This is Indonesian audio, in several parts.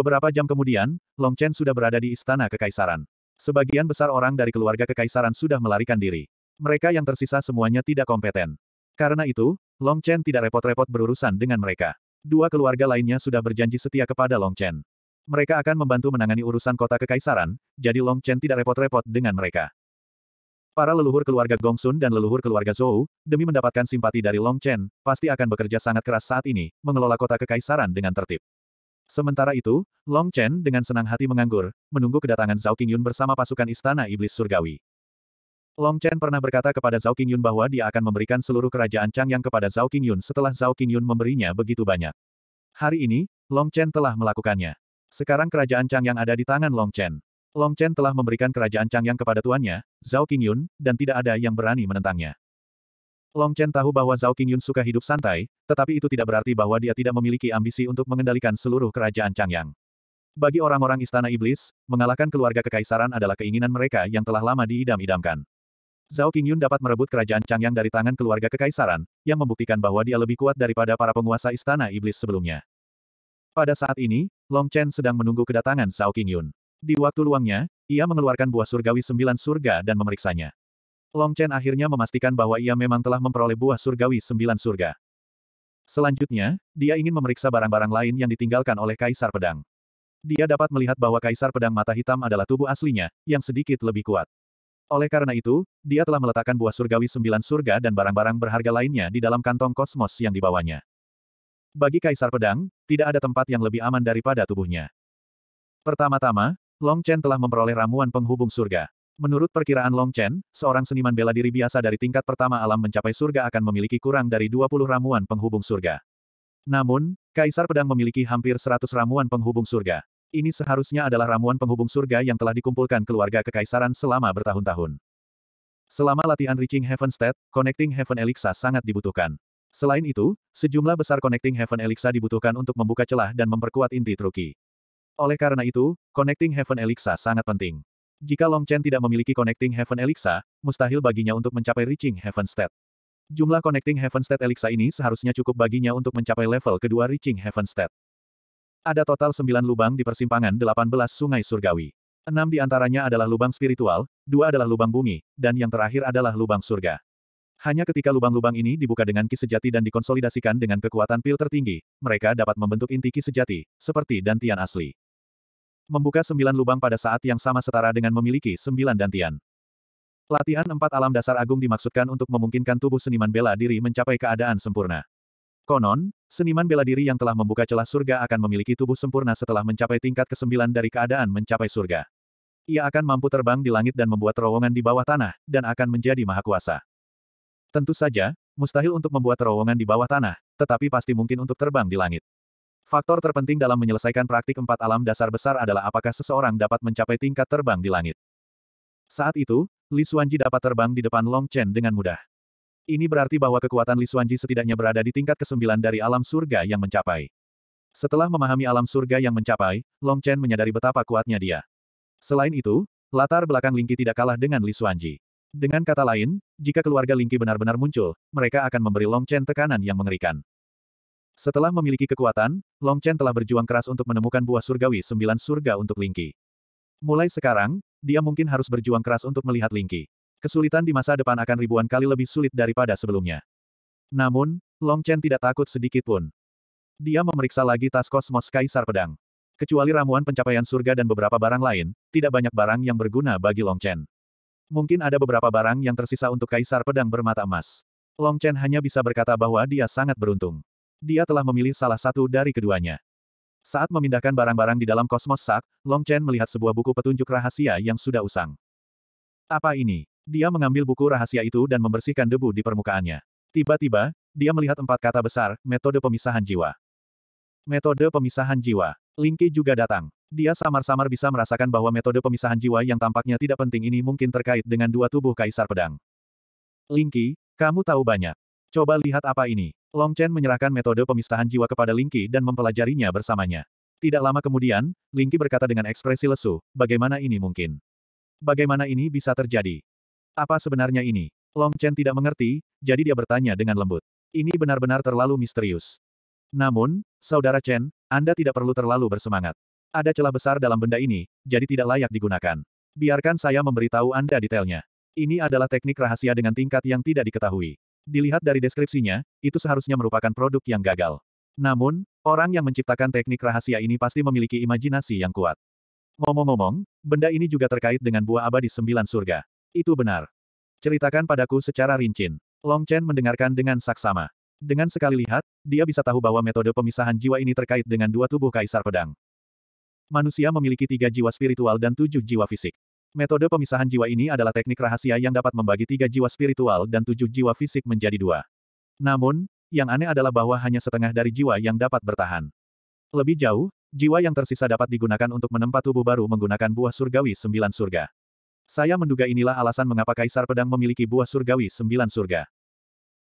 Beberapa jam kemudian, Long Chen sudah berada di istana kekaisaran. Sebagian besar orang dari keluarga kekaisaran sudah melarikan diri. Mereka yang tersisa semuanya tidak kompeten. Karena itu, Long Chen tidak repot-repot berurusan dengan mereka. Dua keluarga lainnya sudah berjanji setia kepada Long Chen. Mereka akan membantu menangani urusan kota kekaisaran, jadi Long Chen tidak repot-repot dengan mereka. Para leluhur keluarga Gongsun dan leluhur keluarga Zhou, demi mendapatkan simpati dari Long Chen, pasti akan bekerja sangat keras saat ini, mengelola kota kekaisaran dengan tertib. Sementara itu, Long Chen dengan senang hati menganggur, menunggu kedatangan Zhao Qingyun bersama pasukan Istana Iblis Surgawi. Long Chen pernah berkata kepada Zhao Qingyun bahwa dia akan memberikan seluruh kerajaan Changyang kepada Zhao Qingyun setelah Zhao Qingyun memberinya begitu banyak. Hari ini, Long Chen telah melakukannya. Sekarang kerajaan Changyang ada di tangan Long Chen. Long Chen telah memberikan kerajaan Changyang kepada tuannya, Zhao Qingyun, dan tidak ada yang berani menentangnya. Long Chen tahu bahwa Zhao Qingyun suka hidup santai, tetapi itu tidak berarti bahwa dia tidak memiliki ambisi untuk mengendalikan seluruh kerajaan Changyang. Bagi orang-orang istana iblis, mengalahkan keluarga kekaisaran adalah keinginan mereka yang telah lama diidam-idamkan. Zhao Qingyun dapat merebut kerajaan Changyang dari tangan keluarga kekaisaran, yang membuktikan bahwa dia lebih kuat daripada para penguasa istana iblis sebelumnya. Pada saat ini, Long Chen sedang menunggu kedatangan Zhao Qingyun. Di waktu luangnya, ia mengeluarkan buah surgawi sembilan surga dan memeriksanya. Long Chen akhirnya memastikan bahwa ia memang telah memperoleh buah surgawi sembilan surga. Selanjutnya, dia ingin memeriksa barang-barang lain yang ditinggalkan oleh Kaisar Pedang. Dia dapat melihat bahwa Kaisar Pedang Mata Hitam adalah tubuh aslinya, yang sedikit lebih kuat. Oleh karena itu, dia telah meletakkan buah surgawi sembilan surga dan barang-barang berharga lainnya di dalam kantong kosmos yang dibawanya. Bagi Kaisar Pedang, tidak ada tempat yang lebih aman daripada tubuhnya. Pertama-tama, Long Chen telah memperoleh ramuan penghubung surga. Menurut perkiraan Long Chen, seorang seniman bela diri biasa dari tingkat pertama alam mencapai surga akan memiliki kurang dari 20 ramuan penghubung surga. Namun, Kaisar Pedang memiliki hampir 100 ramuan penghubung surga. Ini seharusnya adalah ramuan penghubung surga yang telah dikumpulkan keluarga kekaisaran selama bertahun-tahun. Selama latihan Reaching Heaven State, Connecting Heaven Elixir sangat dibutuhkan. Selain itu, sejumlah besar Connecting Heaven Elixir dibutuhkan untuk membuka celah dan memperkuat inti truki. Oleh karena itu, Connecting Heaven Elixir sangat penting. Jika Long Chen tidak memiliki Connecting Heaven Elixir, mustahil baginya untuk mencapai Reaching Heaven State. Jumlah Connecting Heaven State Elixir ini seharusnya cukup baginya untuk mencapai level kedua Reaching Heaven State. Ada total sembilan lubang di persimpangan delapan belas sungai surgawi. Enam di antaranya adalah lubang spiritual, dua adalah lubang bumi, dan yang terakhir adalah lubang surga. Hanya ketika lubang-lubang ini dibuka dengan ki sejati dan dikonsolidasikan dengan kekuatan pil tertinggi, mereka dapat membentuk inti ki sejati, seperti dantian asli membuka sembilan lubang pada saat yang sama setara dengan memiliki sembilan dantian. Latihan empat alam dasar agung dimaksudkan untuk memungkinkan tubuh seniman bela diri mencapai keadaan sempurna. Konon, seniman bela diri yang telah membuka celah surga akan memiliki tubuh sempurna setelah mencapai tingkat kesembilan dari keadaan mencapai surga. Ia akan mampu terbang di langit dan membuat terowongan di bawah tanah, dan akan menjadi maha kuasa. Tentu saja, mustahil untuk membuat terowongan di bawah tanah, tetapi pasti mungkin untuk terbang di langit. Faktor terpenting dalam menyelesaikan praktik empat alam dasar besar adalah apakah seseorang dapat mencapai tingkat terbang di langit. Saat itu, Li Xuanji dapat terbang di depan Long Chen dengan mudah. Ini berarti bahwa kekuatan Li Xuanji setidaknya berada di tingkat kesembilan dari alam surga yang mencapai. Setelah memahami alam surga yang mencapai, Long Chen menyadari betapa kuatnya dia. Selain itu, latar belakang Lingqi tidak kalah dengan Li Xuanji. Dengan kata lain, jika keluarga Lingqi benar-benar muncul, mereka akan memberi Long Chen tekanan yang mengerikan. Setelah memiliki kekuatan, Long Chen telah berjuang keras untuk menemukan buah surgawi sembilan surga untuk Lingqi. Mulai sekarang, dia mungkin harus berjuang keras untuk melihat Lingqi. Kesulitan di masa depan akan ribuan kali lebih sulit daripada sebelumnya. Namun, Long Chen tidak takut sedikit pun. Dia memeriksa lagi tas kosmos Kaisar Pedang. Kecuali ramuan pencapaian surga dan beberapa barang lain, tidak banyak barang yang berguna bagi Long Chen. Mungkin ada beberapa barang yang tersisa untuk Kaisar Pedang bermata emas. Long Chen hanya bisa berkata bahwa dia sangat beruntung dia telah memilih salah satu dari keduanya. Saat memindahkan barang-barang di dalam kosmos sak, Long Chen melihat sebuah buku petunjuk rahasia yang sudah usang. Apa ini? Dia mengambil buku rahasia itu dan membersihkan debu di permukaannya. Tiba-tiba, dia melihat empat kata besar, metode pemisahan jiwa. Metode pemisahan jiwa. Lingki juga datang. Dia samar-samar bisa merasakan bahwa metode pemisahan jiwa yang tampaknya tidak penting ini mungkin terkait dengan dua tubuh kaisar pedang. Lingki, kamu tahu banyak. Coba lihat apa ini. Long Chen menyerahkan metode pemisahan jiwa kepada Lingqi dan mempelajarinya bersamanya. Tidak lama kemudian, Lingqi berkata dengan ekspresi lesu, bagaimana ini mungkin? Bagaimana ini bisa terjadi? Apa sebenarnya ini? Long Chen tidak mengerti, jadi dia bertanya dengan lembut. Ini benar-benar terlalu misterius. Namun, Saudara Chen, Anda tidak perlu terlalu bersemangat. Ada celah besar dalam benda ini, jadi tidak layak digunakan. Biarkan saya memberitahu Anda detailnya. Ini adalah teknik rahasia dengan tingkat yang tidak diketahui. Dilihat dari deskripsinya, itu seharusnya merupakan produk yang gagal. Namun, orang yang menciptakan teknik rahasia ini pasti memiliki imajinasi yang kuat. Ngomong-ngomong, benda ini juga terkait dengan buah abadi sembilan surga. Itu benar. Ceritakan padaku secara rinci. Long Chen mendengarkan dengan saksama. Dengan sekali lihat, dia bisa tahu bahwa metode pemisahan jiwa ini terkait dengan dua tubuh kaisar pedang. Manusia memiliki tiga jiwa spiritual dan tujuh jiwa fisik. Metode pemisahan jiwa ini adalah teknik rahasia yang dapat membagi tiga jiwa spiritual dan tujuh jiwa fisik menjadi dua. Namun, yang aneh adalah bahwa hanya setengah dari jiwa yang dapat bertahan. Lebih jauh, jiwa yang tersisa dapat digunakan untuk menempa tubuh baru menggunakan buah surgawi sembilan surga. Saya menduga inilah alasan mengapa Kaisar Pedang memiliki buah surgawi sembilan surga.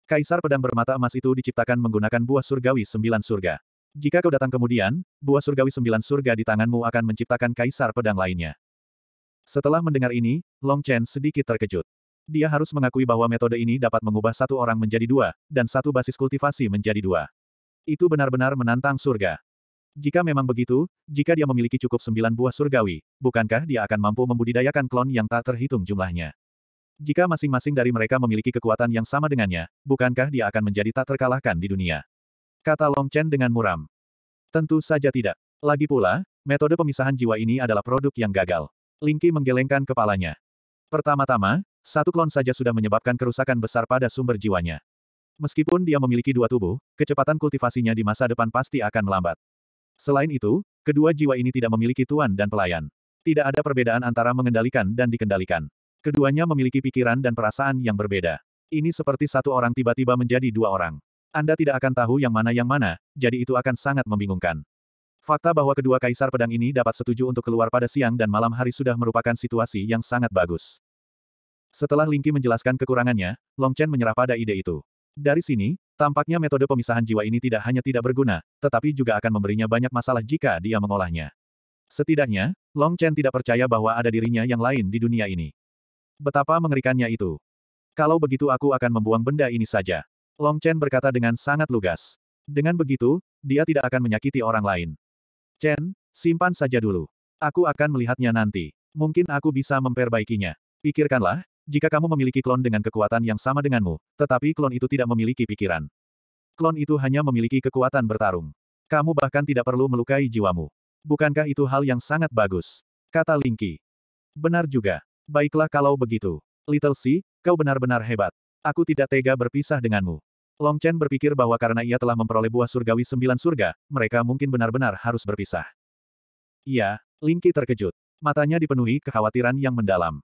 Kaisar Pedang bermata emas itu diciptakan menggunakan buah surgawi sembilan surga. Jika kau datang kemudian, buah surgawi sembilan surga di tanganmu akan menciptakan Kaisar Pedang lainnya. Setelah mendengar ini, Long Chen sedikit terkejut. Dia harus mengakui bahwa metode ini dapat mengubah satu orang menjadi dua, dan satu basis kultivasi menjadi dua. Itu benar-benar menantang surga. Jika memang begitu, jika dia memiliki cukup sembilan buah surgawi, bukankah dia akan mampu membudidayakan klon yang tak terhitung jumlahnya? Jika masing-masing dari mereka memiliki kekuatan yang sama dengannya, bukankah dia akan menjadi tak terkalahkan di dunia? Kata Long Chen dengan muram. Tentu saja tidak. Lagi pula, metode pemisahan jiwa ini adalah produk yang gagal. Lingki menggelengkan kepalanya. Pertama-tama, satu klon saja sudah menyebabkan kerusakan besar pada sumber jiwanya. Meskipun dia memiliki dua tubuh, kecepatan kultivasinya di masa depan pasti akan melambat. Selain itu, kedua jiwa ini tidak memiliki tuan dan pelayan. Tidak ada perbedaan antara mengendalikan dan dikendalikan. Keduanya memiliki pikiran dan perasaan yang berbeda. Ini seperti satu orang tiba-tiba menjadi dua orang. Anda tidak akan tahu yang mana yang mana, jadi itu akan sangat membingungkan. Fakta bahwa kedua kaisar pedang ini dapat setuju untuk keluar pada siang dan malam hari sudah merupakan situasi yang sangat bagus. Setelah Lingqi menjelaskan kekurangannya, Long Chen menyerah pada ide itu. Dari sini, tampaknya metode pemisahan jiwa ini tidak hanya tidak berguna, tetapi juga akan memberinya banyak masalah jika dia mengolahnya. Setidaknya, Long Chen tidak percaya bahwa ada dirinya yang lain di dunia ini. Betapa mengerikannya itu. Kalau begitu aku akan membuang benda ini saja. Long Chen berkata dengan sangat lugas. Dengan begitu, dia tidak akan menyakiti orang lain. Chen, simpan saja dulu. Aku akan melihatnya nanti. Mungkin aku bisa memperbaikinya. Pikirkanlah, jika kamu memiliki klon dengan kekuatan yang sama denganmu, tetapi klon itu tidak memiliki pikiran. Klon itu hanya memiliki kekuatan bertarung. Kamu bahkan tidak perlu melukai jiwamu. Bukankah itu hal yang sangat bagus? Kata Lingqi. Benar juga. Baiklah kalau begitu. Little C, kau benar-benar hebat. Aku tidak tega berpisah denganmu. Long Chen berpikir bahwa karena ia telah memperoleh buah surgawi sembilan surga, mereka mungkin benar-benar harus berpisah. Iya, Qi terkejut. Matanya dipenuhi kekhawatiran yang mendalam.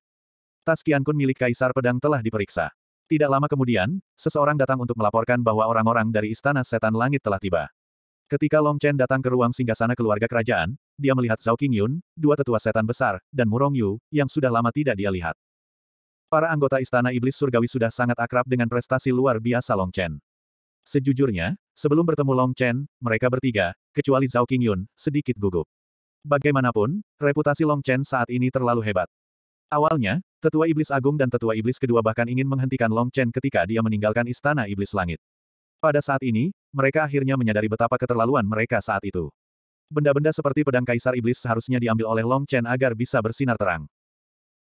Tas Kun milik Kaisar Pedang telah diperiksa. Tidak lama kemudian, seseorang datang untuk melaporkan bahwa orang-orang dari Istana Setan Langit telah tiba. Ketika Long Chen datang ke ruang singgasana keluarga kerajaan, dia melihat Zhao Qingyun, dua tetua setan besar, dan Murong Yu, yang sudah lama tidak dia lihat. Para anggota Istana Iblis Surgawi sudah sangat akrab dengan prestasi luar biasa Long Chen. Sejujurnya, sebelum bertemu Long Chen, mereka bertiga, kecuali Zhao Qingyun, sedikit gugup. Bagaimanapun, reputasi Long Chen saat ini terlalu hebat. Awalnya, Tetua Iblis Agung dan Tetua Iblis kedua bahkan ingin menghentikan Long Chen ketika dia meninggalkan Istana Iblis Langit. Pada saat ini, mereka akhirnya menyadari betapa keterlaluan mereka saat itu. Benda-benda seperti pedang Kaisar Iblis seharusnya diambil oleh Long Chen agar bisa bersinar terang.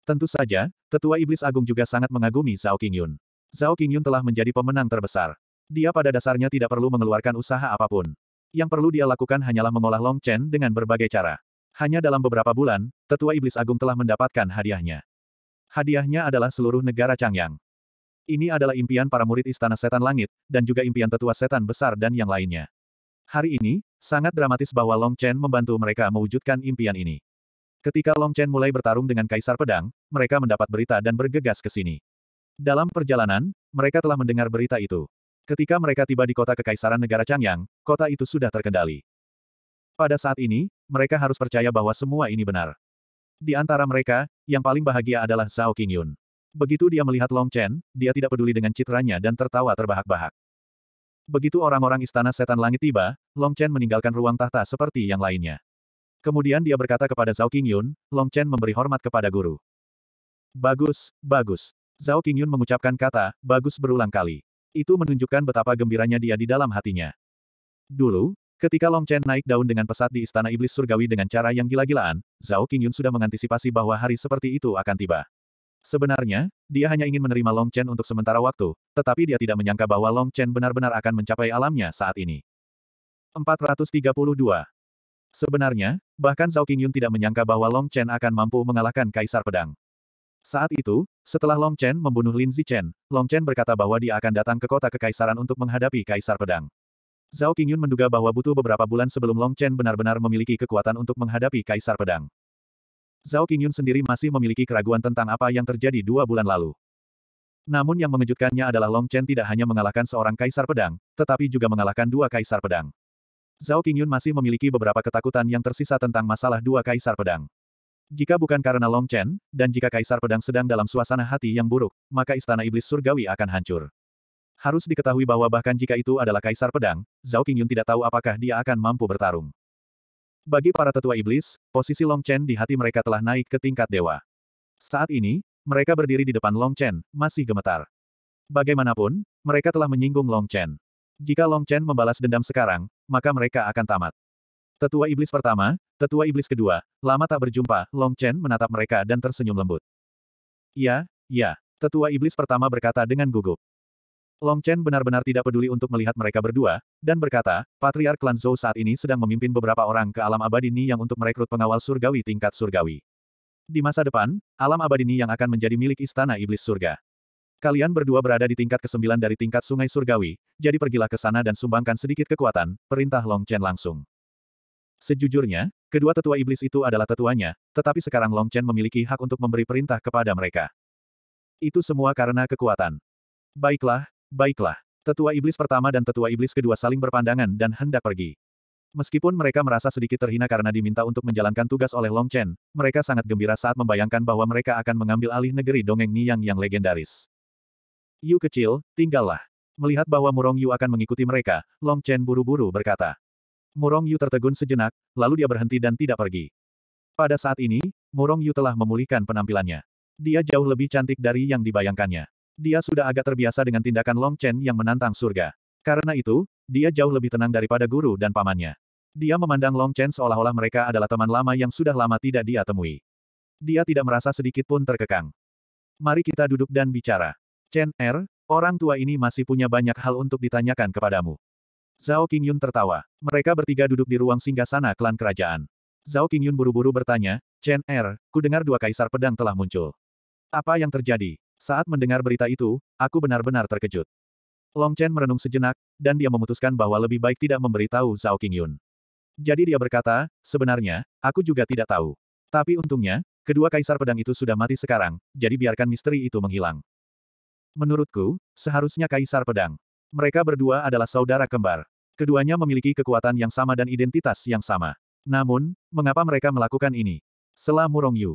Tentu saja, tetua iblis agung juga sangat mengagumi Zhao Qingyun. Zhao Qingyun telah menjadi pemenang terbesar. Dia pada dasarnya tidak perlu mengeluarkan usaha apapun. Yang perlu dia lakukan hanyalah mengolah Long Chen dengan berbagai cara. Hanya dalam beberapa bulan, tetua iblis agung telah mendapatkan hadiahnya. Hadiahnya adalah seluruh negara Changyang. Ini adalah impian para murid Istana Setan Langit, dan juga impian tetua setan besar dan yang lainnya. Hari ini, sangat dramatis bahwa Long Chen membantu mereka mewujudkan impian ini. Ketika Long Chen mulai bertarung dengan Kaisar Pedang, mereka mendapat berita dan bergegas ke sini. Dalam perjalanan, mereka telah mendengar berita itu. Ketika mereka tiba di kota Kekaisaran Negara Changyang, kota itu sudah terkendali. Pada saat ini, mereka harus percaya bahwa semua ini benar. Di antara mereka, yang paling bahagia adalah Zhao Qingyun. Begitu dia melihat Long Chen, dia tidak peduli dengan citranya dan tertawa terbahak-bahak. Begitu orang-orang istana setan langit tiba, Long Chen meninggalkan ruang tahta seperti yang lainnya. Kemudian dia berkata kepada Zhao Qingyun, Long Chen memberi hormat kepada guru. Bagus, bagus. Zhao Qingyun mengucapkan kata, bagus berulang kali. Itu menunjukkan betapa gembiranya dia di dalam hatinya. Dulu, ketika Long Chen naik daun dengan pesat di Istana Iblis Surgawi dengan cara yang gila-gilaan, Zhao Qingyun sudah mengantisipasi bahwa hari seperti itu akan tiba. Sebenarnya, dia hanya ingin menerima Long Chen untuk sementara waktu, tetapi dia tidak menyangka bahwa Long Chen benar-benar akan mencapai alamnya saat ini. 432. Sebenarnya, bahkan Zhao Qingyun tidak menyangka bahwa Long Chen akan mampu mengalahkan Kaisar Pedang. Saat itu, setelah Long Chen membunuh Lin Zichen, Long Chen berkata bahwa dia akan datang ke kota kekaisaran untuk menghadapi Kaisar Pedang. Zhao Qingyun menduga bahwa butuh beberapa bulan sebelum Long Chen benar-benar memiliki kekuatan untuk menghadapi Kaisar Pedang. Zhao Qingyun sendiri masih memiliki keraguan tentang apa yang terjadi dua bulan lalu. Namun yang mengejutkannya adalah Long Chen tidak hanya mengalahkan seorang Kaisar Pedang, tetapi juga mengalahkan dua Kaisar Pedang. Zhao Qingyun masih memiliki beberapa ketakutan yang tersisa tentang masalah dua kaisar pedang. Jika bukan karena Long Chen, dan jika kaisar pedang sedang dalam suasana hati yang buruk, maka istana iblis surgawi akan hancur. Harus diketahui bahwa bahkan jika itu adalah kaisar pedang, Zhao Qingyun tidak tahu apakah dia akan mampu bertarung. Bagi para tetua iblis, posisi Long Chen di hati mereka telah naik ke tingkat dewa. Saat ini, mereka berdiri di depan Long Chen, masih gemetar. Bagaimanapun, mereka telah menyinggung Long Chen. Jika Long Chen membalas dendam sekarang, maka mereka akan tamat. Tetua iblis pertama, tetua iblis kedua, lama tak berjumpa, Long Chen menatap mereka dan tersenyum lembut. Ya, ya, tetua iblis pertama berkata dengan gugup. Long Chen benar-benar tidak peduli untuk melihat mereka berdua, dan berkata, Patriark Klan Zhou saat ini sedang memimpin beberapa orang ke alam abadi ini yang untuk merekrut pengawal surgawi tingkat surgawi. Di masa depan, alam abadi ini yang akan menjadi milik Istana Iblis Surga. Kalian berdua berada di tingkat ke-9 dari tingkat sungai surgawi, jadi pergilah ke sana dan sumbangkan sedikit kekuatan, perintah Long Chen langsung. Sejujurnya, kedua tetua iblis itu adalah tetuanya, tetapi sekarang Long Chen memiliki hak untuk memberi perintah kepada mereka. Itu semua karena kekuatan. Baiklah, baiklah. Tetua iblis pertama dan tetua iblis kedua saling berpandangan dan hendak pergi. Meskipun mereka merasa sedikit terhina karena diminta untuk menjalankan tugas oleh Long Chen, mereka sangat gembira saat membayangkan bahwa mereka akan mengambil alih negeri dongeng Niang yang legendaris. Yu kecil, tinggallah. Melihat bahwa Murong Yu akan mengikuti mereka, Long Chen buru-buru berkata. Murong Yu tertegun sejenak, lalu dia berhenti dan tidak pergi. Pada saat ini, Murong Yu telah memulihkan penampilannya. Dia jauh lebih cantik dari yang dibayangkannya. Dia sudah agak terbiasa dengan tindakan Long Chen yang menantang surga. Karena itu, dia jauh lebih tenang daripada guru dan pamannya. Dia memandang Long Chen seolah-olah mereka adalah teman lama yang sudah lama tidak dia temui. Dia tidak merasa sedikit pun terkekang. Mari kita duduk dan bicara. Chen Er, orang tua ini masih punya banyak hal untuk ditanyakan kepadamu. Zhao Qingyun tertawa. Mereka bertiga duduk di ruang singgah sana klan kerajaan. Zhao Qingyun buru-buru bertanya, Chen Er, ku dengar dua kaisar pedang telah muncul. Apa yang terjadi? Saat mendengar berita itu, aku benar-benar terkejut. Long Chen merenung sejenak, dan dia memutuskan bahwa lebih baik tidak memberitahu Zhao Qingyun. Jadi dia berkata, sebenarnya, aku juga tidak tahu. Tapi untungnya, kedua kaisar pedang itu sudah mati sekarang, jadi biarkan misteri itu menghilang. Menurutku, seharusnya Kaisar Pedang. Mereka berdua adalah saudara kembar. Keduanya memiliki kekuatan yang sama dan identitas yang sama. Namun, mengapa mereka melakukan ini? Selah Murong Yu.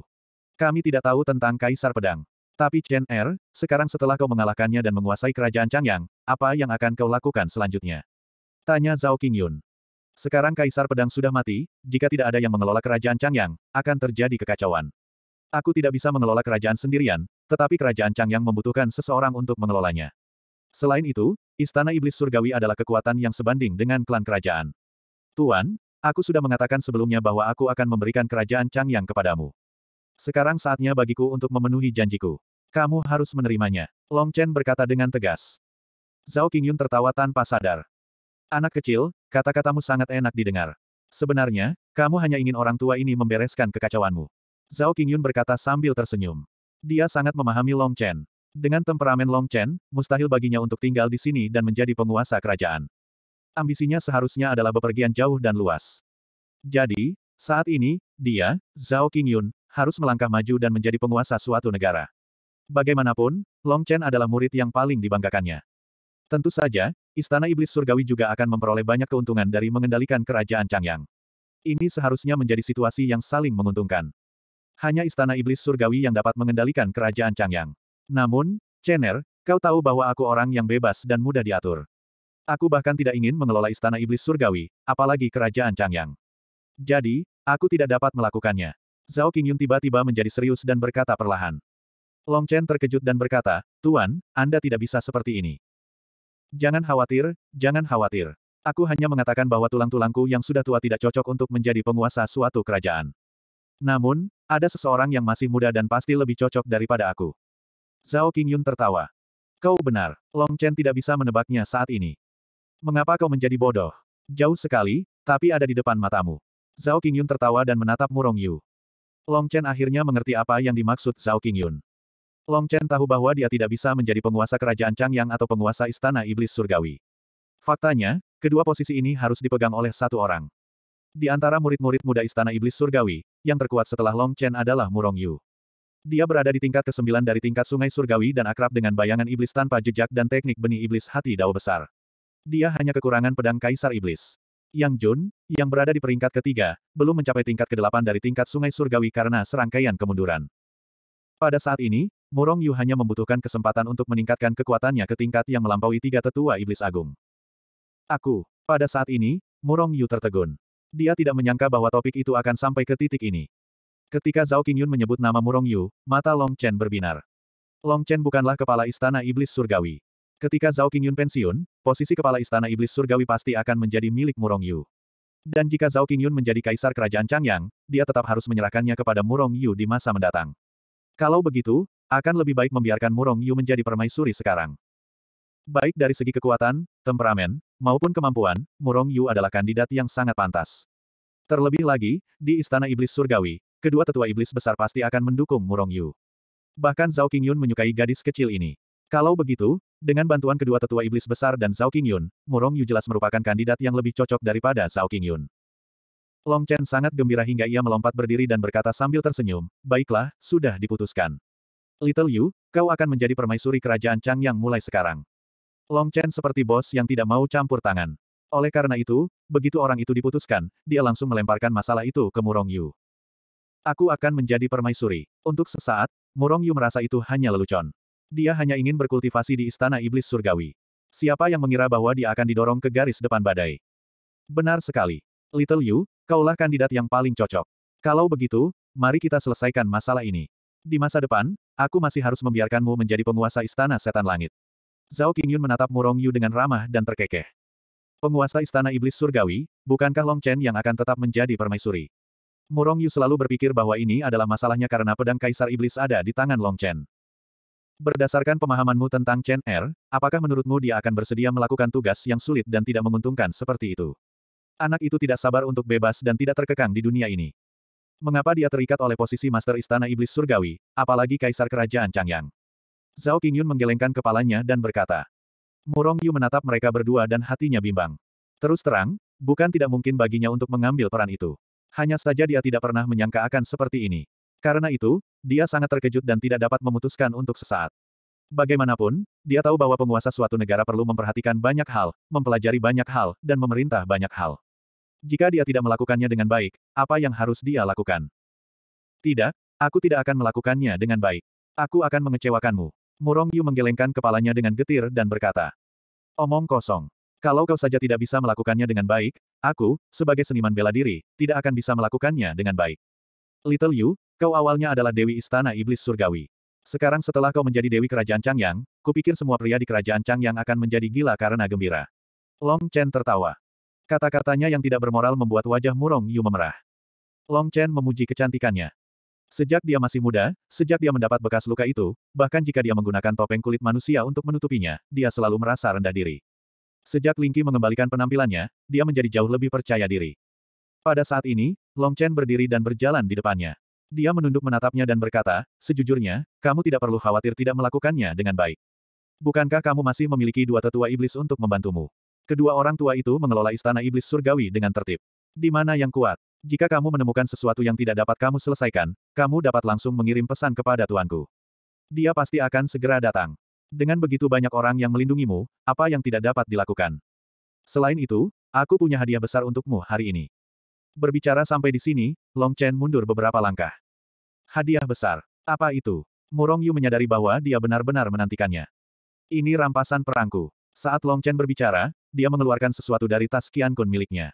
Kami tidak tahu tentang Kaisar Pedang. Tapi Chen Er, sekarang setelah kau mengalahkannya dan menguasai kerajaan Changyang, apa yang akan kau lakukan selanjutnya? Tanya Zhao Qingyun. Sekarang Kaisar Pedang sudah mati, jika tidak ada yang mengelola kerajaan Changyang, akan terjadi kekacauan. Aku tidak bisa mengelola kerajaan sendirian, tetapi kerajaan Changyang membutuhkan seseorang untuk mengelolanya. Selain itu, Istana Iblis Surgawi adalah kekuatan yang sebanding dengan klan kerajaan. Tuan, aku sudah mengatakan sebelumnya bahwa aku akan memberikan kerajaan Changyang kepadamu. Sekarang saatnya bagiku untuk memenuhi janjiku. Kamu harus menerimanya. Long Chen berkata dengan tegas. Zhao Qingyun tertawa tanpa sadar. Anak kecil, kata-katamu sangat enak didengar. Sebenarnya, kamu hanya ingin orang tua ini membereskan kekacauanmu. Zhao Qingyun berkata sambil tersenyum. Dia sangat memahami Long Chen. Dengan temperamen Long Chen, mustahil baginya untuk tinggal di sini dan menjadi penguasa kerajaan. Ambisinya seharusnya adalah bepergian jauh dan luas. Jadi, saat ini, dia, Zhao Qingyun, harus melangkah maju dan menjadi penguasa suatu negara. Bagaimanapun, Long Chen adalah murid yang paling dibanggakannya. Tentu saja, Istana Iblis Surgawi juga akan memperoleh banyak keuntungan dari mengendalikan kerajaan Changyang. Ini seharusnya menjadi situasi yang saling menguntungkan hanya istana iblis surgawi yang dapat mengendalikan kerajaan Changyang. Namun, Chener, kau tahu bahwa aku orang yang bebas dan mudah diatur. Aku bahkan tidak ingin mengelola istana iblis surgawi, apalagi kerajaan Changyang. Jadi, aku tidak dapat melakukannya. Zhao Qingyun tiba-tiba menjadi serius dan berkata perlahan. Long Chen terkejut dan berkata, Tuan, Anda tidak bisa seperti ini. Jangan khawatir, jangan khawatir. Aku hanya mengatakan bahwa tulang-tulangku yang sudah tua tidak cocok untuk menjadi penguasa suatu kerajaan. Namun, ada seseorang yang masih muda dan pasti lebih cocok daripada aku. Zhao Qingyun tertawa. Kau benar, Long Chen tidak bisa menebaknya saat ini. Mengapa kau menjadi bodoh? Jauh sekali, tapi ada di depan matamu. Zhao Qingyun tertawa dan menatap Murong Yu. Long Chen akhirnya mengerti apa yang dimaksud Zhao Qingyun. Long Chen tahu bahwa dia tidak bisa menjadi penguasa kerajaan Changyang atau penguasa istana iblis surgawi. Faktanya, kedua posisi ini harus dipegang oleh satu orang. Di antara murid-murid muda Istana Iblis Surgawi, yang terkuat setelah Long Chen adalah Murong Yu. Dia berada di tingkat ke-9 dari tingkat sungai Surgawi dan akrab dengan bayangan iblis tanpa jejak dan teknik benih iblis hati dao besar. Dia hanya kekurangan pedang Kaisar Iblis. Yang Jun, yang berada di peringkat ketiga, belum mencapai tingkat ke-8 dari tingkat sungai Surgawi karena serangkaian kemunduran. Pada saat ini, Murong Yu hanya membutuhkan kesempatan untuk meningkatkan kekuatannya ke tingkat yang melampaui tiga tetua iblis agung. Aku, pada saat ini, Murong Yu tertegun. Dia tidak menyangka bahwa topik itu akan sampai ke titik ini. Ketika Zhao Qingyun menyebut nama Murong Yu, mata Long Chen berbinar. Long Chen bukanlah kepala istana iblis surgawi. Ketika Zhao Qingyun pensiun, posisi kepala istana iblis surgawi pasti akan menjadi milik Murong Yu. Dan jika Zhao Qingyun menjadi kaisar kerajaan Changyang, dia tetap harus menyerahkannya kepada Murong Yu di masa mendatang. Kalau begitu, akan lebih baik membiarkan Murong Yu menjadi permaisuri sekarang. Baik dari segi kekuatan, temperamen, maupun kemampuan, Murong Yu adalah kandidat yang sangat pantas. Terlebih lagi, di Istana Iblis Surgawi, kedua tetua iblis besar pasti akan mendukung Murong Yu. Bahkan Zhao Qingyun menyukai gadis kecil ini. Kalau begitu, dengan bantuan kedua tetua iblis besar dan Zhao Qingyun, Murong Yu jelas merupakan kandidat yang lebih cocok daripada Zhao Qingyun. Long Chen sangat gembira hingga ia melompat berdiri dan berkata sambil tersenyum, baiklah, sudah diputuskan. Little Yu, kau akan menjadi permaisuri kerajaan Chang yang mulai sekarang. Long Chen seperti bos yang tidak mau campur tangan. Oleh karena itu, begitu orang itu diputuskan, dia langsung melemparkan masalah itu ke Murong Yu. Aku akan menjadi permaisuri. Untuk sesaat, Murong Yu merasa itu hanya lelucon. Dia hanya ingin berkultivasi di istana iblis surgawi. Siapa yang mengira bahwa dia akan didorong ke garis depan badai? Benar sekali. Little Yu, kaulah kandidat yang paling cocok. Kalau begitu, mari kita selesaikan masalah ini. Di masa depan, aku masih harus membiarkanmu menjadi penguasa istana setan langit. Zhao Qingyun menatap Murong Yu dengan ramah dan terkekeh. Penguasa Istana Iblis Surgawi, bukankah Long Chen yang akan tetap menjadi permaisuri? Murong Yu selalu berpikir bahwa ini adalah masalahnya karena pedang Kaisar Iblis ada di tangan Long Chen. Berdasarkan pemahamanmu tentang Chen Er, apakah menurutmu dia akan bersedia melakukan tugas yang sulit dan tidak menguntungkan seperti itu? Anak itu tidak sabar untuk bebas dan tidak terkekang di dunia ini. Mengapa dia terikat oleh posisi Master Istana Iblis Surgawi, apalagi Kaisar Kerajaan Changyang? Zhao Qingyun menggelengkan kepalanya dan berkata. Murong Yu menatap mereka berdua dan hatinya bimbang. Terus terang, bukan tidak mungkin baginya untuk mengambil peran itu. Hanya saja dia tidak pernah menyangka akan seperti ini. Karena itu, dia sangat terkejut dan tidak dapat memutuskan untuk sesaat. Bagaimanapun, dia tahu bahwa penguasa suatu negara perlu memperhatikan banyak hal, mempelajari banyak hal, dan memerintah banyak hal. Jika dia tidak melakukannya dengan baik, apa yang harus dia lakukan? Tidak, aku tidak akan melakukannya dengan baik. Aku akan mengecewakanmu. Murong Yu menggelengkan kepalanya dengan getir dan berkata. Omong kosong. Kalau kau saja tidak bisa melakukannya dengan baik, aku, sebagai seniman bela diri, tidak akan bisa melakukannya dengan baik. Little Yu, kau awalnya adalah Dewi Istana Iblis Surgawi. Sekarang setelah kau menjadi Dewi Kerajaan Changyang, kupikir semua pria di Kerajaan Changyang akan menjadi gila karena gembira. Long Chen tertawa. Kata-katanya yang tidak bermoral membuat wajah Murong Yu memerah. Long Chen memuji kecantikannya. Sejak dia masih muda, sejak dia mendapat bekas luka itu, bahkan jika dia menggunakan topeng kulit manusia untuk menutupinya, dia selalu merasa rendah diri. Sejak Lingqi mengembalikan penampilannya, dia menjadi jauh lebih percaya diri. Pada saat ini, Long Chen berdiri dan berjalan di depannya. Dia menunduk menatapnya dan berkata, sejujurnya, kamu tidak perlu khawatir tidak melakukannya dengan baik. Bukankah kamu masih memiliki dua tetua iblis untuk membantumu? Kedua orang tua itu mengelola istana iblis surgawi dengan tertib. Di mana yang kuat? Jika kamu menemukan sesuatu yang tidak dapat kamu selesaikan, kamu dapat langsung mengirim pesan kepada tuanku. Dia pasti akan segera datang. Dengan begitu banyak orang yang melindungimu, apa yang tidak dapat dilakukan? Selain itu, aku punya hadiah besar untukmu hari ini. Berbicara sampai di sini, Long Chen mundur beberapa langkah. Hadiah besar. Apa itu? Murong Yu menyadari bahwa dia benar-benar menantikannya. Ini rampasan perangku. Saat Long Chen berbicara, dia mengeluarkan sesuatu dari tas Qian Kun miliknya.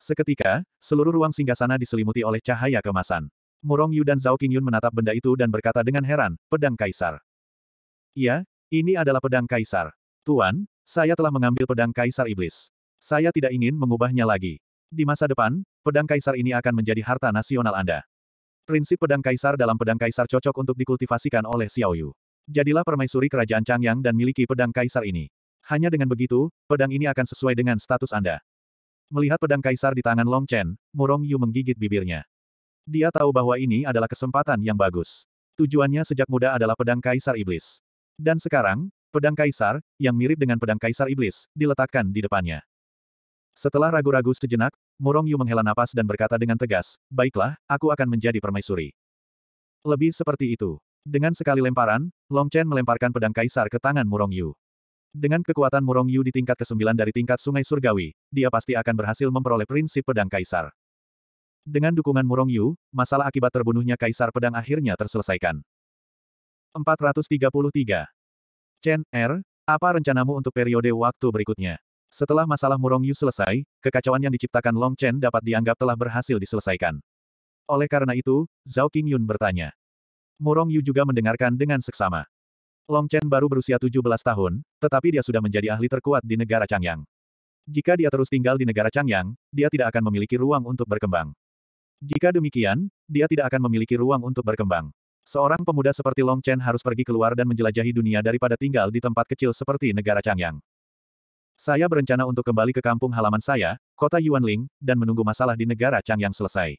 Seketika, seluruh ruang singgasana diselimuti oleh cahaya kemasan. Murong Yu dan Zhao Qingyun menatap benda itu dan berkata dengan heran, pedang kaisar. Ya, ini adalah pedang kaisar. Tuan, saya telah mengambil pedang kaisar iblis. Saya tidak ingin mengubahnya lagi. Di masa depan, pedang kaisar ini akan menjadi harta nasional Anda. Prinsip pedang kaisar dalam pedang kaisar cocok untuk dikultivasikan oleh Xiao Yu. Jadilah permaisuri kerajaan Changyang dan miliki pedang kaisar ini. Hanya dengan begitu, pedang ini akan sesuai dengan status Anda. Melihat pedang kaisar di tangan Long Chen, Murong Yu menggigit bibirnya. Dia tahu bahwa ini adalah kesempatan yang bagus. Tujuannya sejak muda adalah pedang kaisar iblis. Dan sekarang, pedang kaisar, yang mirip dengan pedang kaisar iblis, diletakkan di depannya. Setelah ragu-ragu sejenak, Murong Yu menghela napas dan berkata dengan tegas, Baiklah, aku akan menjadi permaisuri. Lebih seperti itu. Dengan sekali lemparan, Long Chen melemparkan pedang kaisar ke tangan Murong Yu. Dengan kekuatan Murong Yu di tingkat ke-9 dari tingkat Sungai Surgawi, dia pasti akan berhasil memperoleh prinsip pedang kaisar. Dengan dukungan Murong Yu, masalah akibat terbunuhnya kaisar pedang akhirnya terselesaikan. 433. Chen, Er, apa rencanamu untuk periode waktu berikutnya? Setelah masalah Murong Yu selesai, kekacauan yang diciptakan Long Chen dapat dianggap telah berhasil diselesaikan. Oleh karena itu, Zhao Qingyun bertanya. Murong Yu juga mendengarkan dengan seksama. Long Chen baru berusia 17 tahun, tetapi dia sudah menjadi ahli terkuat di negara Changyang. Jika dia terus tinggal di negara Changyang, dia tidak akan memiliki ruang untuk berkembang. Jika demikian, dia tidak akan memiliki ruang untuk berkembang. Seorang pemuda seperti Long Chen harus pergi keluar dan menjelajahi dunia daripada tinggal di tempat kecil seperti negara Changyang. Saya berencana untuk kembali ke kampung halaman saya, kota Yuanling, dan menunggu masalah di negara Changyang selesai.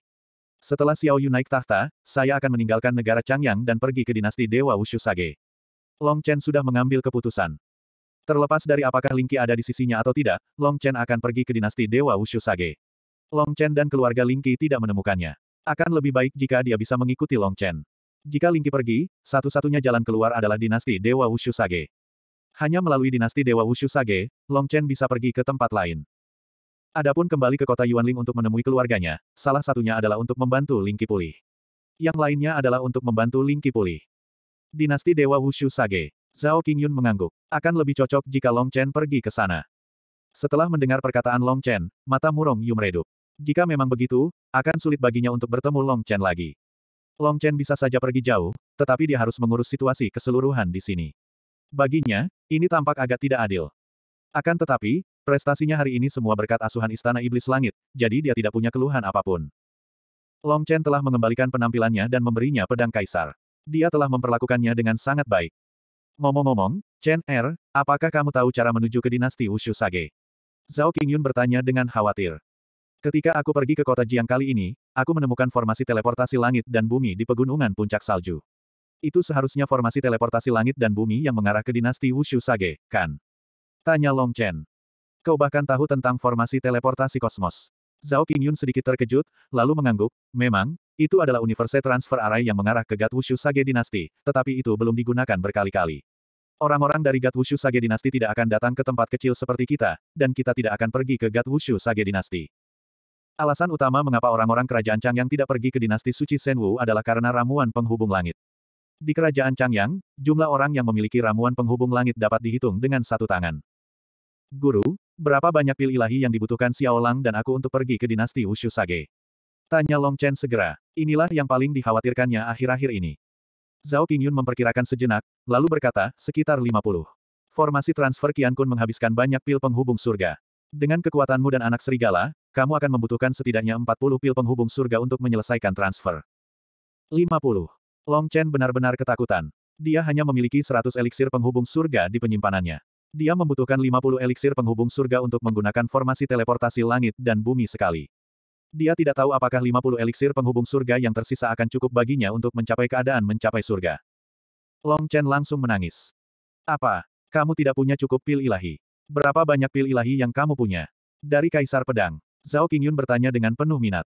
Setelah Xiao Yu naik tahta, saya akan meninggalkan negara Changyang dan pergi ke dinasti Dewa Wushu Sage. Long Chen sudah mengambil keputusan. Terlepas dari apakah Lingqi ada di sisinya atau tidak, Long Chen akan pergi ke dinasti Dewa Wushu Sage. Long Chen dan keluarga Lingqi tidak menemukannya. Akan lebih baik jika dia bisa mengikuti Long Chen. Jika Lingqi pergi, satu-satunya jalan keluar adalah dinasti Dewa Wushu Sage. Hanya melalui dinasti Dewa Wushu Sage, Long Chen bisa pergi ke tempat lain. Adapun kembali ke kota Yuanling untuk menemui keluarganya, salah satunya adalah untuk membantu Lingqi pulih. Yang lainnya adalah untuk membantu Lingqi pulih. Dinasti Dewa Wushu Sage. Zhao Qingyun mengangguk. Akan lebih cocok jika Long Chen pergi ke sana. Setelah mendengar perkataan Long Chen, mata Murong Yu meredup. Jika memang begitu, akan sulit baginya untuk bertemu Long Chen lagi. Long Chen bisa saja pergi jauh, tetapi dia harus mengurus situasi keseluruhan di sini. Baginya, ini tampak agak tidak adil. Akan tetapi, prestasinya hari ini semua berkat asuhan Istana Iblis Langit, jadi dia tidak punya keluhan apapun. Long Chen telah mengembalikan penampilannya dan memberinya pedang kaisar. Dia telah memperlakukannya dengan sangat baik. Ngomong-ngomong, Chen Er, apakah kamu tahu cara menuju ke dinasti Wushu Sage? Zhao Qingyun bertanya dengan khawatir. Ketika aku pergi ke kota Jiang kali ini, aku menemukan formasi teleportasi langit dan bumi di pegunungan puncak salju. Itu seharusnya formasi teleportasi langit dan bumi yang mengarah ke dinasti Wushu Sage, kan? Tanya Long Chen. Kau bahkan tahu tentang formasi teleportasi kosmos. Zhao Qingyun sedikit terkejut, lalu mengangguk, memang, itu adalah universe transfer arai yang mengarah ke Gat Wushu Sage Dinasti, tetapi itu belum digunakan berkali-kali. Orang-orang dari Gat Wushu Sage Dinasti tidak akan datang ke tempat kecil seperti kita, dan kita tidak akan pergi ke Gat Wushu Sage Dinasti. Alasan utama mengapa orang-orang kerajaan Changyang tidak pergi ke dinasti suci Senwu adalah karena ramuan penghubung langit. Di kerajaan Changyang, jumlah orang yang memiliki ramuan penghubung langit dapat dihitung dengan satu tangan. Guru, berapa banyak pil ilahi yang dibutuhkan Xiao Lang dan aku untuk pergi ke dinasti Wushu Sage? Tanya Long Chen segera. Inilah yang paling dikhawatirkannya akhir-akhir ini. Zhao Qingyun memperkirakan sejenak, lalu berkata, sekitar 50. Formasi transfer Qian Kun menghabiskan banyak pil penghubung surga. Dengan kekuatanmu dan anak serigala, kamu akan membutuhkan setidaknya 40 pil penghubung surga untuk menyelesaikan transfer. 50. Long Chen benar-benar ketakutan. Dia hanya memiliki 100 eliksir penghubung surga di penyimpanannya. Dia membutuhkan 50 eliksir penghubung surga untuk menggunakan formasi teleportasi langit dan bumi sekali. Dia tidak tahu apakah 50 eliksir penghubung surga yang tersisa akan cukup baginya untuk mencapai keadaan mencapai surga. Long Chen langsung menangis. Apa? Kamu tidak punya cukup pil ilahi. Berapa banyak pil ilahi yang kamu punya? Dari Kaisar Pedang. Zhao Qingyun bertanya dengan penuh minat.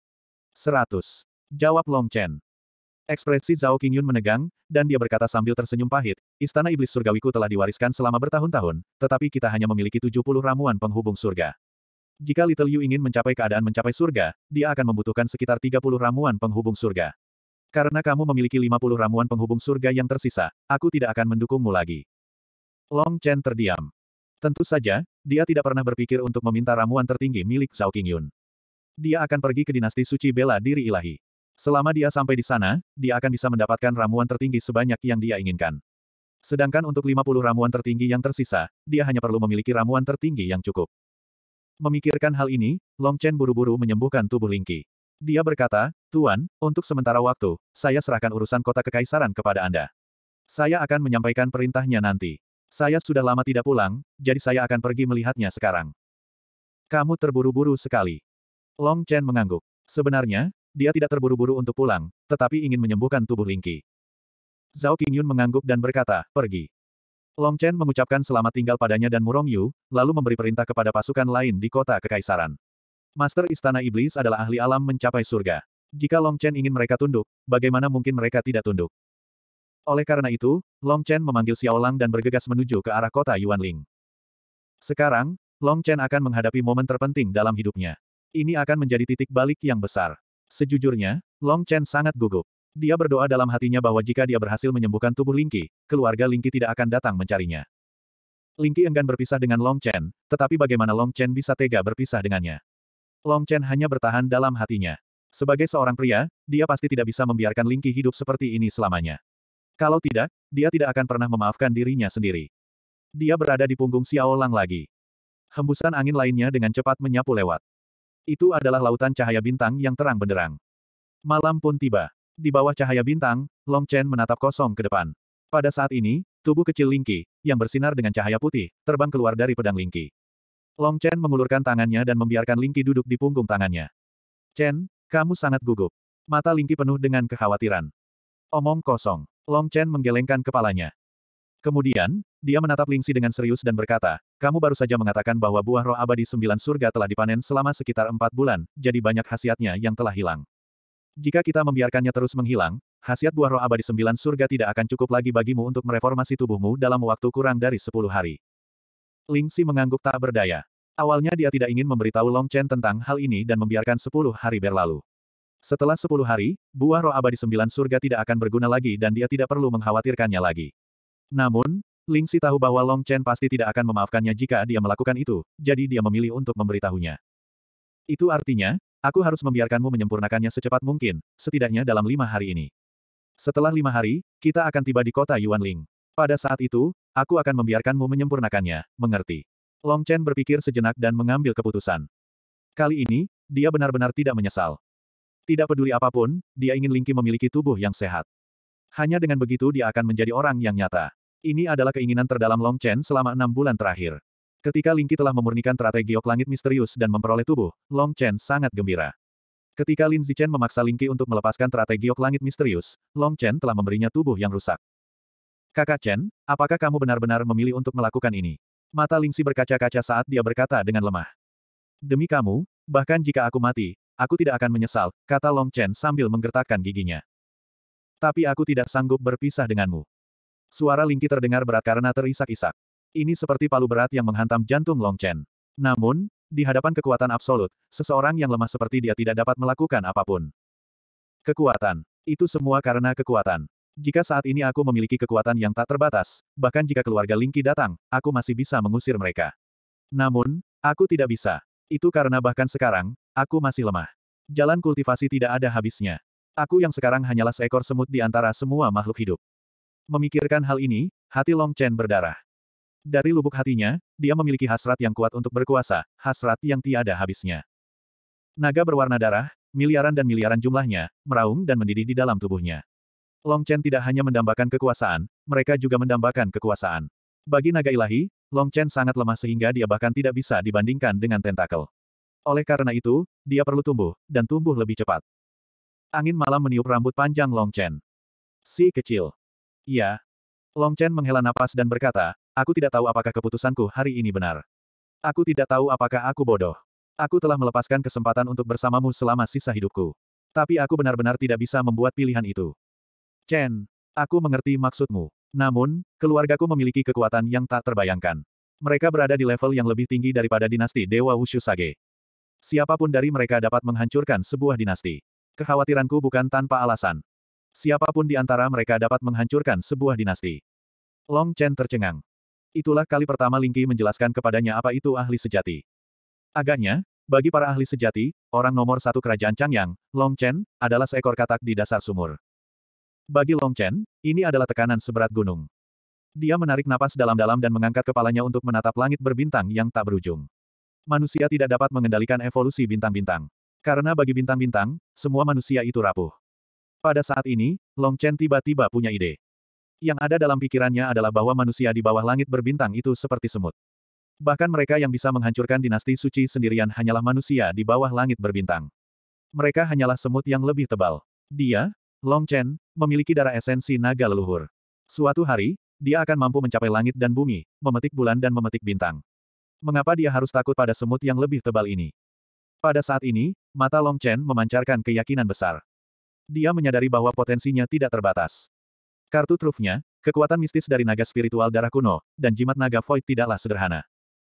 Seratus. Jawab Long Chen. Ekspresi Zhao Qingyun menegang, dan dia berkata sambil tersenyum pahit, Istana Iblis Surgawiku telah diwariskan selama bertahun-tahun, tetapi kita hanya memiliki 70 ramuan penghubung surga. Jika Little Yu ingin mencapai keadaan mencapai surga, dia akan membutuhkan sekitar 30 ramuan penghubung surga. Karena kamu memiliki 50 ramuan penghubung surga yang tersisa, aku tidak akan mendukungmu lagi. Long Chen terdiam. Tentu saja, dia tidak pernah berpikir untuk meminta ramuan tertinggi milik Zhao Qingyun. Dia akan pergi ke dinasti suci bela diri ilahi. Selama dia sampai di sana, dia akan bisa mendapatkan ramuan tertinggi sebanyak yang dia inginkan. Sedangkan untuk 50 ramuan tertinggi yang tersisa, dia hanya perlu memiliki ramuan tertinggi yang cukup. Memikirkan hal ini, Long Chen buru-buru menyembuhkan tubuh Lingqi. Dia berkata, Tuan, untuk sementara waktu, saya serahkan urusan kota kekaisaran kepada Anda. Saya akan menyampaikan perintahnya nanti. Saya sudah lama tidak pulang, jadi saya akan pergi melihatnya sekarang. Kamu terburu-buru sekali. Long Chen mengangguk. Sebenarnya, dia tidak terburu-buru untuk pulang, tetapi ingin menyembuhkan tubuh Lingqi. Zhao Qingyun mengangguk dan berkata, pergi. Long Chen mengucapkan selamat tinggal padanya dan Murong Yu, lalu memberi perintah kepada pasukan lain di kota Kekaisaran. Master Istana Iblis adalah ahli alam mencapai surga. Jika Long Chen ingin mereka tunduk, bagaimana mungkin mereka tidak tunduk? Oleh karena itu, Long Chen memanggil Xiao Lang dan bergegas menuju ke arah kota Yuanling. Sekarang, Long Chen akan menghadapi momen terpenting dalam hidupnya. Ini akan menjadi titik balik yang besar. Sejujurnya, Long Chen sangat gugup. Dia berdoa dalam hatinya bahwa jika dia berhasil menyembuhkan tubuh Lingqi, keluarga Lingqi tidak akan datang mencarinya. Lingqi enggan berpisah dengan Long Chen, tetapi bagaimana Long Chen bisa tega berpisah dengannya? Long Chen hanya bertahan dalam hatinya. Sebagai seorang pria, dia pasti tidak bisa membiarkan Lingqi hidup seperti ini selamanya. Kalau tidak, dia tidak akan pernah memaafkan dirinya sendiri. Dia berada di punggung Xiao Lang lagi. Hembusan angin lainnya dengan cepat menyapu lewat. Itu adalah lautan cahaya bintang yang terang benderang. Malam pun tiba. Di bawah cahaya bintang, Long Chen menatap kosong ke depan. Pada saat ini, tubuh kecil Lingqi, yang bersinar dengan cahaya putih, terbang keluar dari pedang Lingqi. Long Chen mengulurkan tangannya dan membiarkan Lingqi duduk di punggung tangannya. Chen, kamu sangat gugup. Mata Lingqi penuh dengan kekhawatiran. Omong kosong. Long Chen menggelengkan kepalanya. Kemudian, dia menatap Lingxi dengan serius dan berkata, kamu baru saja mengatakan bahwa buah roh abadi sembilan surga telah dipanen selama sekitar empat bulan, jadi banyak khasiatnya yang telah hilang. Jika kita membiarkannya terus menghilang, khasiat buah roh abadi sembilan surga tidak akan cukup lagi bagimu untuk mereformasi tubuhmu dalam waktu kurang dari sepuluh hari. Ling Si mengangguk tak berdaya. Awalnya dia tidak ingin memberitahu Long Chen tentang hal ini dan membiarkan sepuluh hari berlalu. Setelah sepuluh hari, buah roh abadi sembilan surga tidak akan berguna lagi dan dia tidak perlu mengkhawatirkannya lagi. Namun, Ling Si tahu bahwa Long Chen pasti tidak akan memaafkannya jika dia melakukan itu, jadi dia memilih untuk memberitahunya. Itu artinya, Aku harus membiarkanmu menyempurnakannya secepat mungkin, setidaknya dalam lima hari ini. Setelah lima hari, kita akan tiba di kota Yuanling. Pada saat itu, aku akan membiarkanmu menyempurnakannya, mengerti. Long Chen berpikir sejenak dan mengambil keputusan. Kali ini, dia benar-benar tidak menyesal. Tidak peduli apapun, dia ingin Lingqi memiliki tubuh yang sehat. Hanya dengan begitu dia akan menjadi orang yang nyata. Ini adalah keinginan terdalam Long Chen selama enam bulan terakhir. Ketika Lingqi telah memurnikan strategi ok langit misterius dan memperoleh tubuh, Long Chen sangat gembira. Ketika Lin Zichen memaksa Lingqi untuk melepaskan strategi ok langit misterius, Long Chen telah memberinya tubuh yang rusak. Kakak Chen, apakah kamu benar-benar memilih untuk melakukan ini? Mata Lingxi berkaca-kaca saat dia berkata dengan lemah. Demi kamu, bahkan jika aku mati, aku tidak akan menyesal, kata Long Chen sambil menggertakkan giginya. Tapi aku tidak sanggup berpisah denganmu. Suara Lingqi terdengar berat karena terisak-isak. Ini seperti palu berat yang menghantam jantung Long Chen. Namun, di hadapan kekuatan absolut, seseorang yang lemah seperti dia tidak dapat melakukan apapun. Kekuatan. Itu semua karena kekuatan. Jika saat ini aku memiliki kekuatan yang tak terbatas, bahkan jika keluarga Lingki datang, aku masih bisa mengusir mereka. Namun, aku tidak bisa. Itu karena bahkan sekarang, aku masih lemah. Jalan kultivasi tidak ada habisnya. Aku yang sekarang hanyalah seekor semut di antara semua makhluk hidup. Memikirkan hal ini, hati Long Chen berdarah. Dari lubuk hatinya, dia memiliki hasrat yang kuat untuk berkuasa, hasrat yang tiada habisnya. Naga berwarna darah, miliaran dan miliaran jumlahnya, meraung dan mendidih di dalam tubuhnya. Long Chen tidak hanya mendambakan kekuasaan, mereka juga mendambakan kekuasaan. Bagi naga ilahi, Long Chen sangat lemah sehingga dia bahkan tidak bisa dibandingkan dengan tentakel. Oleh karena itu, dia perlu tumbuh, dan tumbuh lebih cepat. Angin malam meniup rambut panjang Long Chen. Si kecil. Iya. Long Chen menghela napas dan berkata, Aku tidak tahu apakah keputusanku hari ini benar. Aku tidak tahu apakah aku bodoh. Aku telah melepaskan kesempatan untuk bersamamu selama sisa hidupku. Tapi aku benar-benar tidak bisa membuat pilihan itu. Chen, aku mengerti maksudmu. Namun, keluargaku memiliki kekuatan yang tak terbayangkan. Mereka berada di level yang lebih tinggi daripada dinasti Dewa Wushu Sage. Siapapun dari mereka dapat menghancurkan sebuah dinasti. Kekhawatiranku bukan tanpa alasan. Siapapun di antara mereka dapat menghancurkan sebuah dinasti. Long Chen tercengang. Itulah kali pertama Lingqi menjelaskan kepadanya apa itu ahli sejati. Agaknya, bagi para ahli sejati, orang nomor satu kerajaan Changyang, Long Chen, adalah seekor katak di dasar sumur. Bagi Long Chen, ini adalah tekanan seberat gunung. Dia menarik napas dalam-dalam dan mengangkat kepalanya untuk menatap langit berbintang yang tak berujung. Manusia tidak dapat mengendalikan evolusi bintang-bintang. Karena bagi bintang-bintang, semua manusia itu rapuh. Pada saat ini, Long Chen tiba-tiba punya ide. Yang ada dalam pikirannya adalah bahwa manusia di bawah langit berbintang itu seperti semut. Bahkan mereka yang bisa menghancurkan dinasti suci sendirian hanyalah manusia di bawah langit berbintang. Mereka hanyalah semut yang lebih tebal. Dia, Long Chen, memiliki darah esensi naga leluhur. Suatu hari, dia akan mampu mencapai langit dan bumi, memetik bulan dan memetik bintang. Mengapa dia harus takut pada semut yang lebih tebal ini? Pada saat ini, mata Long Chen memancarkan keyakinan besar. Dia menyadari bahwa potensinya tidak terbatas. Kartu trufnya, kekuatan mistis dari naga spiritual darah kuno, dan jimat naga void tidaklah sederhana.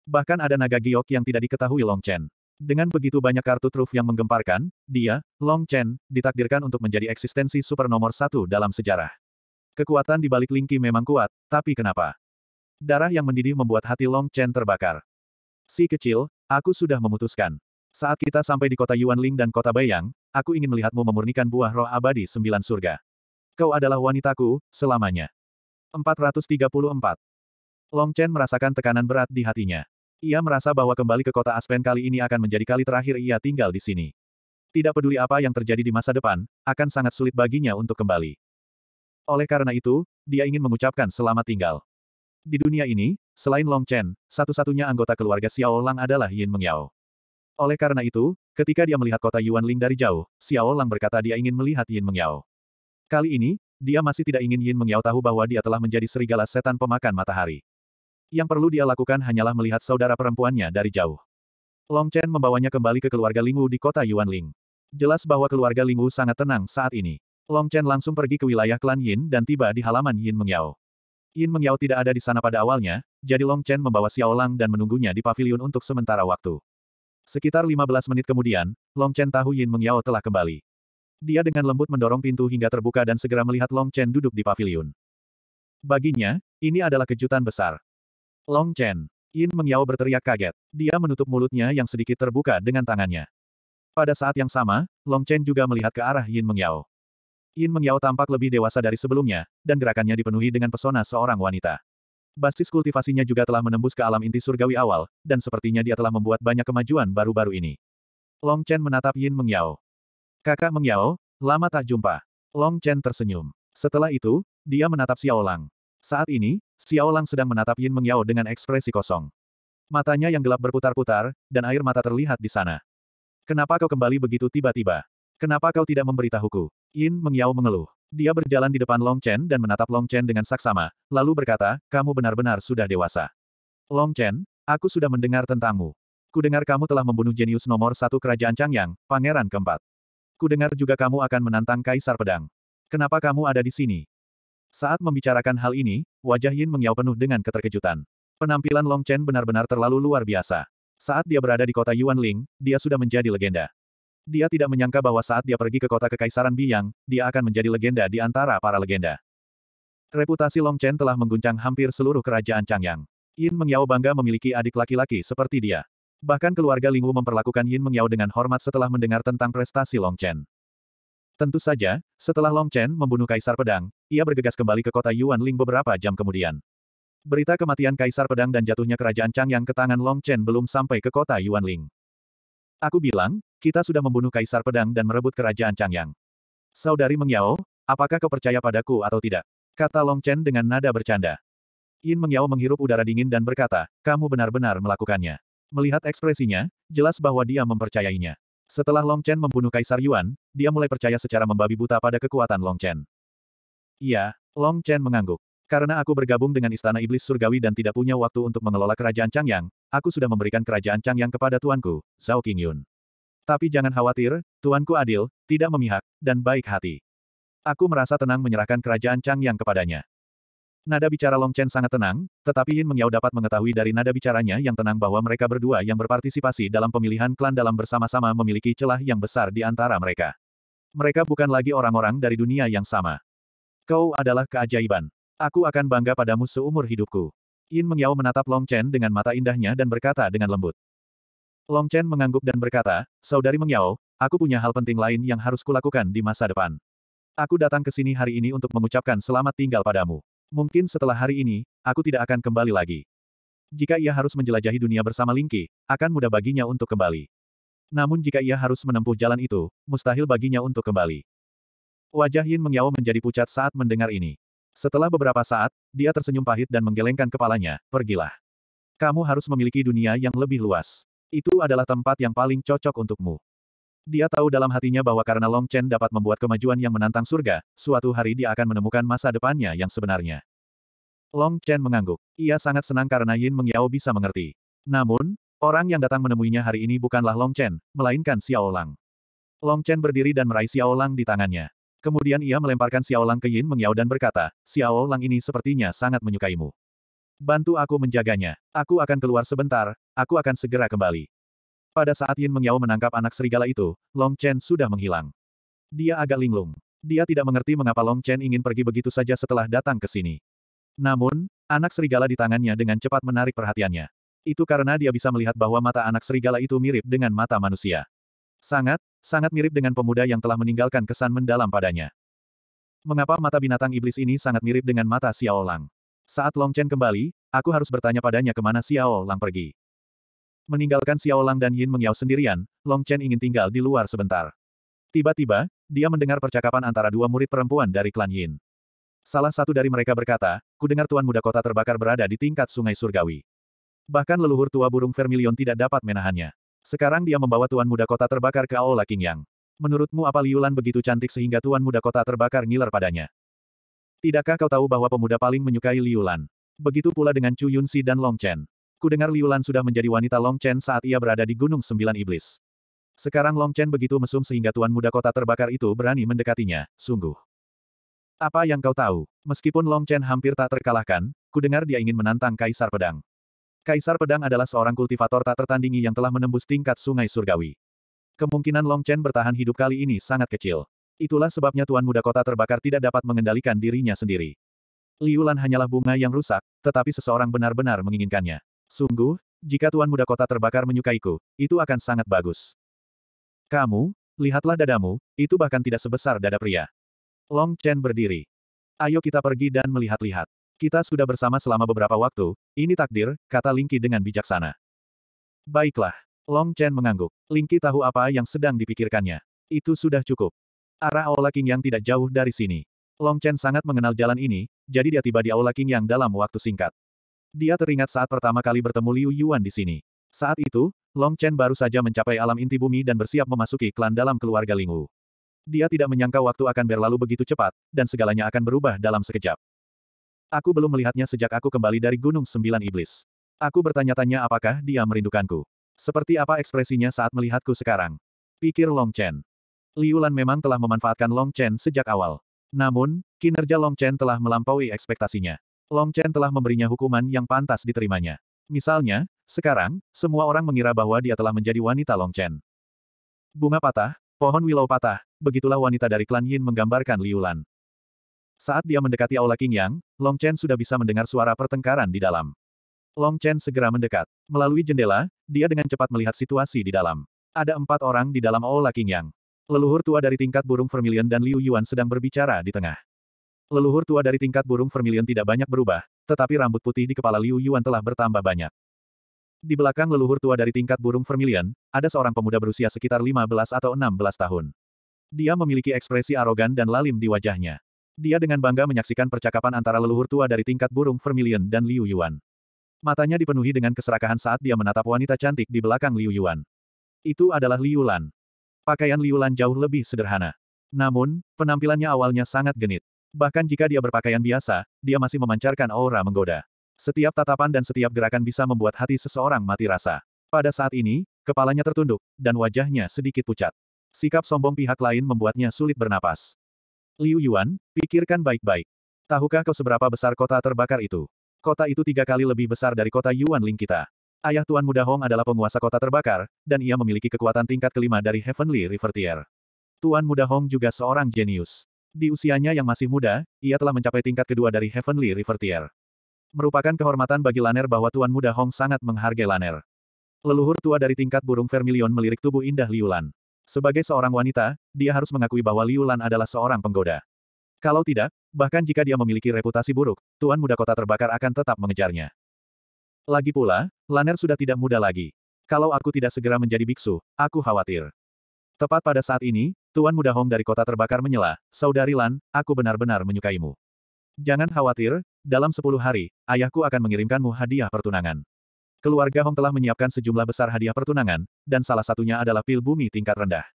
Bahkan ada naga giok yang tidak diketahui Long Chen. Dengan begitu banyak kartu truf yang menggemparkan, dia, Long Chen, ditakdirkan untuk menjadi eksistensi super nomor satu dalam sejarah. Kekuatan di balik Lingqi memang kuat, tapi kenapa? Darah yang mendidih membuat hati Long Chen terbakar. Si kecil, aku sudah memutuskan. Saat kita sampai di kota Yuanling dan kota Bayang, aku ingin melihatmu memurnikan buah roh abadi sembilan surga. Kau adalah wanitaku, selamanya. 434. Long Chen merasakan tekanan berat di hatinya. Ia merasa bahwa kembali ke kota Aspen kali ini akan menjadi kali terakhir ia tinggal di sini. Tidak peduli apa yang terjadi di masa depan, akan sangat sulit baginya untuk kembali. Oleh karena itu, dia ingin mengucapkan selamat tinggal. Di dunia ini, selain Long Chen, satu-satunya anggota keluarga Xiao Lang adalah Yin Mengyao. Oleh karena itu, ketika dia melihat kota Yuan Ling dari jauh, Xiao Lang berkata dia ingin melihat Yin Mengyao. Kali ini, dia masih tidak ingin Yin Mengyao tahu bahwa dia telah menjadi serigala setan pemakan matahari. Yang perlu dia lakukan hanyalah melihat saudara perempuannya dari jauh. Long Chen membawanya kembali ke keluarga Lingwu di kota Yuanling. Jelas bahwa keluarga Lingwu sangat tenang saat ini. Long Chen langsung pergi ke wilayah klan Yin dan tiba di halaman Yin Mengyao. Yin Mengyao tidak ada di sana pada awalnya, jadi Long Chen membawa Xiao Lang dan menunggunya di pavilion untuk sementara waktu. Sekitar 15 menit kemudian, Long Chen tahu Yin Mengyao telah kembali. Dia dengan lembut mendorong pintu hingga terbuka dan segera melihat Long Chen duduk di pavilion. Baginya, ini adalah kejutan besar. Long Chen, Yin Mengyao berteriak kaget. Dia menutup mulutnya yang sedikit terbuka dengan tangannya. Pada saat yang sama, Long Chen juga melihat ke arah Yin Mengyao. Yin Mengyao tampak lebih dewasa dari sebelumnya, dan gerakannya dipenuhi dengan pesona seorang wanita. Basis kultivasinya juga telah menembus ke alam inti surgawi awal, dan sepertinya dia telah membuat banyak kemajuan baru-baru ini. Long Chen menatap Yin Mengyao. Kakak Mengyao, lama tak jumpa. Long Chen tersenyum. Setelah itu, dia menatap Xiao Lang. Saat ini, Xiao Lang sedang menatap Yin Mengyao dengan ekspresi kosong. Matanya yang gelap berputar-putar, dan air mata terlihat di sana. Kenapa kau kembali begitu tiba-tiba? Kenapa kau tidak memberitahuku? Yin Mengyao mengeluh. Dia berjalan di depan Long Chen dan menatap Long Chen dengan saksama, lalu berkata, kamu benar-benar sudah dewasa. Long Chen, aku sudah mendengar tentangmu. Kudengar kamu telah membunuh jenius nomor satu kerajaan Changyang, pangeran keempat. Kudengar juga kamu akan menantang Kaisar Pedang. Kenapa kamu ada di sini? Saat membicarakan hal ini, wajah Yin mengyau penuh dengan keterkejutan. Penampilan Long Chen benar-benar terlalu luar biasa. Saat dia berada di kota Yuan Ling, dia sudah menjadi legenda. Dia tidak menyangka bahwa saat dia pergi ke kota Kekaisaran Biyang, dia akan menjadi legenda di antara para legenda. Reputasi Long Chen telah mengguncang hampir seluruh kerajaan Changyang. Yin Mengyao bangga memiliki adik laki-laki seperti dia. Bahkan keluarga Lingwu memperlakukan Yin Mengyao dengan hormat setelah mendengar tentang prestasi Long Chen. Tentu saja, setelah Long Chen membunuh Kaisar Pedang, ia bergegas kembali ke kota Yuan Ling beberapa jam kemudian. Berita kematian Kaisar Pedang dan jatuhnya kerajaan Chang yang ke tangan Long Chen belum sampai ke kota Yuan Ling. Aku bilang, kita sudah membunuh Kaisar Pedang dan merebut kerajaan Chang Yang. Saudari Mengyao, apakah kau percaya padaku atau tidak? Kata Long Chen dengan nada bercanda. Yin Mengyao menghirup udara dingin dan berkata, kamu benar-benar melakukannya. Melihat ekspresinya, jelas bahwa dia mempercayainya. Setelah Long Chen membunuh Kaisar Yuan, dia mulai percaya secara membabi buta pada kekuatan Long Chen. Iya, Long Chen mengangguk. Karena aku bergabung dengan Istana Iblis Surgawi dan tidak punya waktu untuk mengelola kerajaan Changyang, aku sudah memberikan kerajaan Changyang kepada tuanku, Zhao Qingyun. Tapi jangan khawatir, tuanku adil, tidak memihak, dan baik hati. Aku merasa tenang menyerahkan kerajaan Changyang kepadanya. Nada bicara Long Chen sangat tenang, tetapi Yin Mengyao dapat mengetahui dari nada bicaranya yang tenang bahwa mereka berdua yang berpartisipasi dalam pemilihan klan dalam bersama-sama memiliki celah yang besar di antara mereka. Mereka bukan lagi orang-orang dari dunia yang sama. Kau adalah keajaiban. Aku akan bangga padamu seumur hidupku. Yin Mengyao menatap Long Chen dengan mata indahnya dan berkata dengan lembut. Long Chen mengangguk dan berkata, Saudari Mengyao, aku punya hal penting lain yang harus kulakukan di masa depan. Aku datang ke sini hari ini untuk mengucapkan selamat tinggal padamu. Mungkin setelah hari ini, aku tidak akan kembali lagi. Jika ia harus menjelajahi dunia bersama Lingqi, akan mudah baginya untuk kembali. Namun jika ia harus menempuh jalan itu, mustahil baginya untuk kembali. Wajah Yin Mengyao menjadi pucat saat mendengar ini. Setelah beberapa saat, dia tersenyum pahit dan menggelengkan kepalanya, pergilah. Kamu harus memiliki dunia yang lebih luas. Itu adalah tempat yang paling cocok untukmu. Dia tahu dalam hatinya bahwa karena Long Chen dapat membuat kemajuan yang menantang surga, suatu hari dia akan menemukan masa depannya yang sebenarnya. Long Chen mengangguk. Ia sangat senang karena Yin Mengyao bisa mengerti. Namun, orang yang datang menemuinya hari ini bukanlah Long Chen, melainkan Xiao Lang. Long Chen berdiri dan meraih Xiao Lang di tangannya. Kemudian ia melemparkan Xiao Lang ke Yin Mengyao dan berkata, Xiao Lang ini sepertinya sangat menyukaimu. Bantu aku menjaganya. Aku akan keluar sebentar, aku akan segera kembali. Pada saat Yin Mengyao menangkap anak serigala itu, Long Chen sudah menghilang. Dia agak linglung. Dia tidak mengerti mengapa Long Chen ingin pergi begitu saja setelah datang ke sini. Namun, anak serigala di tangannya dengan cepat menarik perhatiannya. Itu karena dia bisa melihat bahwa mata anak serigala itu mirip dengan mata manusia. Sangat, sangat mirip dengan pemuda yang telah meninggalkan kesan mendalam padanya. Mengapa mata binatang iblis ini sangat mirip dengan mata Xiao Lang? Saat Long Chen kembali, aku harus bertanya padanya kemana Xiao Lang pergi. Meninggalkan Xiao Lang dan Yin Mengyao sendirian, Long Chen ingin tinggal di luar sebentar. Tiba-tiba, dia mendengar percakapan antara dua murid perempuan dari klan Yin. Salah satu dari mereka berkata, kudengar Tuan Muda Kota terbakar berada di tingkat sungai surgawi. Bahkan leluhur tua burung vermilion tidak dapat menahannya. Sekarang dia membawa Tuan Muda Kota terbakar ke Aola Qingyang. Menurutmu apa Liulan begitu cantik sehingga Tuan Muda Kota terbakar ngiler padanya? Tidakkah kau tahu bahwa pemuda paling menyukai Liulan? Begitu pula dengan Chu Yunsi dan Long Chen. Kudengar Liu Lan sudah menjadi wanita Long Chen saat ia berada di Gunung Sembilan Iblis. Sekarang Long Chen begitu mesum sehingga tuan muda kota terbakar itu berani mendekatinya, sungguh. Apa yang kau tahu? Meskipun Long Chen hampir tak terkalahkan, kudengar dia ingin menantang Kaisar Pedang. Kaisar Pedang adalah seorang kultivator tak tertandingi yang telah menembus tingkat sungai surgawi. Kemungkinan Long Chen bertahan hidup kali ini sangat kecil. Itulah sebabnya tuan muda kota terbakar tidak dapat mengendalikan dirinya sendiri. Liulan hanyalah bunga yang rusak, tetapi seseorang benar-benar menginginkannya. Sungguh, jika Tuan Muda Kota terbakar menyukaiku, itu akan sangat bagus. Kamu, lihatlah dadamu, itu bahkan tidak sebesar dada pria. Long Chen berdiri. Ayo kita pergi dan melihat-lihat. Kita sudah bersama selama beberapa waktu, ini takdir, kata Lingqi dengan bijaksana. Baiklah. Long Chen mengangguk. Lingqi tahu apa yang sedang dipikirkannya. Itu sudah cukup. Arah Aula King yang tidak jauh dari sini. Long Chen sangat mengenal jalan ini, jadi dia tiba di Aula King yang dalam waktu singkat. Dia teringat saat pertama kali bertemu Liu Yuan di sini. Saat itu, Long Chen baru saja mencapai alam inti bumi dan bersiap memasuki klan dalam keluarga Lingwu. Dia tidak menyangka waktu akan berlalu begitu cepat, dan segalanya akan berubah dalam sekejap. Aku belum melihatnya sejak aku kembali dari Gunung Sembilan Iblis. Aku bertanya-tanya apakah dia merindukanku. Seperti apa ekspresinya saat melihatku sekarang? Pikir Long Chen. Liu Lan memang telah memanfaatkan Long Chen sejak awal. Namun, kinerja Long Chen telah melampaui ekspektasinya. Long Chen telah memberinya hukuman yang pantas diterimanya. Misalnya, sekarang, semua orang mengira bahwa dia telah menjadi wanita Long Chen. Bunga patah, pohon willow patah, begitulah wanita dari klan Yin menggambarkan Liu Lan. Saat dia mendekati Aula Yang, Long Chen sudah bisa mendengar suara pertengkaran di dalam. Long Chen segera mendekat. Melalui jendela, dia dengan cepat melihat situasi di dalam. Ada empat orang di dalam Aula Yang. Leluhur tua dari tingkat burung vermilion dan Liu Yuan sedang berbicara di tengah. Leluhur tua dari tingkat burung vermilion tidak banyak berubah, tetapi rambut putih di kepala Liu Yuan telah bertambah banyak. Di belakang leluhur tua dari tingkat burung vermilion, ada seorang pemuda berusia sekitar 15 atau 16 tahun. Dia memiliki ekspresi arogan dan lalim di wajahnya. Dia dengan bangga menyaksikan percakapan antara leluhur tua dari tingkat burung vermilion dan Liu Yuan. Matanya dipenuhi dengan keserakahan saat dia menatap wanita cantik di belakang Liu Yuan. Itu adalah Liu Lan. Pakaian Liu Lan jauh lebih sederhana. Namun, penampilannya awalnya sangat genit. Bahkan jika dia berpakaian biasa, dia masih memancarkan aura menggoda. Setiap tatapan dan setiap gerakan bisa membuat hati seseorang mati rasa. Pada saat ini, kepalanya tertunduk, dan wajahnya sedikit pucat. Sikap sombong pihak lain membuatnya sulit bernapas. Liu Yuan, pikirkan baik-baik. Tahukah kau seberapa besar kota terbakar itu? Kota itu tiga kali lebih besar dari kota Yuan Ling kita. Ayah Tuan Muda Hong adalah penguasa kota terbakar, dan ia memiliki kekuatan tingkat kelima dari Heavenly River Tier. Tuan Muda Hong juga seorang jenius. Di usianya yang masih muda, ia telah mencapai tingkat kedua dari Heavenly Tier. Merupakan kehormatan bagi Laner bahwa Tuan Muda Hong sangat menghargai Laner. Leluhur tua dari tingkat burung vermilion melirik tubuh indah Liulan. Sebagai seorang wanita, dia harus mengakui bahwa Liulan adalah seorang penggoda. Kalau tidak, bahkan jika dia memiliki reputasi buruk, Tuan Muda Kota Terbakar akan tetap mengejarnya. Lagi pula, Laner sudah tidak muda lagi. Kalau aku tidak segera menjadi biksu, aku khawatir. Tepat pada saat ini, Tuan Muda Hong dari kota terbakar menyela, Saudari Lan, aku benar-benar menyukaimu. Jangan khawatir, dalam sepuluh hari, ayahku akan mengirimkanmu hadiah pertunangan. Keluarga Hong telah menyiapkan sejumlah besar hadiah pertunangan, dan salah satunya adalah pil bumi tingkat rendah.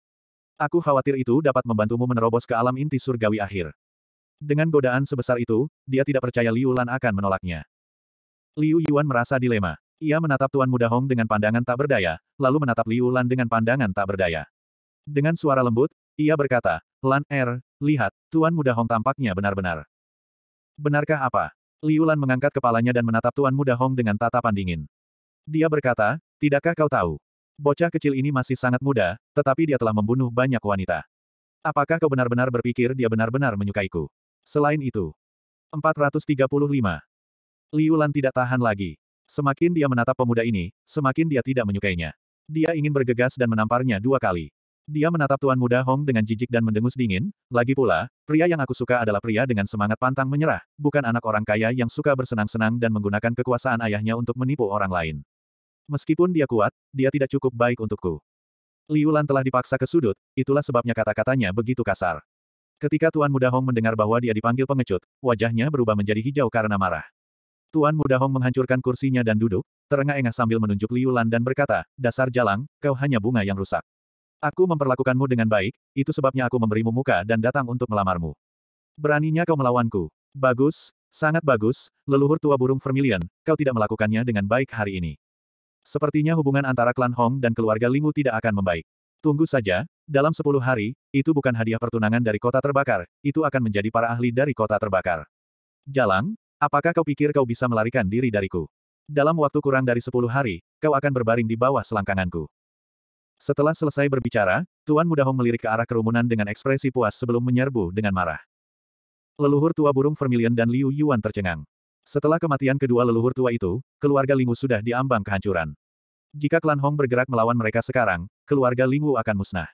Aku khawatir itu dapat membantumu menerobos ke alam inti surgawi akhir. Dengan godaan sebesar itu, dia tidak percaya Liu Lan akan menolaknya. Liu Yuan merasa dilema. Ia menatap Tuan Muda Hong dengan pandangan tak berdaya, lalu menatap Liu Lan dengan pandangan tak berdaya. Dengan suara lembut, ia berkata, Lan Er, lihat, Tuan Muda Hong tampaknya benar-benar. Benarkah apa? Liu Lan mengangkat kepalanya dan menatap Tuan Muda Hong dengan tatapan dingin. Dia berkata, tidakkah kau tahu? Bocah kecil ini masih sangat muda, tetapi dia telah membunuh banyak wanita. Apakah kau benar-benar berpikir dia benar-benar menyukaiku? Selain itu, 435. Liu Lan tidak tahan lagi. Semakin dia menatap pemuda ini, semakin dia tidak menyukainya. Dia ingin bergegas dan menamparnya dua kali. Dia menatap tuan muda Hong dengan jijik dan mendengus dingin, lagi pula, pria yang aku suka adalah pria dengan semangat pantang menyerah, bukan anak orang kaya yang suka bersenang-senang dan menggunakan kekuasaan ayahnya untuk menipu orang lain. Meskipun dia kuat, dia tidak cukup baik untukku. Liu Lan telah dipaksa ke sudut, itulah sebabnya kata-katanya begitu kasar. Ketika Tuan Muda Hong mendengar bahwa dia dipanggil pengecut, wajahnya berubah menjadi hijau karena marah. Tuan Muda Hong menghancurkan kursinya dan duduk, terengah-engah sambil menunjuk Liu Lan dan berkata, dasar jalang, kau hanya bunga yang rusak. Aku memperlakukanmu dengan baik, itu sebabnya aku memberimu muka dan datang untuk melamarmu. Beraninya kau melawanku. Bagus, sangat bagus, leluhur tua burung vermilion, kau tidak melakukannya dengan baik hari ini. Sepertinya hubungan antara klan Hong dan keluarga Lingu tidak akan membaik. Tunggu saja, dalam sepuluh hari, itu bukan hadiah pertunangan dari kota terbakar, itu akan menjadi para ahli dari kota terbakar. Jalang, apakah kau pikir kau bisa melarikan diri dariku? Dalam waktu kurang dari sepuluh hari, kau akan berbaring di bawah selangkanganku. Setelah selesai berbicara, Tuan Muda Hong melirik ke arah kerumunan dengan ekspresi puas sebelum menyerbu dengan marah. Leluhur tua burung Vermilion dan Liu Yuan tercengang. Setelah kematian kedua leluhur tua itu, keluarga Lingwu sudah diambang kehancuran. Jika klan Hong bergerak melawan mereka sekarang, keluarga Lingwu akan musnah.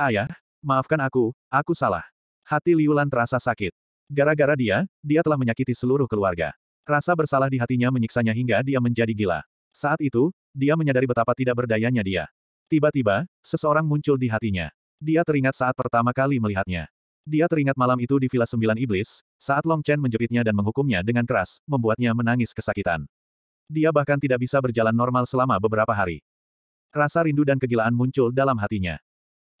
Ayah, maafkan aku, aku salah. Hati Liu Lan terasa sakit. Gara-gara dia, dia telah menyakiti seluruh keluarga. Rasa bersalah di hatinya menyiksanya hingga dia menjadi gila. Saat itu, dia menyadari betapa tidak berdayanya dia. Tiba-tiba, seseorang muncul di hatinya. Dia teringat saat pertama kali melihatnya. Dia teringat malam itu di Villa Sembilan Iblis, saat Long Chen menjepitnya dan menghukumnya dengan keras, membuatnya menangis kesakitan. Dia bahkan tidak bisa berjalan normal selama beberapa hari. Rasa rindu dan kegilaan muncul dalam hatinya.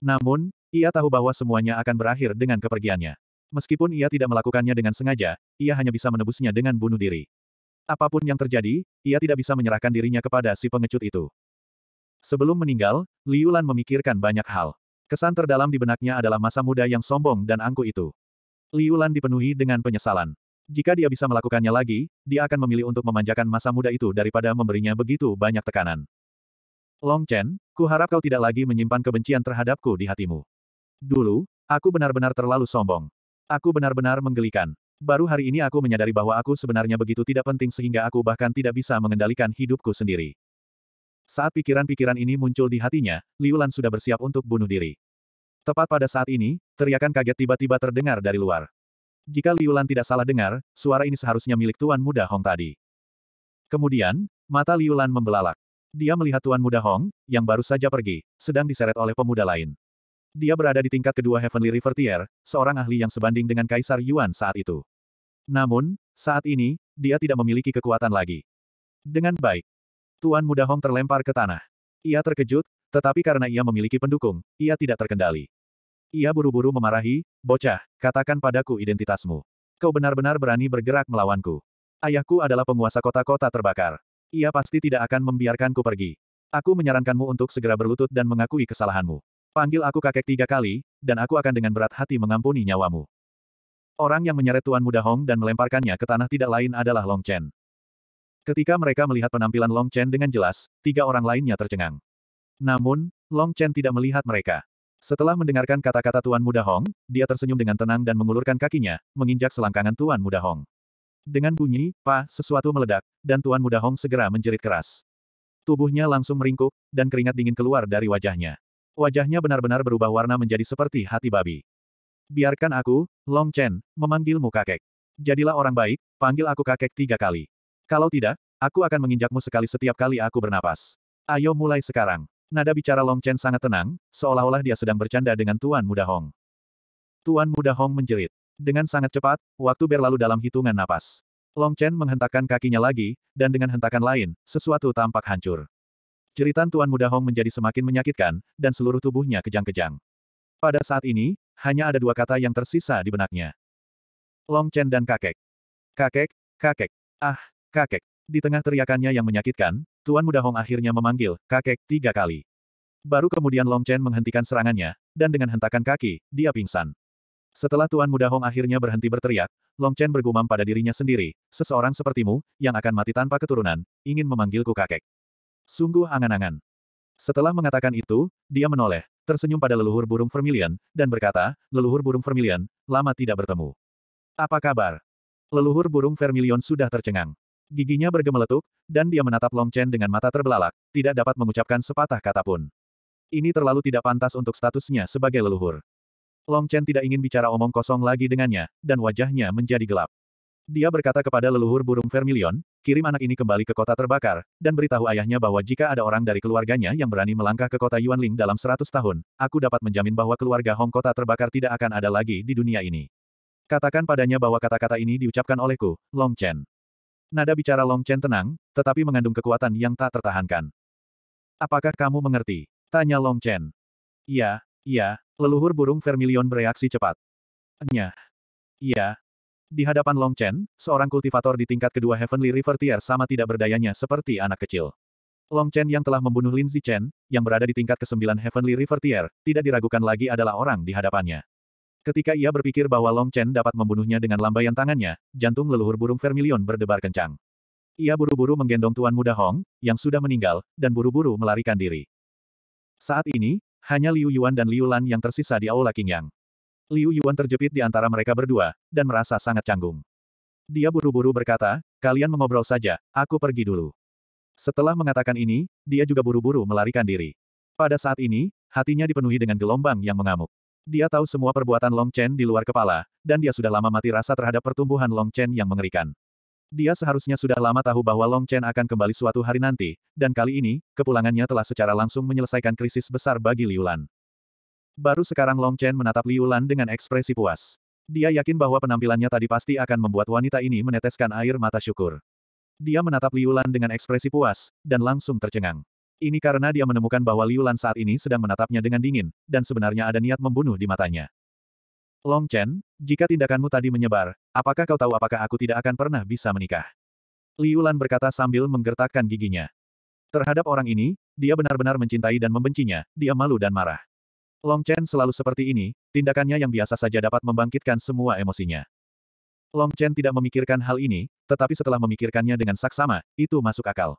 Namun, ia tahu bahwa semuanya akan berakhir dengan kepergiannya. Meskipun ia tidak melakukannya dengan sengaja, ia hanya bisa menebusnya dengan bunuh diri. Apapun yang terjadi, ia tidak bisa menyerahkan dirinya kepada si pengecut itu. Sebelum meninggal, Liu Lan memikirkan banyak hal. Kesan terdalam di benaknya adalah masa muda yang sombong dan angku itu. Liu Lan dipenuhi dengan penyesalan. Jika dia bisa melakukannya lagi, dia akan memilih untuk memanjakan masa muda itu daripada memberinya begitu banyak tekanan. Long Chen, kuharap kau tidak lagi menyimpan kebencian terhadapku di hatimu. Dulu, aku benar-benar terlalu sombong. Aku benar-benar menggelikan. Baru hari ini aku menyadari bahwa aku sebenarnya begitu tidak penting sehingga aku bahkan tidak bisa mengendalikan hidupku sendiri. Saat pikiran-pikiran ini muncul di hatinya, Liulan sudah bersiap untuk bunuh diri. Tepat pada saat ini, teriakan kaget tiba-tiba terdengar dari luar. Jika Liulan tidak salah dengar, suara ini seharusnya milik Tuan Muda Hong tadi. Kemudian, mata Liulan membelalak. Dia melihat Tuan Muda Hong, yang baru saja pergi, sedang diseret oleh pemuda lain. Dia berada di tingkat kedua Heavenly River Tier, seorang ahli yang sebanding dengan Kaisar Yuan saat itu. Namun, saat ini, dia tidak memiliki kekuatan lagi. Dengan baik, Tuan Muda Hong terlempar ke tanah. Ia terkejut, tetapi karena ia memiliki pendukung, ia tidak terkendali. Ia buru-buru memarahi, bocah, katakan padaku identitasmu. Kau benar-benar berani bergerak melawanku. Ayahku adalah penguasa kota-kota terbakar. Ia pasti tidak akan membiarkanku pergi. Aku menyarankanmu untuk segera berlutut dan mengakui kesalahanmu. Panggil aku kakek tiga kali, dan aku akan dengan berat hati mengampuni nyawamu. Orang yang menyeret Tuan Muda Hong dan melemparkannya ke tanah tidak lain adalah Long Chen. Ketika mereka melihat penampilan Long Chen dengan jelas, tiga orang lainnya tercengang. Namun, Long Chen tidak melihat mereka. Setelah mendengarkan kata-kata Tuan Muda Hong, dia tersenyum dengan tenang dan mengulurkan kakinya, menginjak selangkangan Tuan Muda Hong. Dengan bunyi, pa, sesuatu meledak, dan Tuan Muda Hong segera menjerit keras. Tubuhnya langsung meringkuk, dan keringat dingin keluar dari wajahnya. Wajahnya benar-benar berubah warna menjadi seperti hati babi. Biarkan aku, Long Chen, memanggilmu kakek. Jadilah orang baik, panggil aku kakek tiga kali. Kalau tidak, aku akan menginjakmu sekali setiap kali aku bernapas. Ayo mulai sekarang. Nada bicara Long Chen sangat tenang, seolah-olah dia sedang bercanda dengan Tuan Muda Hong. Tuan Muda Hong menjerit. Dengan sangat cepat, waktu berlalu dalam hitungan napas. Long Chen menghentakkan kakinya lagi, dan dengan hentakan lain, sesuatu tampak hancur. Jeritan Tuan Muda Hong menjadi semakin menyakitkan, dan seluruh tubuhnya kejang-kejang. Pada saat ini, hanya ada dua kata yang tersisa di benaknya. Long Chen dan kakek. Kakek, kakek. Ah, Kakek. Di tengah teriakannya yang menyakitkan, Tuan Muda Hong akhirnya memanggil, kakek, tiga kali. Baru kemudian Long Chen menghentikan serangannya, dan dengan hentakan kaki, dia pingsan. Setelah Tuan Muda Hong akhirnya berhenti berteriak, Long Chen bergumam pada dirinya sendiri, seseorang sepertimu, yang akan mati tanpa keturunan, ingin memanggilku kakek. Sungguh angan-angan. Setelah mengatakan itu, dia menoleh, tersenyum pada leluhur burung vermilion, dan berkata, leluhur burung vermilion, lama tidak bertemu. Apa kabar? Leluhur burung vermilion sudah tercengang. Giginya bergemeletuk, dan dia menatap Long Chen dengan mata terbelalak, tidak dapat mengucapkan sepatah kata pun. Ini terlalu tidak pantas untuk statusnya sebagai leluhur. Long Chen tidak ingin bicara omong kosong lagi dengannya, dan wajahnya menjadi gelap. Dia berkata kepada leluhur burung vermilion, kirim anak ini kembali ke kota terbakar, dan beritahu ayahnya bahwa jika ada orang dari keluarganya yang berani melangkah ke kota Yuanling dalam 100 tahun, aku dapat menjamin bahwa keluarga Hong kota terbakar tidak akan ada lagi di dunia ini. Katakan padanya bahwa kata-kata ini diucapkan olehku, Long Chen. Nada bicara Long Chen tenang, tetapi mengandung kekuatan yang tak tertahankan. Apakah kamu mengerti? Tanya Long Chen. Iya, iya, leluhur burung vermilion bereaksi cepat. Nyah. Iya. Di hadapan Long Chen, seorang kultivator di tingkat kedua Heavenly River Tier sama tidak berdayanya seperti anak kecil. Long Chen yang telah membunuh Lin Zichen, yang berada di tingkat ke-9 Heavenly River Tier, tidak diragukan lagi adalah orang di hadapannya. Ketika ia berpikir bahwa Long Chen dapat membunuhnya dengan lambaian tangannya, jantung leluhur burung vermilion berdebar kencang. Ia buru-buru menggendong Tuan Muda Hong, yang sudah meninggal, dan buru-buru melarikan diri. Saat ini, hanya Liu Yuan dan Liu Lan yang tersisa di Aula Qingyang. Liu Yuan terjepit di antara mereka berdua, dan merasa sangat canggung. Dia buru-buru berkata, kalian mengobrol saja, aku pergi dulu. Setelah mengatakan ini, dia juga buru-buru melarikan diri. Pada saat ini, hatinya dipenuhi dengan gelombang yang mengamuk. Dia tahu semua perbuatan Long Chen di luar kepala, dan dia sudah lama mati rasa terhadap pertumbuhan Long Chen yang mengerikan. Dia seharusnya sudah lama tahu bahwa Long Chen akan kembali suatu hari nanti, dan kali ini, kepulangannya telah secara langsung menyelesaikan krisis besar bagi Liu Baru sekarang Long Chen menatap Liu dengan ekspresi puas. Dia yakin bahwa penampilannya tadi pasti akan membuat wanita ini meneteskan air mata syukur. Dia menatap Liu dengan ekspresi puas, dan langsung tercengang. Ini karena dia menemukan bahwa Liu Lan saat ini sedang menatapnya dengan dingin, dan sebenarnya ada niat membunuh di matanya. Long Chen, jika tindakanmu tadi menyebar, apakah kau tahu apakah aku tidak akan pernah bisa menikah? Liu Lan berkata sambil menggertakkan giginya. Terhadap orang ini, dia benar-benar mencintai dan membencinya, dia malu dan marah. Long Chen selalu seperti ini, tindakannya yang biasa saja dapat membangkitkan semua emosinya. Long Chen tidak memikirkan hal ini, tetapi setelah memikirkannya dengan saksama, itu masuk akal.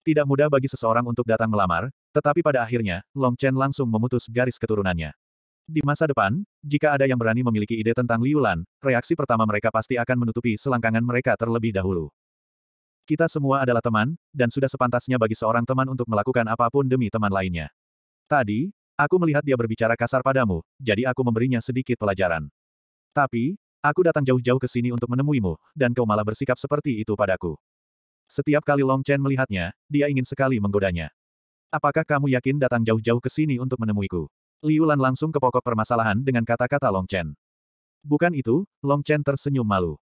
Tidak mudah bagi seseorang untuk datang melamar, tetapi pada akhirnya, Long Chen langsung memutus garis keturunannya. Di masa depan, jika ada yang berani memiliki ide tentang Liu Lan, reaksi pertama mereka pasti akan menutupi selangkangan mereka terlebih dahulu. Kita semua adalah teman, dan sudah sepantasnya bagi seorang teman untuk melakukan apapun demi teman lainnya. Tadi, aku melihat dia berbicara kasar padamu, jadi aku memberinya sedikit pelajaran. Tapi, aku datang jauh-jauh ke sini untuk menemuimu, dan kau malah bersikap seperti itu padaku. Setiap kali Long Chen melihatnya, dia ingin sekali menggodanya. Apakah kamu yakin datang jauh-jauh ke sini untuk menemuiku? Liu Lan langsung ke pokok permasalahan dengan kata-kata Long Chen. Bukan itu, Long Chen tersenyum malu.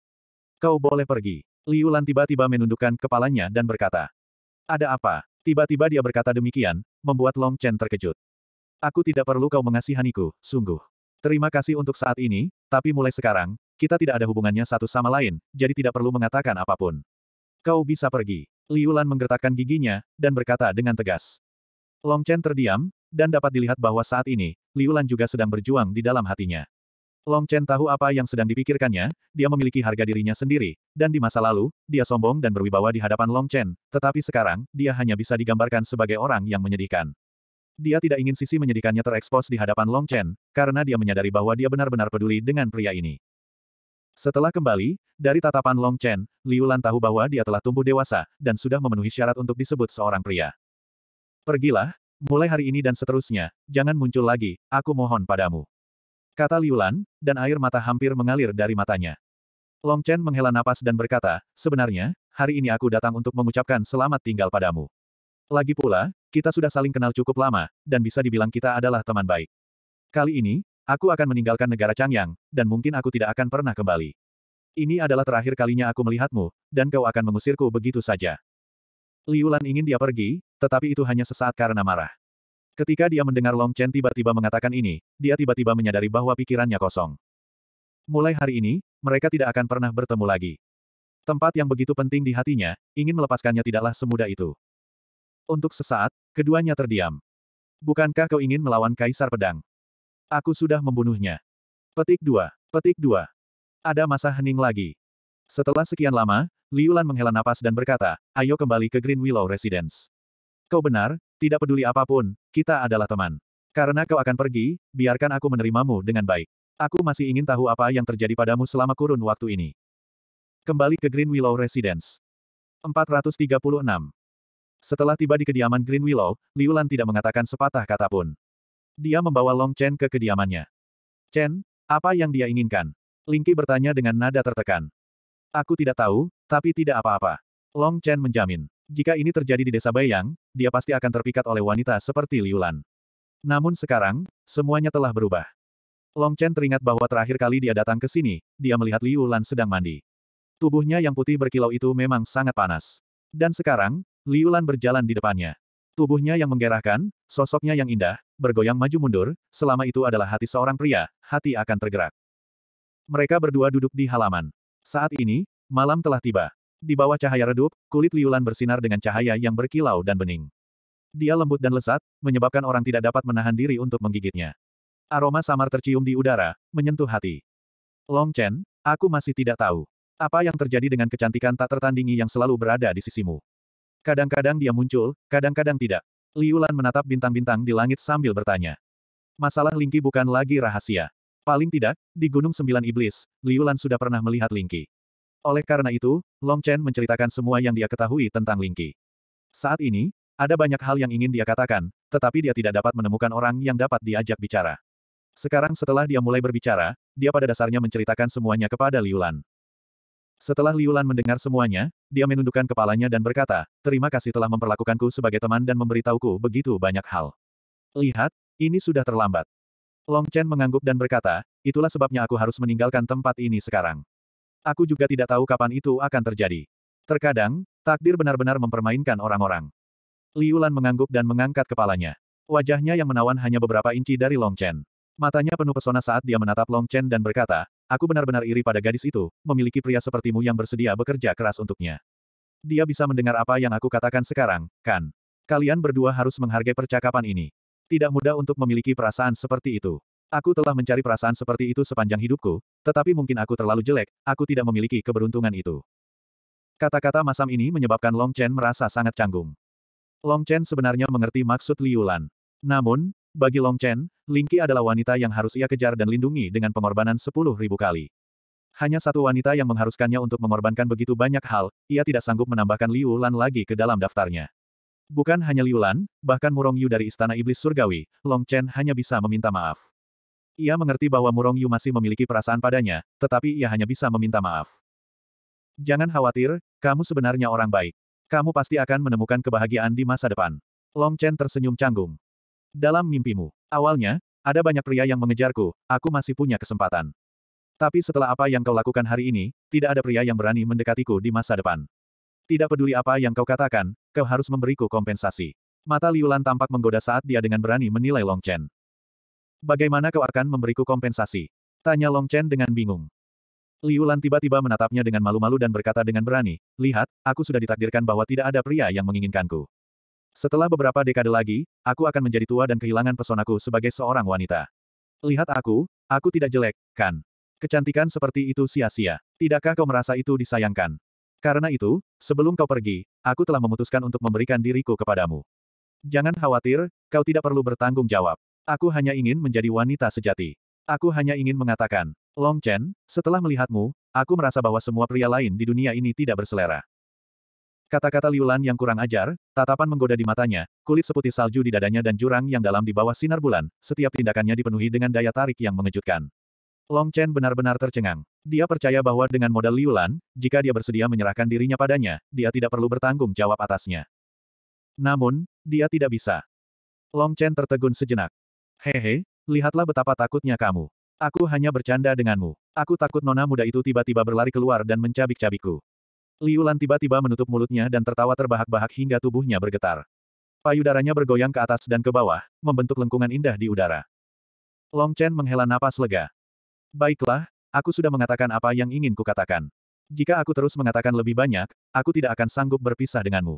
Kau boleh pergi. Liu Lan tiba-tiba menundukkan kepalanya dan berkata. Ada apa? Tiba-tiba dia berkata demikian, membuat Long Chen terkejut. Aku tidak perlu kau mengasihaniku, sungguh. Terima kasih untuk saat ini, tapi mulai sekarang, kita tidak ada hubungannya satu sama lain, jadi tidak perlu mengatakan apapun. Kau bisa pergi. Liulan Lan menggertakkan giginya, dan berkata dengan tegas. Long Chen terdiam, dan dapat dilihat bahwa saat ini, Liulan juga sedang berjuang di dalam hatinya. Long Chen tahu apa yang sedang dipikirkannya, dia memiliki harga dirinya sendiri, dan di masa lalu, dia sombong dan berwibawa di hadapan Long Chen, tetapi sekarang, dia hanya bisa digambarkan sebagai orang yang menyedihkan. Dia tidak ingin sisi menyedihkannya terekspos di hadapan Long Chen, karena dia menyadari bahwa dia benar-benar peduli dengan pria ini. Setelah kembali, dari tatapan Long Chen, Liu Lan tahu bahwa dia telah tumbuh dewasa, dan sudah memenuhi syarat untuk disebut seorang pria. Pergilah, mulai hari ini dan seterusnya, jangan muncul lagi, aku mohon padamu. Kata Liu Lan, dan air mata hampir mengalir dari matanya. Long Chen menghela napas dan berkata, sebenarnya, hari ini aku datang untuk mengucapkan selamat tinggal padamu. Lagi pula, kita sudah saling kenal cukup lama, dan bisa dibilang kita adalah teman baik. Kali ini, Aku akan meninggalkan negara Changyang, dan mungkin aku tidak akan pernah kembali. Ini adalah terakhir kalinya aku melihatmu, dan kau akan mengusirku begitu saja. Liulan ingin dia pergi, tetapi itu hanya sesaat karena marah. Ketika dia mendengar Long Chen tiba-tiba mengatakan ini, dia tiba-tiba menyadari bahwa pikirannya kosong. Mulai hari ini, mereka tidak akan pernah bertemu lagi. Tempat yang begitu penting di hatinya, ingin melepaskannya tidaklah semudah itu. Untuk sesaat, keduanya terdiam. Bukankah kau ingin melawan Kaisar Pedang? Aku sudah membunuhnya. Petik 2. Petik 2. Ada masa hening lagi. Setelah sekian lama, Liulan menghela napas dan berkata, ayo kembali ke Green Willow Residence. Kau benar, tidak peduli apapun, kita adalah teman. Karena kau akan pergi, biarkan aku menerimamu dengan baik. Aku masih ingin tahu apa yang terjadi padamu selama kurun waktu ini. Kembali ke Green Willow Residence. 436. Setelah tiba di kediaman Green Willow, Liulan tidak mengatakan sepatah kata pun. Dia membawa Long Chen ke kediamannya. Chen, apa yang dia inginkan? Lingqi bertanya dengan nada tertekan. Aku tidak tahu, tapi tidak apa-apa. Long Chen menjamin. Jika ini terjadi di desa Bayang, dia pasti akan terpikat oleh wanita seperti Liulan. Namun sekarang, semuanya telah berubah. Long Chen teringat bahwa terakhir kali dia datang ke sini, dia melihat Liulan sedang mandi. Tubuhnya yang putih berkilau itu memang sangat panas. Dan sekarang, Liulan berjalan di depannya. Tubuhnya yang menggerahkan, sosoknya yang indah, bergoyang maju mundur, selama itu adalah hati seorang pria, hati akan tergerak. Mereka berdua duduk di halaman. Saat ini, malam telah tiba. Di bawah cahaya redup, kulit Liulan bersinar dengan cahaya yang berkilau dan bening. Dia lembut dan lesat, menyebabkan orang tidak dapat menahan diri untuk menggigitnya. Aroma samar tercium di udara, menyentuh hati. Long Chen, aku masih tidak tahu. Apa yang terjadi dengan kecantikan tak tertandingi yang selalu berada di sisimu? Kadang-kadang dia muncul, kadang-kadang tidak. Liulan menatap bintang-bintang di langit sambil bertanya. Masalah Lingki bukan lagi rahasia. Paling tidak, di Gunung Sembilan Iblis, Liulan sudah pernah melihat Lingki. Oleh karena itu, Long Chen menceritakan semua yang dia ketahui tentang Lingki. Saat ini, ada banyak hal yang ingin dia katakan, tetapi dia tidak dapat menemukan orang yang dapat diajak bicara. Sekarang setelah dia mulai berbicara, dia pada dasarnya menceritakan semuanya kepada Liulan. Setelah Liulan mendengar semuanya, dia menundukkan kepalanya dan berkata, terima kasih telah memperlakukanku sebagai teman dan memberitahuku begitu banyak hal. Lihat, ini sudah terlambat. Long Chen mengangguk dan berkata, itulah sebabnya aku harus meninggalkan tempat ini sekarang. Aku juga tidak tahu kapan itu akan terjadi. Terkadang, takdir benar-benar mempermainkan orang-orang. Liulan mengangguk dan mengangkat kepalanya. Wajahnya yang menawan hanya beberapa inci dari Long Chen. Matanya penuh pesona saat dia menatap Long Chen dan berkata, Aku benar-benar iri pada gadis itu, memiliki pria sepertimu yang bersedia bekerja keras untuknya. Dia bisa mendengar apa yang aku katakan sekarang, kan? Kalian berdua harus menghargai percakapan ini. Tidak mudah untuk memiliki perasaan seperti itu. Aku telah mencari perasaan seperti itu sepanjang hidupku, tetapi mungkin aku terlalu jelek, aku tidak memiliki keberuntungan itu. Kata-kata masam ini menyebabkan Long Chen merasa sangat canggung. Long Chen sebenarnya mengerti maksud Liu Lan. Namun, bagi Long Chen, Ling Lingqi adalah wanita yang harus ia kejar dan lindungi dengan pengorbanan sepuluh ribu kali. Hanya satu wanita yang mengharuskannya untuk mengorbankan begitu banyak hal, ia tidak sanggup menambahkan Liu Lan lagi ke dalam daftarnya. Bukan hanya Liu Lan, bahkan Murong Yu dari Istana Iblis Surgawi, Long Chen hanya bisa meminta maaf. Ia mengerti bahwa Murong Yu masih memiliki perasaan padanya, tetapi ia hanya bisa meminta maaf. Jangan khawatir, kamu sebenarnya orang baik. Kamu pasti akan menemukan kebahagiaan di masa depan. Long Chen tersenyum canggung. Dalam mimpimu. Awalnya, ada banyak pria yang mengejarku, aku masih punya kesempatan. Tapi setelah apa yang kau lakukan hari ini, tidak ada pria yang berani mendekatiku di masa depan. Tidak peduli apa yang kau katakan, kau harus memberiku kompensasi. Mata Liulan tampak menggoda saat dia dengan berani menilai Long Chen. Bagaimana kau akan memberiku kompensasi? Tanya Long Chen dengan bingung. Liulan tiba-tiba menatapnya dengan malu-malu dan berkata dengan berani, Lihat, aku sudah ditakdirkan bahwa tidak ada pria yang menginginkanku. Setelah beberapa dekade lagi, aku akan menjadi tua dan kehilangan pesonaku sebagai seorang wanita. Lihat aku, aku tidak jelek, kan? Kecantikan seperti itu sia-sia. Tidakkah kau merasa itu disayangkan? Karena itu, sebelum kau pergi, aku telah memutuskan untuk memberikan diriku kepadamu. Jangan khawatir, kau tidak perlu bertanggung jawab. Aku hanya ingin menjadi wanita sejati. Aku hanya ingin mengatakan, Long Chen, setelah melihatmu, aku merasa bahwa semua pria lain di dunia ini tidak berselera. Kata-kata Liulan yang kurang ajar, tatapan menggoda di matanya, kulit seputih salju di dadanya dan jurang yang dalam di bawah sinar bulan, setiap tindakannya dipenuhi dengan daya tarik yang mengejutkan. Long Chen benar-benar tercengang. Dia percaya bahwa dengan modal Liulan, jika dia bersedia menyerahkan dirinya padanya, dia tidak perlu bertanggung jawab atasnya. Namun, dia tidak bisa. Long Chen tertegun sejenak. Hehe, lihatlah betapa takutnya kamu. Aku hanya bercanda denganmu. Aku takut nona muda itu tiba-tiba berlari keluar dan mencabik-cabikku. Liu Lan tiba-tiba menutup mulutnya dan tertawa terbahak-bahak hingga tubuhnya bergetar. Payudaranya bergoyang ke atas dan ke bawah, membentuk lengkungan indah di udara. Long Chen menghela napas lega. Baiklah, aku sudah mengatakan apa yang ingin kukatakan. Jika aku terus mengatakan lebih banyak, aku tidak akan sanggup berpisah denganmu.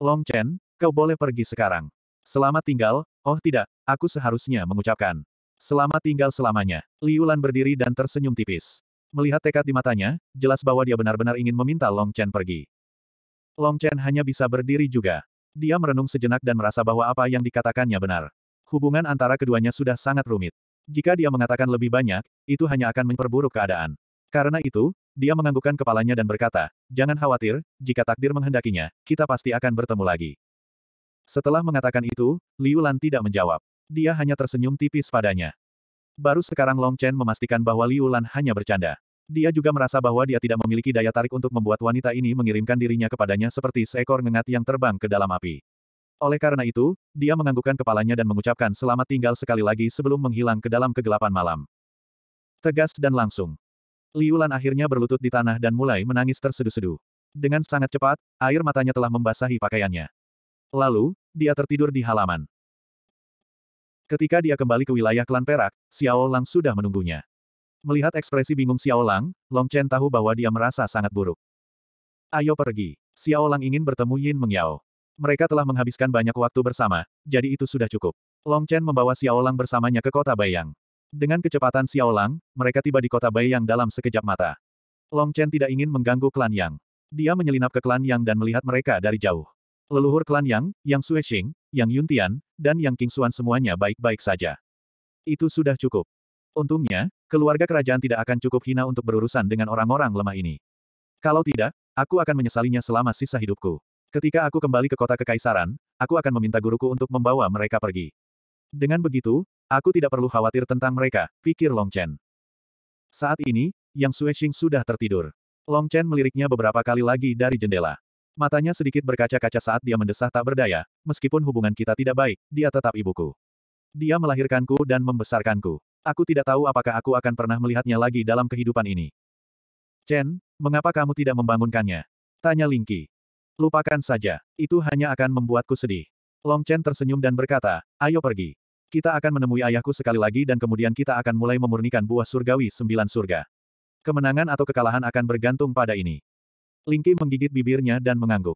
Long Chen, kau boleh pergi sekarang. Selamat tinggal, oh tidak, aku seharusnya mengucapkan. Selamat tinggal selamanya. Liu Lan berdiri dan tersenyum tipis. Melihat tekad di matanya, jelas bahwa dia benar-benar ingin meminta Long Chen pergi. Long Chen hanya bisa berdiri juga. Dia merenung sejenak dan merasa bahwa apa yang dikatakannya benar. Hubungan antara keduanya sudah sangat rumit. Jika dia mengatakan lebih banyak, itu hanya akan memperburuk keadaan. Karena itu, dia menganggukkan kepalanya dan berkata, Jangan khawatir, jika takdir menghendakinya, kita pasti akan bertemu lagi. Setelah mengatakan itu, Liu Lan tidak menjawab. Dia hanya tersenyum tipis padanya. Baru sekarang Long Chen memastikan bahwa Liu Lan hanya bercanda. Dia juga merasa bahwa dia tidak memiliki daya tarik untuk membuat wanita ini mengirimkan dirinya kepadanya seperti seekor ngengat yang terbang ke dalam api. Oleh karena itu, dia menganggukkan kepalanya dan mengucapkan selamat tinggal sekali lagi sebelum menghilang ke dalam kegelapan malam. Tegas dan langsung. Liulan akhirnya berlutut di tanah dan mulai menangis tersedu-sedu. Dengan sangat cepat, air matanya telah membasahi pakaiannya. Lalu, dia tertidur di halaman. Ketika dia kembali ke wilayah klan Perak, Xiao Lang sudah menunggunya. Melihat ekspresi bingung Xiao Lang, Long Chen tahu bahwa dia merasa sangat buruk. Ayo pergi. Xiao Lang ingin bertemu Yin Mengyao. Mereka telah menghabiskan banyak waktu bersama, jadi itu sudah cukup. Long Chen membawa Xiao Lang bersamanya ke kota Baiyang. Dengan kecepatan Xiao Lang, mereka tiba di kota Baiyang dalam sekejap mata. Long Chen tidak ingin mengganggu klan Yang. Dia menyelinap ke klan Yang dan melihat mereka dari jauh. Leluhur klan Yang, Yang Xuexing, Yang Yuntian, dan Yang Qingxuan semuanya baik-baik saja. Itu sudah cukup. Untungnya, keluarga kerajaan tidak akan cukup hina untuk berurusan dengan orang-orang lemah ini. Kalau tidak, aku akan menyesalinya selama sisa hidupku. Ketika aku kembali ke kota kekaisaran, aku akan meminta guruku untuk membawa mereka pergi. Dengan begitu, aku tidak perlu khawatir tentang mereka, pikir Long Chen. Saat ini, Yang Xing sudah tertidur. Long Chen meliriknya beberapa kali lagi dari jendela. Matanya sedikit berkaca-kaca saat dia mendesah tak berdaya, meskipun hubungan kita tidak baik, dia tetap ibuku. Dia melahirkanku dan membesarkanku. Aku tidak tahu apakah aku akan pernah melihatnya lagi dalam kehidupan ini. Chen, mengapa kamu tidak membangunkannya? Tanya Lingqi. Lupakan saja, itu hanya akan membuatku sedih. Long Chen tersenyum dan berkata, ayo pergi. Kita akan menemui ayahku sekali lagi dan kemudian kita akan mulai memurnikan buah surgawi sembilan surga. Kemenangan atau kekalahan akan bergantung pada ini. Lingqi menggigit bibirnya dan mengangguk.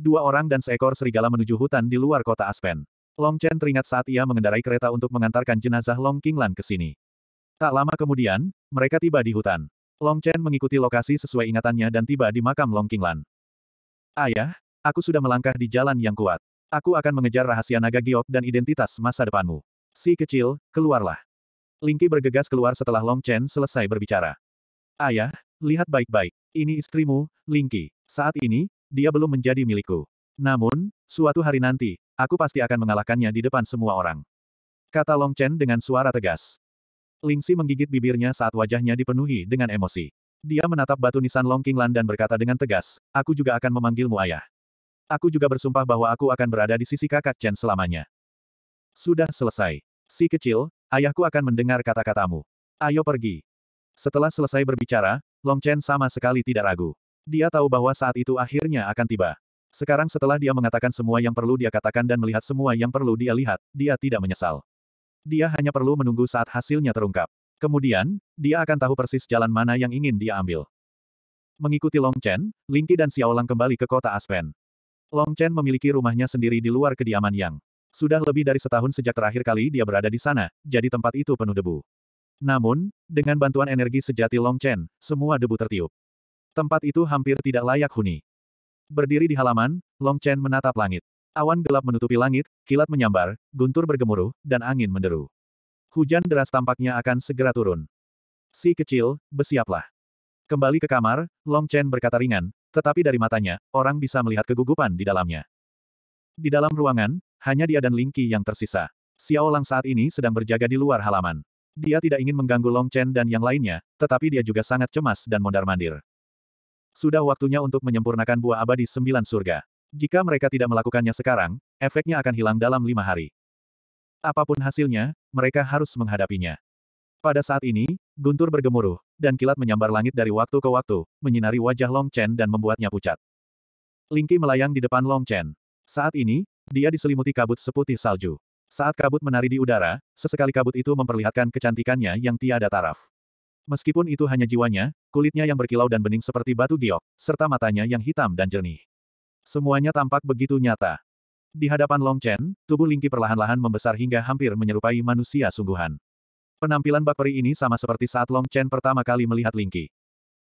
Dua orang dan seekor serigala menuju hutan di luar kota Aspen. Long Chen teringat saat ia mengendarai kereta untuk mengantarkan jenazah Long Qinglan ke sini. Tak lama kemudian, mereka tiba di hutan. Long Chen mengikuti lokasi sesuai ingatannya dan tiba di makam Long Qinglan. Ayah, aku sudah melangkah di jalan yang kuat. Aku akan mengejar rahasia naga giok dan identitas masa depanmu. Si kecil, keluarlah. Lingki bergegas keluar setelah Long Chen selesai berbicara. Ayah, lihat baik-baik. Ini istrimu, Lingki. Saat ini, dia belum menjadi milikku. Namun, suatu hari nanti, Aku pasti akan mengalahkannya di depan semua orang. Kata Long Chen dengan suara tegas. Ling Si menggigit bibirnya saat wajahnya dipenuhi dengan emosi. Dia menatap batu nisan Long Qinglan dan berkata dengan tegas, aku juga akan memanggilmu ayah. Aku juga bersumpah bahwa aku akan berada di sisi kakak Chen selamanya. Sudah selesai. Si kecil, ayahku akan mendengar kata-katamu. Ayo pergi. Setelah selesai berbicara, Long Chen sama sekali tidak ragu. Dia tahu bahwa saat itu akhirnya akan tiba. Sekarang setelah dia mengatakan semua yang perlu dia katakan dan melihat semua yang perlu dia lihat, dia tidak menyesal. Dia hanya perlu menunggu saat hasilnya terungkap. Kemudian, dia akan tahu persis jalan mana yang ingin dia ambil. Mengikuti Long Chen, Ling Lingqi dan Xiaolang kembali ke kota Aspen. Long Chen memiliki rumahnya sendiri di luar kediaman Yang. Sudah lebih dari setahun sejak terakhir kali dia berada di sana, jadi tempat itu penuh debu. Namun, dengan bantuan energi sejati Long Chen, semua debu tertiup. Tempat itu hampir tidak layak huni. Berdiri di halaman, Long Chen menatap langit. Awan gelap menutupi langit, kilat menyambar, guntur bergemuruh, dan angin menderu. Hujan deras tampaknya akan segera turun. Si kecil, bersiaplah. Kembali ke kamar, Long Chen berkata ringan, tetapi dari matanya, orang bisa melihat kegugupan di dalamnya. Di dalam ruangan, hanya dia dan Ling Qi yang tersisa. Xiao Lang saat ini sedang berjaga di luar halaman. Dia tidak ingin mengganggu Long Chen dan yang lainnya, tetapi dia juga sangat cemas dan mondar-mandir. Sudah waktunya untuk menyempurnakan buah abadi sembilan surga. Jika mereka tidak melakukannya sekarang, efeknya akan hilang dalam lima hari. Apapun hasilnya, mereka harus menghadapinya. Pada saat ini, guntur bergemuruh, dan kilat menyambar langit dari waktu ke waktu, menyinari wajah Long Chen dan membuatnya pucat. Lingki melayang di depan Long Chen. Saat ini, dia diselimuti kabut seputih salju. Saat kabut menari di udara, sesekali kabut itu memperlihatkan kecantikannya yang tiada taraf. Meskipun itu hanya jiwanya, kulitnya yang berkilau dan bening seperti batu giok, serta matanya yang hitam dan jernih. Semuanya tampak begitu nyata. Di hadapan Long Chen, tubuh Lingqi perlahan-lahan membesar hingga hampir menyerupai manusia sungguhan. Penampilan bak peri ini sama seperti saat Long Chen pertama kali melihat Lingqi.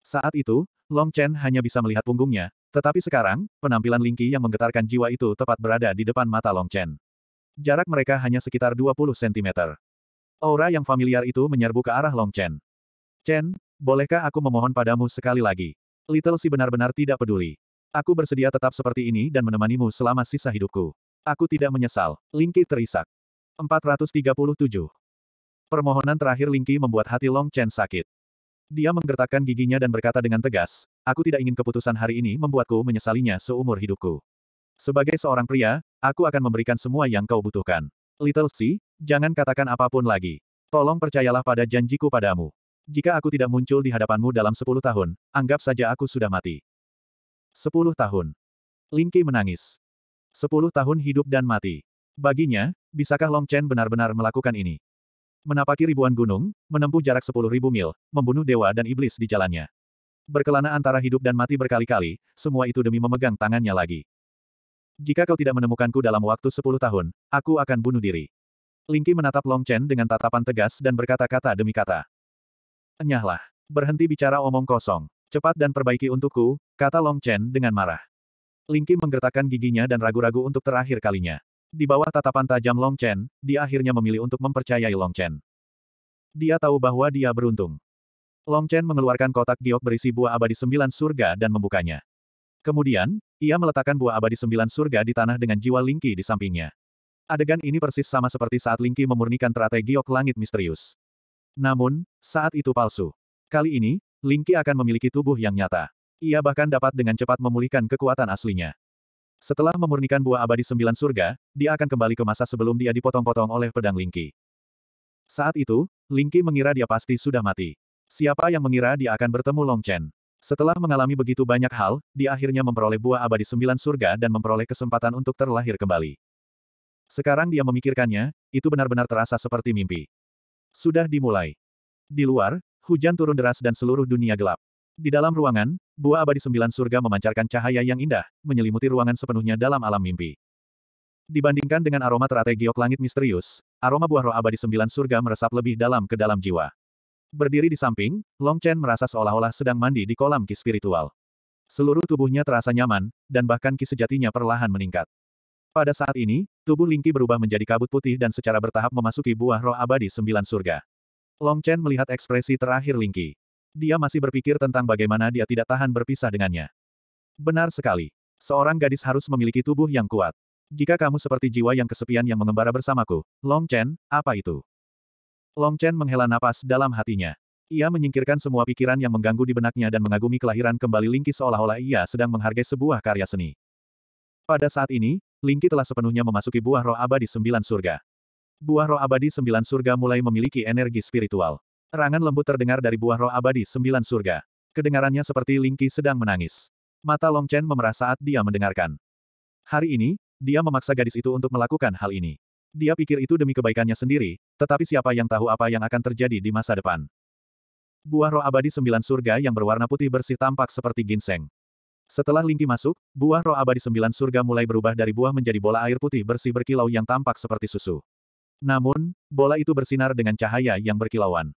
Saat itu, Long Chen hanya bisa melihat punggungnya, tetapi sekarang, penampilan Lingqi yang menggetarkan jiwa itu tepat berada di depan mata Long Chen. Jarak mereka hanya sekitar 20 cm. Aura yang familiar itu menyerbu ke arah Long Chen. Chen, bolehkah aku memohon padamu sekali lagi? Little si benar-benar tidak peduli. Aku bersedia tetap seperti ini dan menemanimu selama sisa hidupku. Aku tidak menyesal. Lingki terisak. 437. Permohonan terakhir Lingki membuat hati Long Chen sakit. Dia menggertakkan giginya dan berkata dengan tegas, aku tidak ingin keputusan hari ini membuatku menyesalinya seumur hidupku. Sebagai seorang pria, aku akan memberikan semua yang kau butuhkan. Little C, jangan katakan apapun lagi. Tolong percayalah pada janjiku padamu. Jika aku tidak muncul di hadapanmu dalam sepuluh tahun, anggap saja aku sudah mati. Sepuluh tahun. Lingki menangis. Sepuluh tahun hidup dan mati. Baginya, bisakah Long Chen benar-benar melakukan ini? Menapaki ribuan gunung, menempuh jarak sepuluh ribu mil, membunuh dewa dan iblis di jalannya. Berkelana antara hidup dan mati berkali-kali, semua itu demi memegang tangannya lagi. Jika kau tidak menemukanku dalam waktu sepuluh tahun, aku akan bunuh diri. Lingki menatap Long Chen dengan tatapan tegas dan berkata-kata demi kata. Enyahlah. Berhenti bicara omong kosong. Cepat dan perbaiki untukku, kata Long Chen dengan marah. Lingki menggertakkan giginya dan ragu-ragu untuk terakhir kalinya. Di bawah tatapan tajam Long Chen, dia akhirnya memilih untuk mempercayai Long Chen. Dia tahu bahwa dia beruntung. Long Chen mengeluarkan kotak giok berisi buah abadi sembilan surga dan membukanya. Kemudian, ia meletakkan buah abadi sembilan surga di tanah dengan jiwa Lingki di sampingnya. Adegan ini persis sama seperti saat Lingki memurnikan teratai giok langit misterius. Namun, saat itu palsu. Kali ini, Lingqi akan memiliki tubuh yang nyata. Ia bahkan dapat dengan cepat memulihkan kekuatan aslinya. Setelah memurnikan buah abadi sembilan surga, dia akan kembali ke masa sebelum dia dipotong-potong oleh pedang Lingqi. Saat itu, Lingqi mengira dia pasti sudah mati. Siapa yang mengira dia akan bertemu Long Chen? Setelah mengalami begitu banyak hal, dia akhirnya memperoleh buah abadi sembilan surga dan memperoleh kesempatan untuk terlahir kembali. Sekarang dia memikirkannya, itu benar-benar terasa seperti mimpi. Sudah dimulai. Di luar, hujan turun deras dan seluruh dunia gelap. Di dalam ruangan, buah abadi sembilan surga memancarkan cahaya yang indah, menyelimuti ruangan sepenuhnya dalam alam mimpi. Dibandingkan dengan aroma teratai giok langit misterius, aroma buah roh abadi sembilan surga meresap lebih dalam ke dalam jiwa. Berdiri di samping, Long Chen merasa seolah-olah sedang mandi di kolam ki spiritual. Seluruh tubuhnya terasa nyaman, dan bahkan ki sejatinya perlahan meningkat. Pada saat ini, Tubuh Lingqi berubah menjadi kabut putih dan secara bertahap memasuki buah roh abadi sembilan surga. Long Chen melihat ekspresi terakhir Lingqi. Dia masih berpikir tentang bagaimana dia tidak tahan berpisah dengannya. Benar sekali. Seorang gadis harus memiliki tubuh yang kuat. Jika kamu seperti jiwa yang kesepian yang mengembara bersamaku, Long Chen, apa itu? Long Chen menghela napas dalam hatinya. Ia menyingkirkan semua pikiran yang mengganggu di benaknya dan mengagumi kelahiran kembali Lingqi seolah-olah ia sedang menghargai sebuah karya seni. Pada saat ini, Lingki telah sepenuhnya memasuki buah roh abadi sembilan surga. Buah roh abadi sembilan surga mulai memiliki energi spiritual. Rangan lembut terdengar dari buah roh abadi sembilan surga. Kedengarannya seperti Lingki sedang menangis. Mata Long Chen memerah saat dia mendengarkan. Hari ini, dia memaksa gadis itu untuk melakukan hal ini. Dia pikir itu demi kebaikannya sendiri, tetapi siapa yang tahu apa yang akan terjadi di masa depan. Buah roh abadi sembilan surga yang berwarna putih bersih tampak seperti ginseng. Setelah Lingki masuk, buah roh abadi sembilan surga mulai berubah dari buah menjadi bola air putih bersih berkilau yang tampak seperti susu. Namun, bola itu bersinar dengan cahaya yang berkilauan.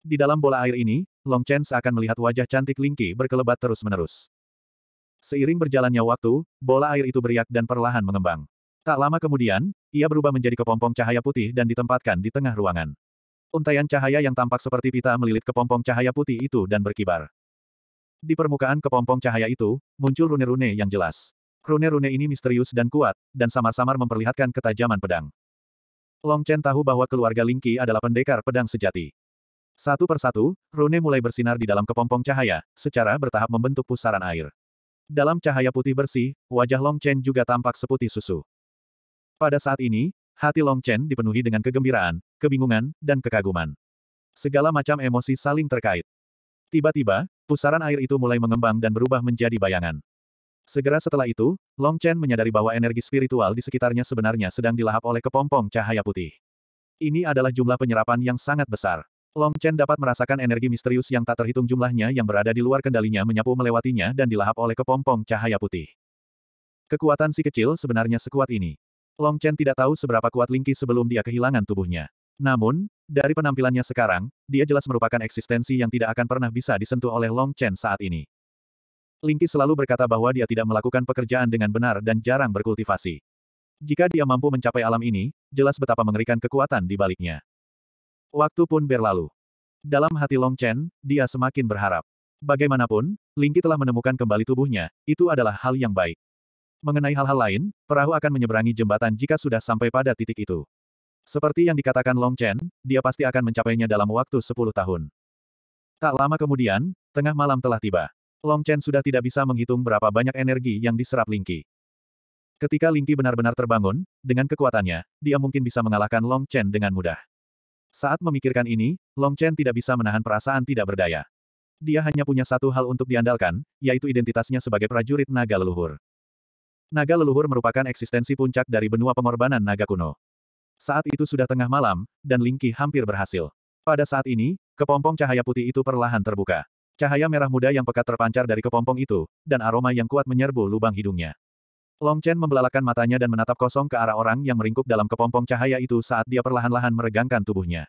Di dalam bola air ini, Long Chen seakan melihat wajah cantik Lingki berkelebat terus-menerus. Seiring berjalannya waktu, bola air itu beriak dan perlahan mengembang. Tak lama kemudian, ia berubah menjadi kepompong cahaya putih dan ditempatkan di tengah ruangan. Untaian cahaya yang tampak seperti pita melilit kepompong cahaya putih itu dan berkibar. Di permukaan kepompong cahaya itu, muncul rune-rune yang jelas. Rune-rune ini misterius dan kuat, dan samar-samar memperlihatkan ketajaman pedang. Long Chen tahu bahwa keluarga Lingqi adalah pendekar pedang sejati. Satu persatu, rune mulai bersinar di dalam kepompong cahaya, secara bertahap membentuk pusaran air. Dalam cahaya putih bersih, wajah Long Chen juga tampak seputih susu. Pada saat ini, hati Long Chen dipenuhi dengan kegembiraan, kebingungan, dan kekaguman. Segala macam emosi saling terkait. Tiba-tiba, Pusaran air itu mulai mengembang dan berubah menjadi bayangan. Segera setelah itu, Long Chen menyadari bahwa energi spiritual di sekitarnya sebenarnya sedang dilahap oleh kepompong cahaya putih. Ini adalah jumlah penyerapan yang sangat besar. Long Chen dapat merasakan energi misterius yang tak terhitung jumlahnya yang berada di luar kendalinya menyapu melewatinya dan dilahap oleh kepompong cahaya putih. Kekuatan si kecil sebenarnya sekuat ini. Long Chen tidak tahu seberapa kuat Lingqi sebelum dia kehilangan tubuhnya. Namun, dari penampilannya sekarang, dia jelas merupakan eksistensi yang tidak akan pernah bisa disentuh oleh Long Chen saat ini. Lingqi selalu berkata bahwa dia tidak melakukan pekerjaan dengan benar dan jarang berkultivasi. Jika dia mampu mencapai alam ini, jelas betapa mengerikan kekuatan di baliknya. Waktu pun berlalu. Dalam hati Long Chen, dia semakin berharap. Bagaimanapun, Lingqi telah menemukan kembali tubuhnya, itu adalah hal yang baik. Mengenai hal-hal lain, perahu akan menyeberangi jembatan jika sudah sampai pada titik itu. Seperti yang dikatakan Long Chen, dia pasti akan mencapainya dalam waktu 10 tahun. Tak lama kemudian, tengah malam telah tiba. Long Chen sudah tidak bisa menghitung berapa banyak energi yang diserap Lingqi. Ketika Lingqi benar-benar terbangun, dengan kekuatannya, dia mungkin bisa mengalahkan Long Chen dengan mudah. Saat memikirkan ini, Long Chen tidak bisa menahan perasaan tidak berdaya. Dia hanya punya satu hal untuk diandalkan, yaitu identitasnya sebagai prajurit naga leluhur. Naga leluhur merupakan eksistensi puncak dari benua pengorbanan naga kuno. Saat itu sudah tengah malam, dan Lingqi hampir berhasil. Pada saat ini, kepompong cahaya putih itu perlahan terbuka. Cahaya merah muda yang pekat terpancar dari kepompong itu, dan aroma yang kuat menyerbu lubang hidungnya. Long Chen membelalakan matanya dan menatap kosong ke arah orang yang meringkuk dalam kepompong cahaya itu saat dia perlahan-lahan meregangkan tubuhnya.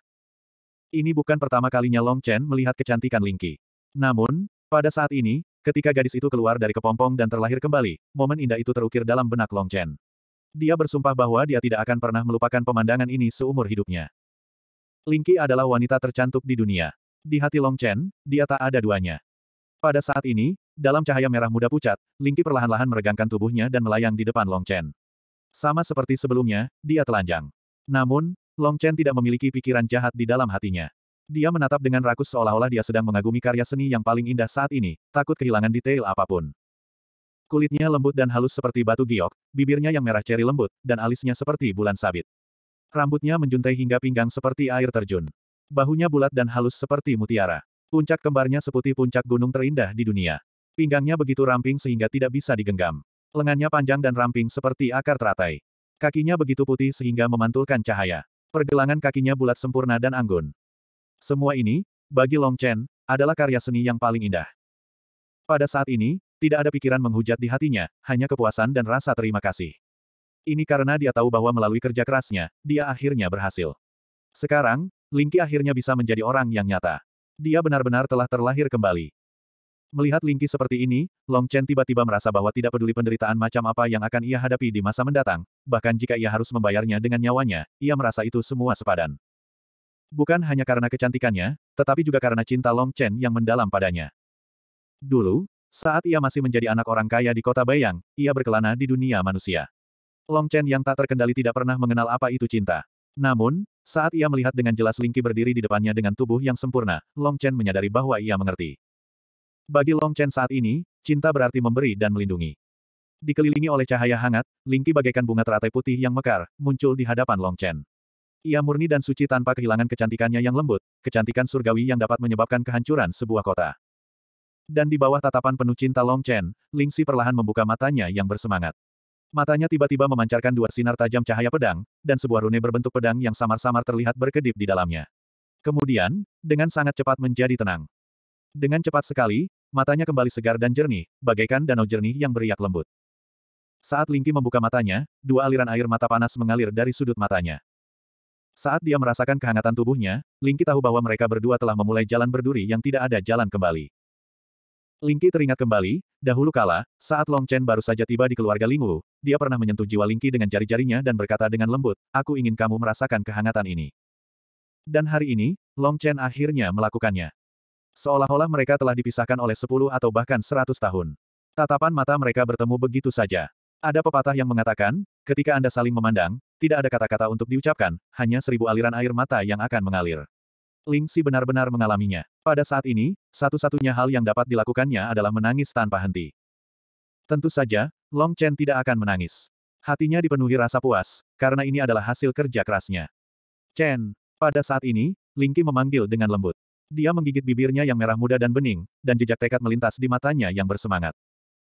Ini bukan pertama kalinya Long Chen melihat kecantikan Lingqi. Namun, pada saat ini, ketika gadis itu keluar dari kepompong dan terlahir kembali, momen indah itu terukir dalam benak Long Chen. Dia bersumpah bahwa dia tidak akan pernah melupakan pemandangan ini seumur hidupnya. Lingqi adalah wanita tercantik di dunia. Di hati Long Chen, dia tak ada duanya. Pada saat ini, dalam cahaya merah muda pucat, Lingqi perlahan-lahan meregangkan tubuhnya dan melayang di depan Long Chen. Sama seperti sebelumnya, dia telanjang. Namun, Long Chen tidak memiliki pikiran jahat di dalam hatinya. Dia menatap dengan rakus seolah-olah dia sedang mengagumi karya seni yang paling indah saat ini, takut kehilangan detail apapun. Kulitnya lembut dan halus seperti batu giok, bibirnya yang merah ceri lembut, dan alisnya seperti bulan sabit. Rambutnya menjuntai hingga pinggang seperti air terjun. Bahunya bulat dan halus seperti mutiara. Puncak kembarnya seputih puncak gunung terindah di dunia. Pinggangnya begitu ramping sehingga tidak bisa digenggam. Lengannya panjang dan ramping seperti akar teratai. Kakinya begitu putih sehingga memantulkan cahaya. Pergelangan kakinya bulat sempurna dan anggun. Semua ini, bagi Long Chen, adalah karya seni yang paling indah. Pada saat ini, tidak ada pikiran menghujat di hatinya, hanya kepuasan dan rasa terima kasih. Ini karena dia tahu bahwa melalui kerja kerasnya, dia akhirnya berhasil. Sekarang, Lingqi akhirnya bisa menjadi orang yang nyata. Dia benar-benar telah terlahir kembali. Melihat Lingqi seperti ini, Long Chen tiba-tiba merasa bahwa tidak peduli penderitaan macam apa yang akan ia hadapi di masa mendatang, bahkan jika ia harus membayarnya dengan nyawanya, ia merasa itu semua sepadan. Bukan hanya karena kecantikannya, tetapi juga karena cinta Long Chen yang mendalam padanya. Dulu, saat ia masih menjadi anak orang kaya di kota Bayang, ia berkelana di dunia manusia. Long Chen yang tak terkendali tidak pernah mengenal apa itu cinta. Namun, saat ia melihat dengan jelas Lingqi berdiri di depannya dengan tubuh yang sempurna, Long Chen menyadari bahwa ia mengerti. Bagi Long Chen saat ini, cinta berarti memberi dan melindungi. Dikelilingi oleh cahaya hangat, Lingqi bagaikan bunga teratai putih yang mekar, muncul di hadapan Long Chen. Ia murni dan suci tanpa kehilangan kecantikannya yang lembut, kecantikan surgawi yang dapat menyebabkan kehancuran sebuah kota. Dan di bawah tatapan penuh cinta Long Chen, Ling Si perlahan membuka matanya yang bersemangat. Matanya tiba-tiba memancarkan dua sinar tajam cahaya pedang, dan sebuah rune berbentuk pedang yang samar-samar terlihat berkedip di dalamnya. Kemudian, dengan sangat cepat menjadi tenang. Dengan cepat sekali, matanya kembali segar dan jernih, bagaikan danau jernih yang beriak lembut. Saat Lingki membuka matanya, dua aliran air mata panas mengalir dari sudut matanya. Saat dia merasakan kehangatan tubuhnya, Lingki tahu bahwa mereka berdua telah memulai jalan berduri yang tidak ada jalan kembali. Lingqi teringat kembali, dahulu kala, saat Long Chen baru saja tiba di keluarga Lingwu, dia pernah menyentuh jiwa Lingqi dengan jari-jarinya dan berkata dengan lembut, aku ingin kamu merasakan kehangatan ini. Dan hari ini, Long Chen akhirnya melakukannya. Seolah-olah mereka telah dipisahkan oleh sepuluh atau bahkan seratus tahun. Tatapan mata mereka bertemu begitu saja. Ada pepatah yang mengatakan, ketika Anda saling memandang, tidak ada kata-kata untuk diucapkan, hanya seribu aliran air mata yang akan mengalir. Ling Si benar-benar mengalaminya. Pada saat ini, satu-satunya hal yang dapat dilakukannya adalah menangis tanpa henti. Tentu saja, Long Chen tidak akan menangis. Hatinya dipenuhi rasa puas, karena ini adalah hasil kerja kerasnya. Chen, pada saat ini, Lingqi memanggil dengan lembut. Dia menggigit bibirnya yang merah muda dan bening, dan jejak tekad melintas di matanya yang bersemangat.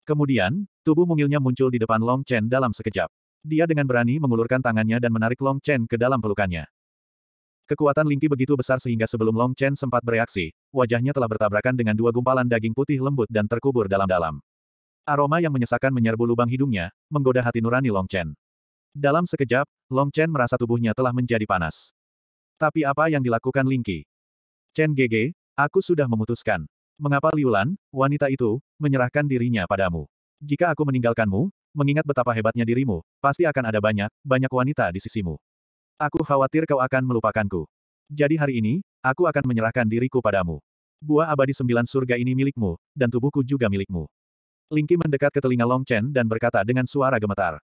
Kemudian, tubuh mungilnya muncul di depan Long Chen dalam sekejap. Dia dengan berani mengulurkan tangannya dan menarik Long Chen ke dalam pelukannya. Kekuatan Lingqi begitu besar sehingga sebelum Long Chen sempat bereaksi, wajahnya telah bertabrakan dengan dua gumpalan daging putih lembut dan terkubur dalam-dalam. Aroma yang menyesakan menyerbu lubang hidungnya, menggoda hati nurani Long Chen. Dalam sekejap, Long Chen merasa tubuhnya telah menjadi panas. Tapi apa yang dilakukan Lingqi? Chen GG, aku sudah memutuskan. Mengapa Liulan, wanita itu, menyerahkan dirinya padamu? Jika aku meninggalkanmu, mengingat betapa hebatnya dirimu, pasti akan ada banyak, banyak wanita di sisimu. Aku khawatir kau akan melupakanku. Jadi hari ini, aku akan menyerahkan diriku padamu. Buah abadi sembilan surga ini milikmu, dan tubuhku juga milikmu. Lingki mendekat ke telinga Long Chen dan berkata dengan suara gemetar.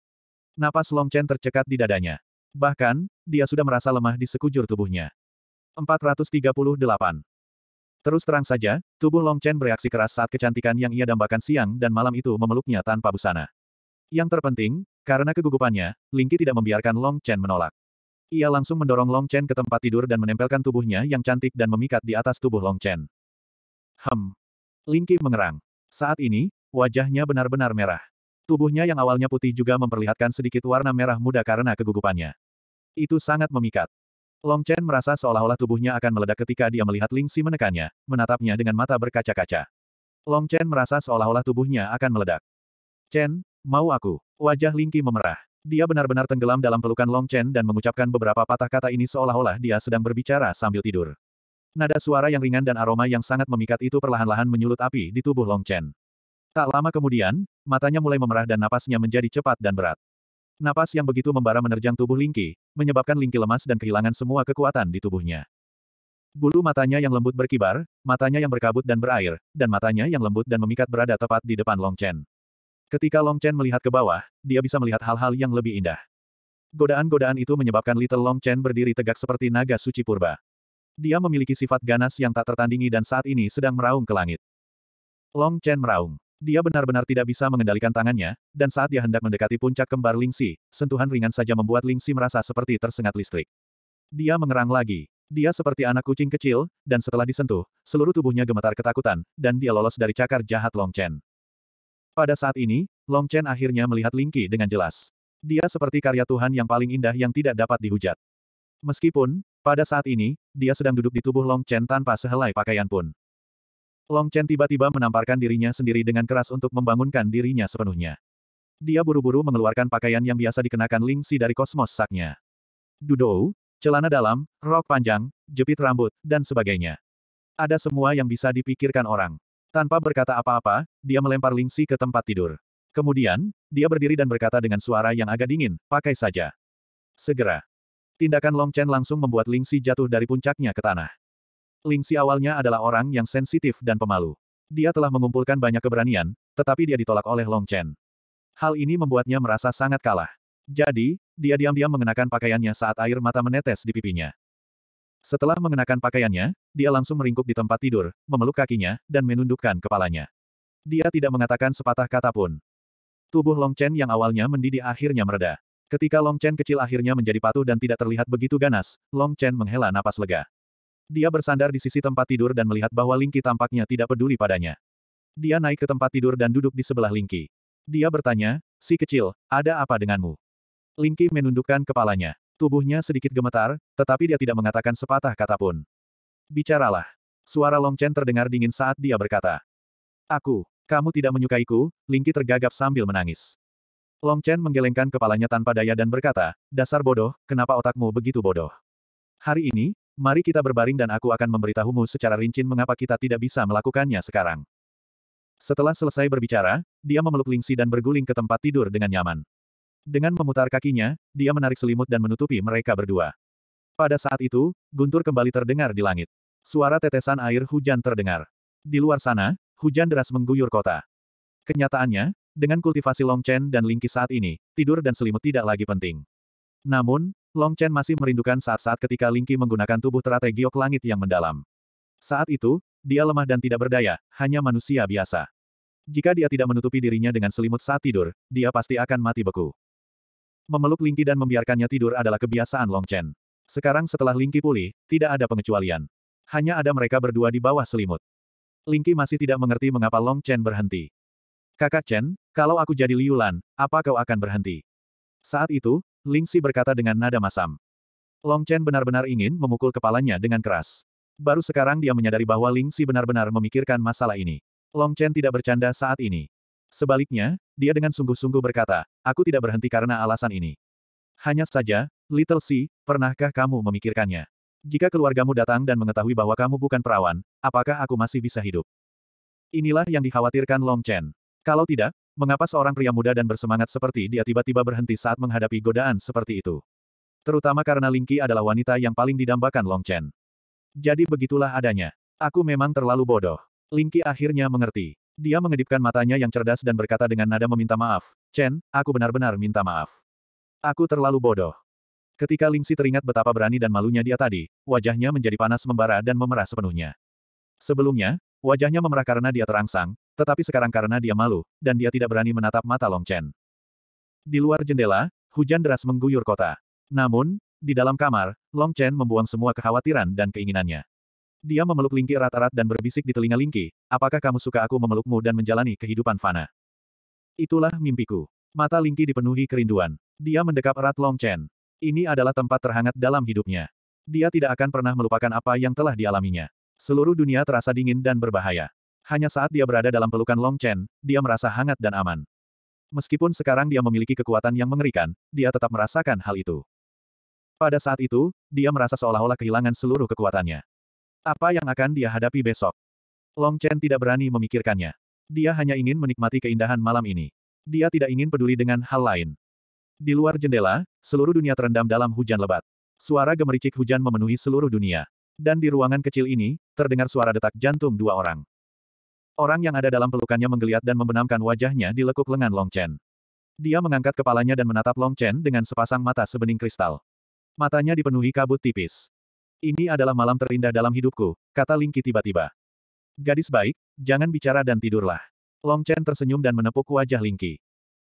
Napas Long Chen tercekat di dadanya. Bahkan, dia sudah merasa lemah di sekujur tubuhnya. 438. Terus terang saja, tubuh Long Chen bereaksi keras saat kecantikan yang ia dambakan siang dan malam itu memeluknya tanpa busana. Yang terpenting, karena kegugupannya, Lingki tidak membiarkan Long Chen menolak. Ia langsung mendorong Long Chen ke tempat tidur dan menempelkan tubuhnya yang cantik dan memikat di atas tubuh Long Chen. Hem. Qi mengerang. Saat ini, wajahnya benar-benar merah. Tubuhnya yang awalnya putih juga memperlihatkan sedikit warna merah muda karena kegugupannya. Itu sangat memikat. Long Chen merasa seolah-olah tubuhnya akan meledak ketika dia melihat Ling Si menekannya, menatapnya dengan mata berkaca-kaca. Long Chen merasa seolah-olah tubuhnya akan meledak. Chen, mau aku. Wajah Ling Qi memerah. Dia benar-benar tenggelam dalam pelukan Long Chen dan mengucapkan beberapa patah kata ini seolah-olah dia sedang berbicara sambil tidur. Nada suara yang ringan dan aroma yang sangat memikat itu perlahan-lahan menyulut api di tubuh Long Chen. Tak lama kemudian, matanya mulai memerah dan napasnya menjadi cepat dan berat. Napas yang begitu membara menerjang tubuh Lingqi, menyebabkan Lingqi lemas dan kehilangan semua kekuatan di tubuhnya. Bulu matanya yang lembut berkibar, matanya yang berkabut dan berair, dan matanya yang lembut dan memikat berada tepat di depan Long Chen. Ketika Long Chen melihat ke bawah, dia bisa melihat hal-hal yang lebih indah. Godaan-godaan itu menyebabkan Little Long Chen berdiri tegak seperti naga suci purba. Dia memiliki sifat ganas yang tak tertandingi dan saat ini sedang meraung ke langit. Long Chen meraung. Dia benar-benar tidak bisa mengendalikan tangannya, dan saat dia hendak mendekati puncak kembar Lingxi, sentuhan ringan saja membuat Lingxi merasa seperti tersengat listrik. Dia mengerang lagi. Dia seperti anak kucing kecil, dan setelah disentuh, seluruh tubuhnya gemetar ketakutan, dan dia lolos dari cakar jahat Long Chen. Pada saat ini, Long Chen akhirnya melihat Ling Lingqi dengan jelas. Dia seperti karya Tuhan yang paling indah yang tidak dapat dihujat. Meskipun, pada saat ini, dia sedang duduk di tubuh Long Chen tanpa sehelai pakaian pun. Long Chen tiba-tiba menamparkan dirinya sendiri dengan keras untuk membangunkan dirinya sepenuhnya. Dia buru-buru mengeluarkan pakaian yang biasa dikenakan Ling Si dari kosmos saknya. Dudou, celana dalam, rok panjang, jepit rambut, dan sebagainya. Ada semua yang bisa dipikirkan orang. Tanpa berkata apa-apa, dia melempar Lingxi ke tempat tidur. Kemudian, dia berdiri dan berkata dengan suara yang agak dingin, pakai saja. Segera. Tindakan Long Chen langsung membuat Lingxi jatuh dari puncaknya ke tanah. Lingxi awalnya adalah orang yang sensitif dan pemalu. Dia telah mengumpulkan banyak keberanian, tetapi dia ditolak oleh Long Chen. Hal ini membuatnya merasa sangat kalah. Jadi, dia diam-diam mengenakan pakaiannya saat air mata menetes di pipinya. Setelah mengenakan pakaiannya, dia langsung meringkuk di tempat tidur, memeluk kakinya, dan menundukkan kepalanya. Dia tidak mengatakan sepatah kata pun. Tubuh Long Chen yang awalnya mendidih akhirnya mereda. Ketika Long Chen kecil akhirnya menjadi patuh dan tidak terlihat begitu ganas, Long Chen menghela napas lega. Dia bersandar di sisi tempat tidur dan melihat bahwa Lingqi tampaknya tidak peduli padanya. Dia naik ke tempat tidur dan duduk di sebelah Lingqi. Dia bertanya, si kecil, ada apa denganmu? Lingqi menundukkan kepalanya. Tubuhnya sedikit gemetar, tetapi dia tidak mengatakan sepatah kata pun. Bicaralah. Suara Long Chen terdengar dingin saat dia berkata. Aku, kamu tidak menyukaiku, Lingqi tergagap sambil menangis. Long Chen menggelengkan kepalanya tanpa daya dan berkata, dasar bodoh, kenapa otakmu begitu bodoh? Hari ini, mari kita berbaring dan aku akan memberitahumu secara rinci mengapa kita tidak bisa melakukannya sekarang. Setelah selesai berbicara, dia memeluk Lingxi dan berguling ke tempat tidur dengan nyaman. Dengan memutar kakinya, dia menarik selimut dan menutupi mereka berdua. Pada saat itu, guntur kembali terdengar di langit. Suara tetesan air hujan terdengar. Di luar sana, hujan deras mengguyur kota. Kenyataannya, dengan kultivasi Long Chen dan Lingqi saat ini, tidur dan selimut tidak lagi penting. Namun, Long Chen masih merindukan saat-saat ketika Lingqi menggunakan tubuh Giok langit yang mendalam. Saat itu, dia lemah dan tidak berdaya, hanya manusia biasa. Jika dia tidak menutupi dirinya dengan selimut saat tidur, dia pasti akan mati beku. Memeluk Lingqi dan membiarkannya tidur adalah kebiasaan Long Chen. Sekarang setelah Lingqi pulih, tidak ada pengecualian. Hanya ada mereka berdua di bawah selimut. Lingqi masih tidak mengerti mengapa Long Chen berhenti. Kakak Chen, kalau aku jadi Liu Lan, apa kau akan berhenti? Saat itu, Ling Lingxi berkata dengan nada masam. Long Chen benar-benar ingin memukul kepalanya dengan keras. Baru sekarang dia menyadari bahwa Ling Lingxi benar-benar memikirkan masalah ini. Long Chen tidak bercanda saat ini. Sebaliknya, dia dengan sungguh-sungguh berkata, aku tidak berhenti karena alasan ini. Hanya saja, Little C, pernahkah kamu memikirkannya? Jika keluargamu datang dan mengetahui bahwa kamu bukan perawan, apakah aku masih bisa hidup? Inilah yang dikhawatirkan Long Chen. Kalau tidak, mengapa seorang pria muda dan bersemangat seperti dia tiba-tiba berhenti saat menghadapi godaan seperti itu? Terutama karena Ling Qi adalah wanita yang paling didambakan Long Chen. Jadi begitulah adanya. Aku memang terlalu bodoh. Ling Qi akhirnya mengerti. Dia mengedipkan matanya yang cerdas dan berkata dengan nada meminta maaf, Chen, aku benar-benar minta maaf. Aku terlalu bodoh. Ketika Lingxi teringat betapa berani dan malunya dia tadi, wajahnya menjadi panas membara dan memerah sepenuhnya. Sebelumnya, wajahnya memerah karena dia terangsang, tetapi sekarang karena dia malu, dan dia tidak berani menatap mata Long Chen. Di luar jendela, hujan deras mengguyur kota. Namun, di dalam kamar, Long Chen membuang semua kekhawatiran dan keinginannya. Dia memeluk Lingki erat-erat dan berbisik di telinga Lingki, apakah kamu suka aku memelukmu dan menjalani kehidupan fana? Itulah mimpiku. Mata Lingki dipenuhi kerinduan. Dia mendekap erat Long Chen. Ini adalah tempat terhangat dalam hidupnya. Dia tidak akan pernah melupakan apa yang telah dialaminya. Seluruh dunia terasa dingin dan berbahaya. Hanya saat dia berada dalam pelukan Long Chen, dia merasa hangat dan aman. Meskipun sekarang dia memiliki kekuatan yang mengerikan, dia tetap merasakan hal itu. Pada saat itu, dia merasa seolah-olah kehilangan seluruh kekuatannya. Apa yang akan dia hadapi besok? Long Chen tidak berani memikirkannya. Dia hanya ingin menikmati keindahan malam ini. Dia tidak ingin peduli dengan hal lain. Di luar jendela, seluruh dunia terendam dalam hujan lebat. Suara gemericik hujan memenuhi seluruh dunia. Dan di ruangan kecil ini, terdengar suara detak jantung dua orang. Orang yang ada dalam pelukannya menggeliat dan membenamkan wajahnya di lekuk lengan Long Chen. Dia mengangkat kepalanya dan menatap Long Chen dengan sepasang mata sebening kristal. Matanya dipenuhi kabut tipis. Ini adalah malam terindah dalam hidupku, kata Lingki tiba-tiba. Gadis baik, jangan bicara dan tidurlah. Long Chen tersenyum dan menepuk wajah Lingki.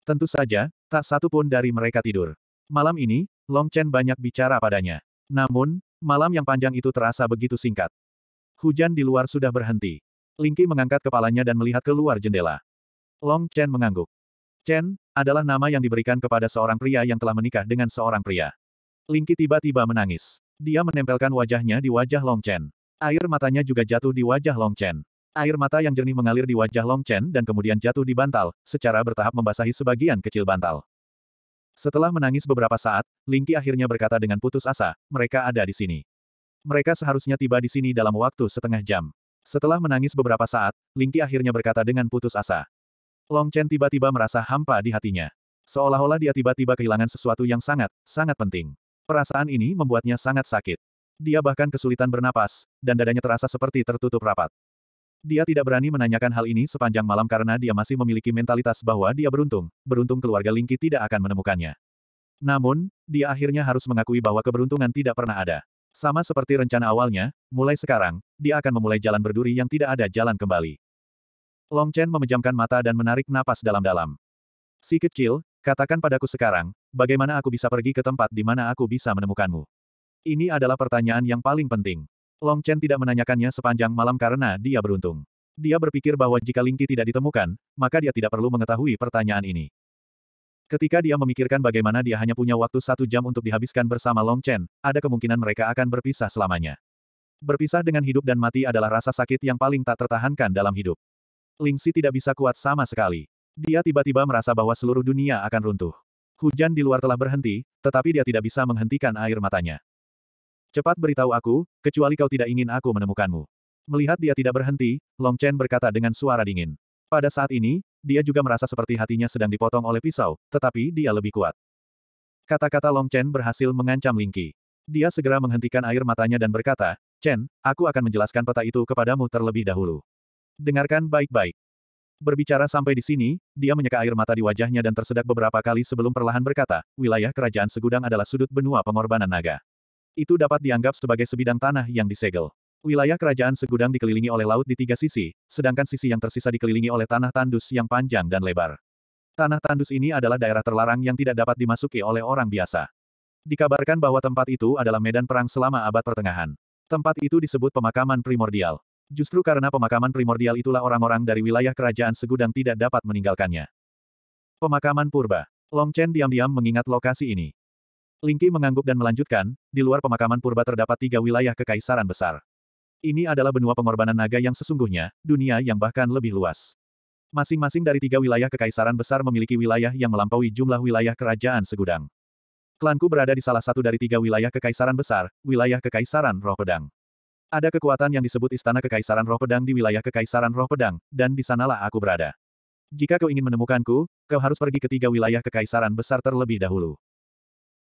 Tentu saja, tak satu pun dari mereka tidur. Malam ini, Long Chen banyak bicara padanya. Namun, malam yang panjang itu terasa begitu singkat. Hujan di luar sudah berhenti. Lingki mengangkat kepalanya dan melihat keluar jendela. Long Chen mengangguk. Chen, adalah nama yang diberikan kepada seorang pria yang telah menikah dengan seorang pria. Lingki tiba-tiba menangis. Dia menempelkan wajahnya di wajah Long Chen. Air matanya juga jatuh di wajah Long Chen. Air mata yang jernih mengalir di wajah Long Chen dan kemudian jatuh di bantal, secara bertahap membasahi sebagian kecil bantal. Setelah menangis beberapa saat, Lingqi akhirnya berkata dengan putus asa, mereka ada di sini. Mereka seharusnya tiba di sini dalam waktu setengah jam. Setelah menangis beberapa saat, Lingqi akhirnya berkata dengan putus asa. Long Chen tiba-tiba merasa hampa di hatinya. Seolah-olah dia tiba-tiba kehilangan sesuatu yang sangat, sangat penting. Perasaan ini membuatnya sangat sakit. Dia bahkan kesulitan bernapas, dan dadanya terasa seperti tertutup rapat. Dia tidak berani menanyakan hal ini sepanjang malam karena dia masih memiliki mentalitas bahwa dia beruntung, beruntung keluarga Lingki tidak akan menemukannya. Namun, dia akhirnya harus mengakui bahwa keberuntungan tidak pernah ada. Sama seperti rencana awalnya, mulai sekarang, dia akan memulai jalan berduri yang tidak ada jalan kembali. Long Chen memejamkan mata dan menarik napas dalam-dalam. Si kecil, Katakan padaku sekarang, bagaimana aku bisa pergi ke tempat di mana aku bisa menemukanmu? Ini adalah pertanyaan yang paling penting. Long Chen tidak menanyakannya sepanjang malam karena dia beruntung. Dia berpikir bahwa jika Lingqi tidak ditemukan, maka dia tidak perlu mengetahui pertanyaan ini. Ketika dia memikirkan bagaimana dia hanya punya waktu satu jam untuk dihabiskan bersama Long Chen, ada kemungkinan mereka akan berpisah selamanya. Berpisah dengan hidup dan mati adalah rasa sakit yang paling tak tertahankan dalam hidup. Lingxi tidak bisa kuat sama sekali. Dia tiba-tiba merasa bahwa seluruh dunia akan runtuh. Hujan di luar telah berhenti, tetapi dia tidak bisa menghentikan air matanya. Cepat beritahu aku, kecuali kau tidak ingin aku menemukanmu. Melihat dia tidak berhenti, Long Chen berkata dengan suara dingin. Pada saat ini, dia juga merasa seperti hatinya sedang dipotong oleh pisau, tetapi dia lebih kuat. Kata-kata Long Chen berhasil mengancam Lingqi. Dia segera menghentikan air matanya dan berkata, Chen, aku akan menjelaskan peta itu kepadamu terlebih dahulu. Dengarkan baik-baik. Berbicara sampai di sini, dia menyeka air mata di wajahnya dan tersedak beberapa kali sebelum perlahan berkata, wilayah kerajaan segudang adalah sudut benua pengorbanan naga. Itu dapat dianggap sebagai sebidang tanah yang disegel. Wilayah kerajaan segudang dikelilingi oleh laut di tiga sisi, sedangkan sisi yang tersisa dikelilingi oleh tanah tandus yang panjang dan lebar. Tanah tandus ini adalah daerah terlarang yang tidak dapat dimasuki oleh orang biasa. Dikabarkan bahwa tempat itu adalah medan perang selama abad pertengahan. Tempat itu disebut pemakaman primordial. Justru karena pemakaman primordial itulah orang-orang dari wilayah kerajaan segudang tidak dapat meninggalkannya. Pemakaman purba. Long Chen diam-diam mengingat lokasi ini. Lingqi mengangguk dan melanjutkan, di luar pemakaman purba terdapat tiga wilayah kekaisaran besar. Ini adalah benua pengorbanan naga yang sesungguhnya, dunia yang bahkan lebih luas. Masing-masing dari tiga wilayah kekaisaran besar memiliki wilayah yang melampaui jumlah wilayah kerajaan segudang. Klanku berada di salah satu dari tiga wilayah kekaisaran besar, wilayah kekaisaran roh pedang. Ada kekuatan yang disebut Istana Kekaisaran Roh Pedang di wilayah Kekaisaran Roh Pedang, dan di sanalah aku berada. Jika kau ingin menemukanku, kau harus pergi ke tiga wilayah Kekaisaran besar terlebih dahulu.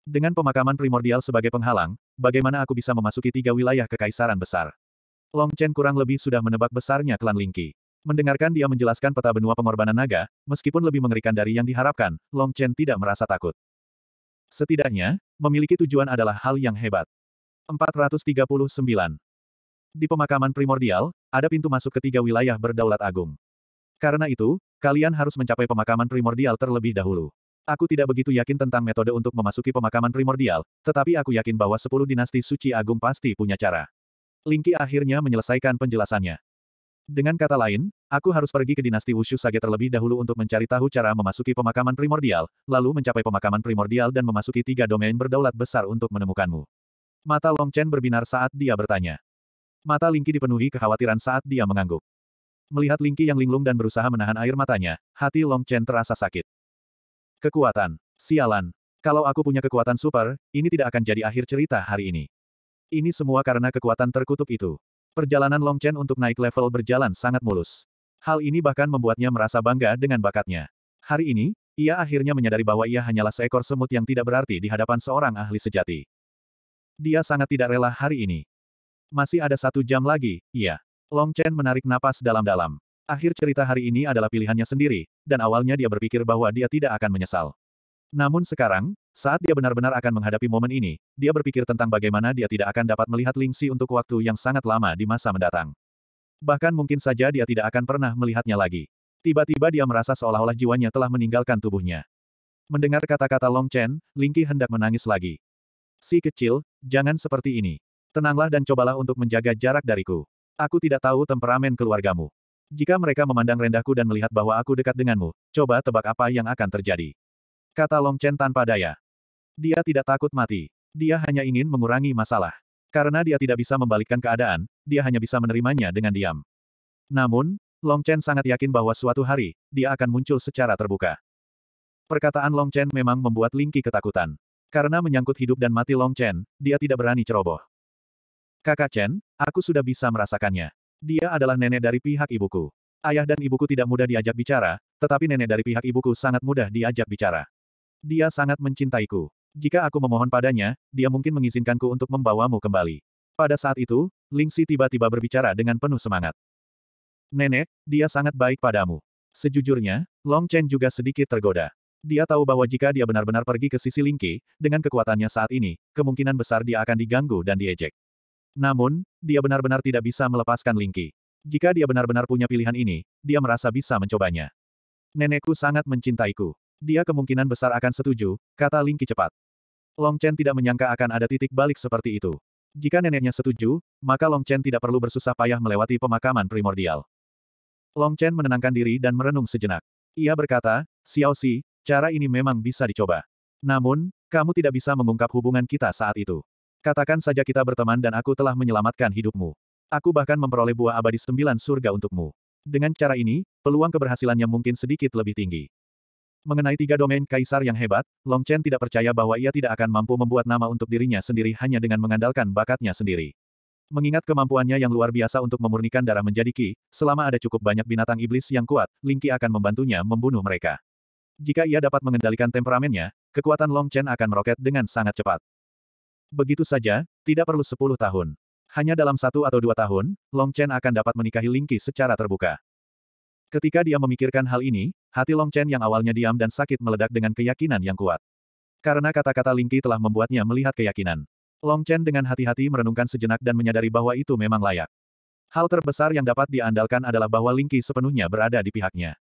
Dengan pemakaman primordial sebagai penghalang, bagaimana aku bisa memasuki tiga wilayah Kekaisaran besar? Long Chen kurang lebih sudah menebak besarnya klan Lingqi. Mendengarkan dia menjelaskan peta benua pengorbanan naga, meskipun lebih mengerikan dari yang diharapkan, Long Chen tidak merasa takut. Setidaknya, memiliki tujuan adalah hal yang hebat. 439 di pemakaman primordial, ada pintu masuk ke tiga wilayah berdaulat agung. Karena itu, kalian harus mencapai pemakaman primordial terlebih dahulu. Aku tidak begitu yakin tentang metode untuk memasuki pemakaman primordial, tetapi aku yakin bahwa sepuluh dinasti suci agung pasti punya cara. Lingki akhirnya menyelesaikan penjelasannya. Dengan kata lain, aku harus pergi ke dinasti Wushu Sage terlebih dahulu untuk mencari tahu cara memasuki pemakaman primordial, lalu mencapai pemakaman primordial dan memasuki tiga domain berdaulat besar untuk menemukanmu. Mata Long Chen berbinar saat dia bertanya. Mata Lingki dipenuhi kekhawatiran saat dia mengangguk. Melihat Lingki yang linglung dan berusaha menahan air matanya, hati Long Chen terasa sakit. Kekuatan. Sialan. Kalau aku punya kekuatan super, ini tidak akan jadi akhir cerita hari ini. Ini semua karena kekuatan terkutuk itu. Perjalanan Long Chen untuk naik level berjalan sangat mulus. Hal ini bahkan membuatnya merasa bangga dengan bakatnya. Hari ini, ia akhirnya menyadari bahwa ia hanyalah seekor semut yang tidak berarti di hadapan seorang ahli sejati. Dia sangat tidak rela hari ini. Masih ada satu jam lagi, iya. Long Chen menarik napas dalam-dalam. Akhir cerita hari ini adalah pilihannya sendiri, dan awalnya dia berpikir bahwa dia tidak akan menyesal. Namun sekarang, saat dia benar-benar akan menghadapi momen ini, dia berpikir tentang bagaimana dia tidak akan dapat melihat Lingxi untuk waktu yang sangat lama di masa mendatang. Bahkan mungkin saja dia tidak akan pernah melihatnya lagi. Tiba-tiba dia merasa seolah-olah jiwanya telah meninggalkan tubuhnya. Mendengar kata-kata Long Chen, Ling Qi hendak menangis lagi. Si kecil, jangan seperti ini. Tenanglah dan cobalah untuk menjaga jarak dariku. Aku tidak tahu temperamen keluargamu. Jika mereka memandang rendahku dan melihat bahwa aku dekat denganmu, coba tebak apa yang akan terjadi. Kata Long Chen tanpa daya. Dia tidak takut mati. Dia hanya ingin mengurangi masalah. Karena dia tidak bisa membalikkan keadaan, dia hanya bisa menerimanya dengan diam. Namun, Long Chen sangat yakin bahwa suatu hari, dia akan muncul secara terbuka. Perkataan Long Chen memang membuat Lingqi ketakutan. Karena menyangkut hidup dan mati Long Chen, dia tidak berani ceroboh. Kakak Chen, aku sudah bisa merasakannya. Dia adalah nenek dari pihak ibuku. Ayah dan ibuku tidak mudah diajak bicara, tetapi nenek dari pihak ibuku sangat mudah diajak bicara. Dia sangat mencintaiku. Jika aku memohon padanya, dia mungkin mengizinkanku untuk membawamu kembali. Pada saat itu, Ling Si tiba-tiba berbicara dengan penuh semangat. Nenek, dia sangat baik padamu. Sejujurnya, Long Chen juga sedikit tergoda. Dia tahu bahwa jika dia benar-benar pergi ke sisi Lingki, dengan kekuatannya saat ini, kemungkinan besar dia akan diganggu dan diejek. Namun, dia benar-benar tidak bisa melepaskan Lingqi. Jika dia benar-benar punya pilihan ini, dia merasa bisa mencobanya. Nenekku sangat mencintaiku. Dia kemungkinan besar akan setuju, kata Lingqi cepat. Long Chen tidak menyangka akan ada titik balik seperti itu. Jika neneknya setuju, maka Long Chen tidak perlu bersusah payah melewati pemakaman primordial. Long Chen menenangkan diri dan merenung sejenak. Ia berkata, Xiao Xi, cara ini memang bisa dicoba. Namun, kamu tidak bisa mengungkap hubungan kita saat itu. Katakan saja kita berteman dan aku telah menyelamatkan hidupmu. Aku bahkan memperoleh buah abadi sembilan surga untukmu. Dengan cara ini, peluang keberhasilannya mungkin sedikit lebih tinggi. Mengenai tiga domain kaisar yang hebat, Long Chen tidak percaya bahwa ia tidak akan mampu membuat nama untuk dirinya sendiri hanya dengan mengandalkan bakatnya sendiri. Mengingat kemampuannya yang luar biasa untuk memurnikan darah menjadi ki, selama ada cukup banyak binatang iblis yang kuat, Lingqi akan membantunya membunuh mereka. Jika ia dapat mengendalikan temperamennya, kekuatan Long Chen akan meroket dengan sangat cepat. Begitu saja, tidak perlu sepuluh tahun. Hanya dalam satu atau dua tahun, Long Chen akan dapat menikahi Ling Qi secara terbuka. Ketika dia memikirkan hal ini, hati Long Chen yang awalnya diam dan sakit meledak dengan keyakinan yang kuat. Karena kata-kata Ling Qi telah membuatnya melihat keyakinan. Long Chen dengan hati-hati merenungkan sejenak dan menyadari bahwa itu memang layak. Hal terbesar yang dapat diandalkan adalah bahwa Ling Qi sepenuhnya berada di pihaknya.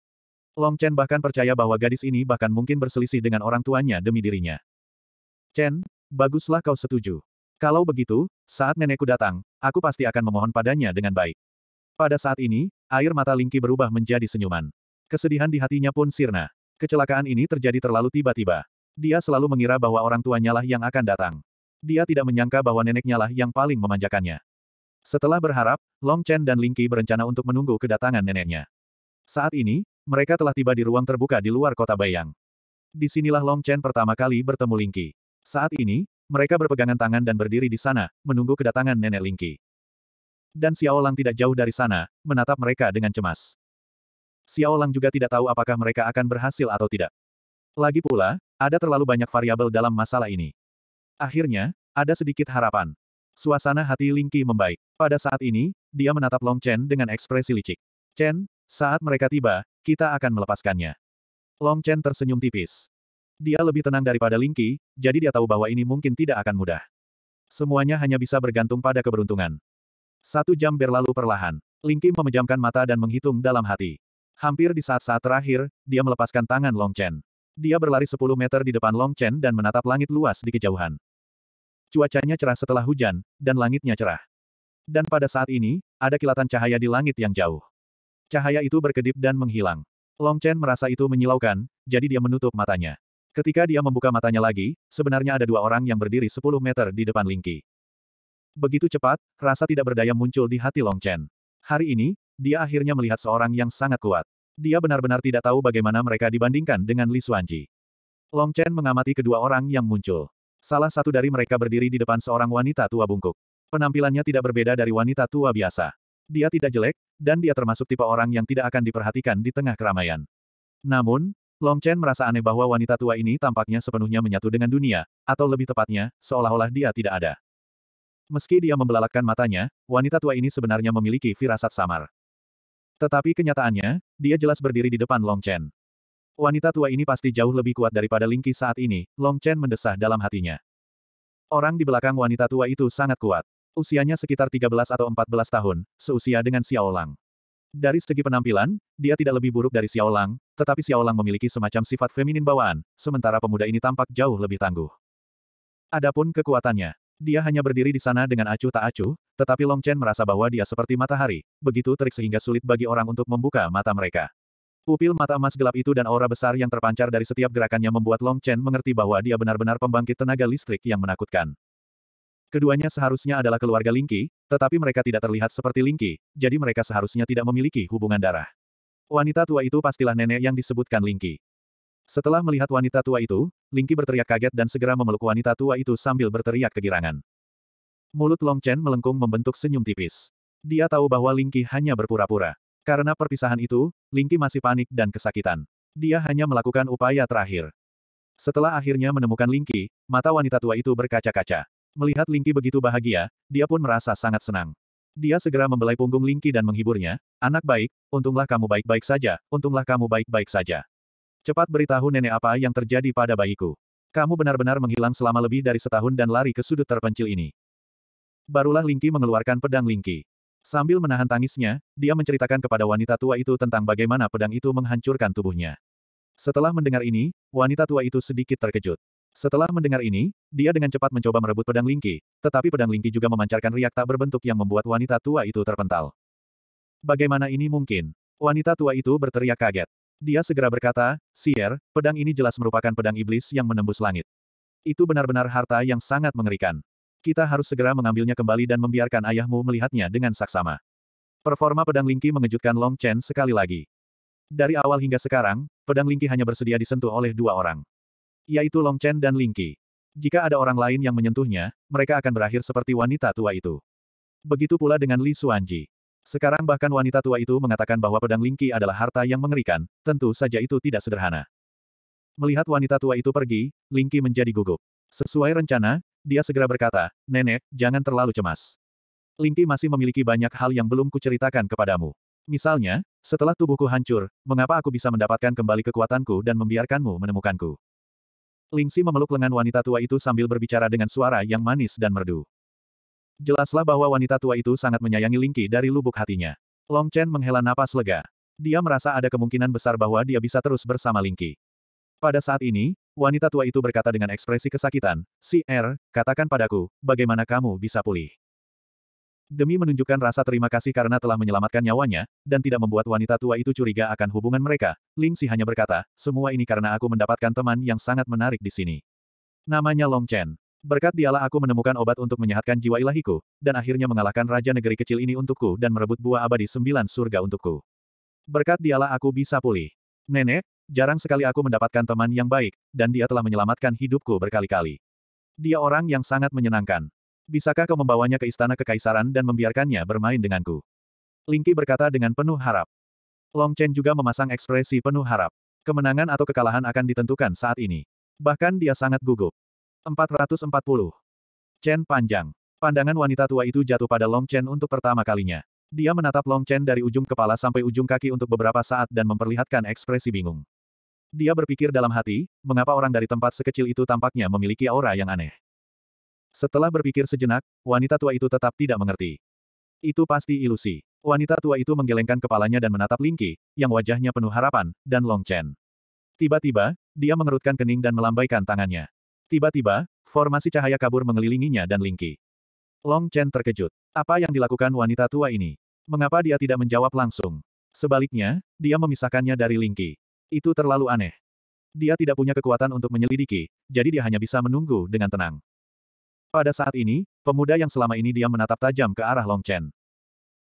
Long Chen bahkan percaya bahwa gadis ini bahkan mungkin berselisih dengan orang tuanya demi dirinya. Chen, Baguslah kau setuju. Kalau begitu, saat nenekku datang, aku pasti akan memohon padanya dengan baik. Pada saat ini, air mata Lingki berubah menjadi senyuman. Kesedihan di hatinya pun sirna. Kecelakaan ini terjadi terlalu tiba-tiba. Dia selalu mengira bahwa orang tuanya lah yang akan datang. Dia tidak menyangka bahwa neneknya lah yang paling memanjakannya. Setelah berharap, Long Chen dan Lingki berencana untuk menunggu kedatangan neneknya. Saat ini, mereka telah tiba di ruang terbuka di luar kota Bayang. Disinilah Long Chen pertama kali bertemu Lingki. Saat ini, mereka berpegangan tangan dan berdiri di sana, menunggu kedatangan Nenek Lingki. Dan Xiao Lang tidak jauh dari sana, menatap mereka dengan cemas. Xiao Lang juga tidak tahu apakah mereka akan berhasil atau tidak. Lagi pula, ada terlalu banyak variabel dalam masalah ini. Akhirnya, ada sedikit harapan. Suasana hati Lingki membaik. Pada saat ini, dia menatap Long Chen dengan ekspresi licik. Chen, saat mereka tiba, kita akan melepaskannya. Long Chen tersenyum tipis. Dia lebih tenang daripada Lingqi, jadi dia tahu bahwa ini mungkin tidak akan mudah. Semuanya hanya bisa bergantung pada keberuntungan. Satu jam berlalu perlahan. Lingqi memejamkan mata dan menghitung dalam hati. Hampir di saat-saat terakhir, dia melepaskan tangan Long Chen. Dia berlari 10 meter di depan Long Chen dan menatap langit luas di kejauhan. Cuacanya cerah setelah hujan, dan langitnya cerah. Dan pada saat ini, ada kilatan cahaya di langit yang jauh. Cahaya itu berkedip dan menghilang. Long Chen merasa itu menyilaukan, jadi dia menutup matanya. Ketika dia membuka matanya lagi, sebenarnya ada dua orang yang berdiri 10 meter di depan Lingqi. Begitu cepat, rasa tidak berdaya muncul di hati Long Chen. Hari ini, dia akhirnya melihat seorang yang sangat kuat. Dia benar-benar tidak tahu bagaimana mereka dibandingkan dengan Li Xuanji. Long Chen mengamati kedua orang yang muncul. Salah satu dari mereka berdiri di depan seorang wanita tua bungkuk. Penampilannya tidak berbeda dari wanita tua biasa. Dia tidak jelek, dan dia termasuk tipe orang yang tidak akan diperhatikan di tengah keramaian. Namun, Long Chen merasa aneh bahwa wanita tua ini tampaknya sepenuhnya menyatu dengan dunia, atau lebih tepatnya, seolah-olah dia tidak ada. Meski dia membelalakkan matanya, wanita tua ini sebenarnya memiliki firasat samar. Tetapi kenyataannya, dia jelas berdiri di depan Long Chen. Wanita tua ini pasti jauh lebih kuat daripada Lingqi saat ini, Long Chen mendesah dalam hatinya. Orang di belakang wanita tua itu sangat kuat. Usianya sekitar 13 atau 14 tahun, seusia dengan Xiao Lang. Dari segi penampilan, dia tidak lebih buruk dari Xiao Lang, tetapi Xiao Lang memiliki semacam sifat feminin bawaan, sementara pemuda ini tampak jauh lebih tangguh. Adapun kekuatannya, dia hanya berdiri di sana dengan acuh tak acuh, tetapi Long Chen merasa bahwa dia seperti matahari, begitu terik sehingga sulit bagi orang untuk membuka mata mereka. Pupil mata emas gelap itu dan aura besar yang terpancar dari setiap gerakannya membuat Long Chen mengerti bahwa dia benar-benar pembangkit tenaga listrik yang menakutkan. Keduanya seharusnya adalah keluarga Lingqi, tetapi mereka tidak terlihat seperti Lingqi, jadi mereka seharusnya tidak memiliki hubungan darah. Wanita tua itu pastilah nenek yang disebutkan Lingqi. Setelah melihat wanita tua itu, Lingqi berteriak kaget dan segera memeluk wanita tua itu sambil berteriak kegirangan. Mulut Long Chen melengkung membentuk senyum tipis. Dia tahu bahwa Lingqi hanya berpura-pura. Karena perpisahan itu, Lingqi masih panik dan kesakitan. Dia hanya melakukan upaya terakhir. Setelah akhirnya menemukan Lingqi, mata wanita tua itu berkaca-kaca. Melihat Lingki begitu bahagia, dia pun merasa sangat senang. Dia segera membelai punggung Lingki dan menghiburnya, anak baik, untunglah kamu baik-baik saja, untunglah kamu baik-baik saja. Cepat beritahu nenek apa yang terjadi pada bayiku. Kamu benar-benar menghilang selama lebih dari setahun dan lari ke sudut terpencil ini. Barulah Lingki mengeluarkan pedang Lingki. Sambil menahan tangisnya, dia menceritakan kepada wanita tua itu tentang bagaimana pedang itu menghancurkan tubuhnya. Setelah mendengar ini, wanita tua itu sedikit terkejut. Setelah mendengar ini, dia dengan cepat mencoba merebut pedang Lingki, tetapi pedang Lingki juga memancarkan riak tak berbentuk yang membuat wanita tua itu terpental. Bagaimana ini mungkin? Wanita tua itu berteriak kaget. Dia segera berkata, Sier, pedang ini jelas merupakan pedang iblis yang menembus langit. Itu benar-benar harta yang sangat mengerikan. Kita harus segera mengambilnya kembali dan membiarkan ayahmu melihatnya dengan saksama. Performa pedang Lingki mengejutkan Long Chen sekali lagi. Dari awal hingga sekarang, pedang Lingki hanya bersedia disentuh oleh dua orang yaitu Long Chen dan Ling Qi. Jika ada orang lain yang menyentuhnya, mereka akan berakhir seperti wanita tua itu. Begitu pula dengan Li suanji. Sekarang bahkan wanita tua itu mengatakan bahwa pedang Ling Qi adalah harta yang mengerikan, tentu saja itu tidak sederhana. Melihat wanita tua itu pergi, Ling Qi menjadi gugup. Sesuai rencana, dia segera berkata, Nenek, jangan terlalu cemas. Ling Qi masih memiliki banyak hal yang belum kuceritakan kepadamu. Misalnya, setelah tubuhku hancur, mengapa aku bisa mendapatkan kembali kekuatanku dan membiarkanmu menemukanku? Lingsi memeluk lengan wanita tua itu sambil berbicara dengan suara yang manis dan merdu. Jelaslah bahwa wanita tua itu sangat menyayangi Lingqi dari lubuk hatinya. Long Chen menghela napas lega. Dia merasa ada kemungkinan besar bahwa dia bisa terus bersama Lingqi. Pada saat ini, wanita tua itu berkata dengan ekspresi kesakitan, Si Er, katakan padaku, bagaimana kamu bisa pulih? Demi menunjukkan rasa terima kasih karena telah menyelamatkan nyawanya, dan tidak membuat wanita tua itu curiga akan hubungan mereka, Ling Si hanya berkata, semua ini karena aku mendapatkan teman yang sangat menarik di sini. Namanya Long Chen. Berkat dialah aku menemukan obat untuk menyehatkan jiwa ilahiku, dan akhirnya mengalahkan raja negeri kecil ini untukku dan merebut buah abadi sembilan surga untukku. Berkat dialah aku bisa pulih. Nenek, jarang sekali aku mendapatkan teman yang baik, dan dia telah menyelamatkan hidupku berkali-kali. Dia orang yang sangat menyenangkan. Bisakah kau membawanya ke istana kekaisaran dan membiarkannya bermain denganku? Lingqi berkata dengan penuh harap. Long Chen juga memasang ekspresi penuh harap. Kemenangan atau kekalahan akan ditentukan saat ini. Bahkan dia sangat gugup. 440. Chen panjang. Pandangan wanita tua itu jatuh pada Long Chen untuk pertama kalinya. Dia menatap Long Chen dari ujung kepala sampai ujung kaki untuk beberapa saat dan memperlihatkan ekspresi bingung. Dia berpikir dalam hati, mengapa orang dari tempat sekecil itu tampaknya memiliki aura yang aneh. Setelah berpikir sejenak, wanita tua itu tetap tidak mengerti. Itu pasti ilusi. Wanita tua itu menggelengkan kepalanya dan menatap Lingqi, yang wajahnya penuh harapan, dan Long Chen. Tiba-tiba, dia mengerutkan kening dan melambaikan tangannya. Tiba-tiba, formasi cahaya kabur mengelilinginya dan Lingqi. Long Chen terkejut. Apa yang dilakukan wanita tua ini? Mengapa dia tidak menjawab langsung? Sebaliknya, dia memisahkannya dari Lingqi. Itu terlalu aneh. Dia tidak punya kekuatan untuk menyelidiki, jadi dia hanya bisa menunggu dengan tenang. Pada saat ini, pemuda yang selama ini diam menatap tajam ke arah Long Chen.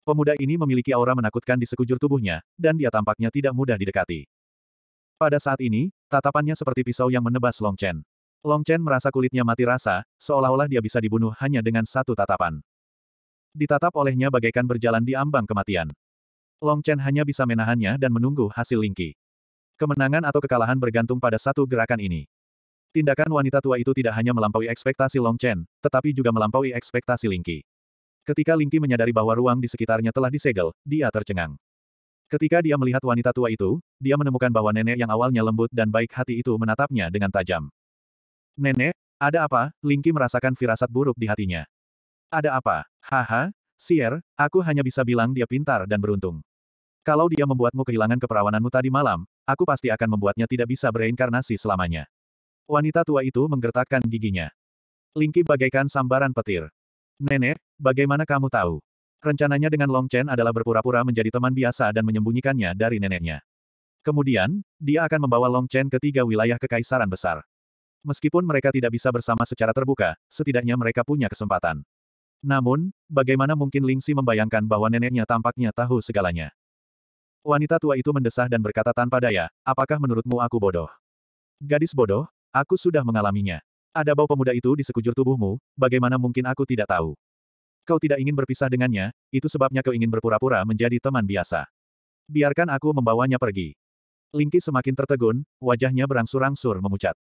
Pemuda ini memiliki aura menakutkan di sekujur tubuhnya, dan dia tampaknya tidak mudah didekati. Pada saat ini, tatapannya seperti pisau yang menebas Long Chen. Long Chen merasa kulitnya mati rasa, seolah-olah dia bisa dibunuh hanya dengan satu tatapan. Ditatap olehnya bagaikan berjalan di ambang kematian. Long Chen hanya bisa menahannya dan menunggu hasil lingki. Kemenangan atau kekalahan bergantung pada satu gerakan ini. Tindakan wanita tua itu tidak hanya melampaui ekspektasi Long Chen, tetapi juga melampaui ekspektasi Lingqi. Ketika Lingqi menyadari bahwa ruang di sekitarnya telah disegel, dia tercengang. Ketika dia melihat wanita tua itu, dia menemukan bahwa nenek yang awalnya lembut dan baik hati itu menatapnya dengan tajam. Nenek, ada apa? Lingqi merasakan firasat buruk di hatinya. Ada apa? Haha, Sier, aku hanya bisa bilang dia pintar dan beruntung. Kalau dia membuatmu kehilangan keperawananmu tadi malam, aku pasti akan membuatnya tidak bisa bereinkarnasi selamanya. Wanita tua itu menggertakkan giginya. Lingki bagaikan sambaran petir. Nenek, bagaimana kamu tahu? Rencananya dengan Long Chen adalah berpura-pura menjadi teman biasa dan menyembunyikannya dari neneknya. Kemudian, dia akan membawa Long Chen ke tiga wilayah kekaisaran besar. Meskipun mereka tidak bisa bersama secara terbuka, setidaknya mereka punya kesempatan. Namun, bagaimana mungkin Lingxi membayangkan bahwa neneknya tampaknya tahu segalanya? Wanita tua itu mendesah dan berkata tanpa daya, apakah menurutmu aku bodoh? Gadis bodoh, Aku sudah mengalaminya. Ada bau pemuda itu di sekujur tubuhmu, bagaimana mungkin aku tidak tahu? Kau tidak ingin berpisah dengannya, itu sebabnya kau ingin berpura-pura menjadi teman biasa. Biarkan aku membawanya pergi. Lingki semakin tertegun, wajahnya berangsur-angsur memucat.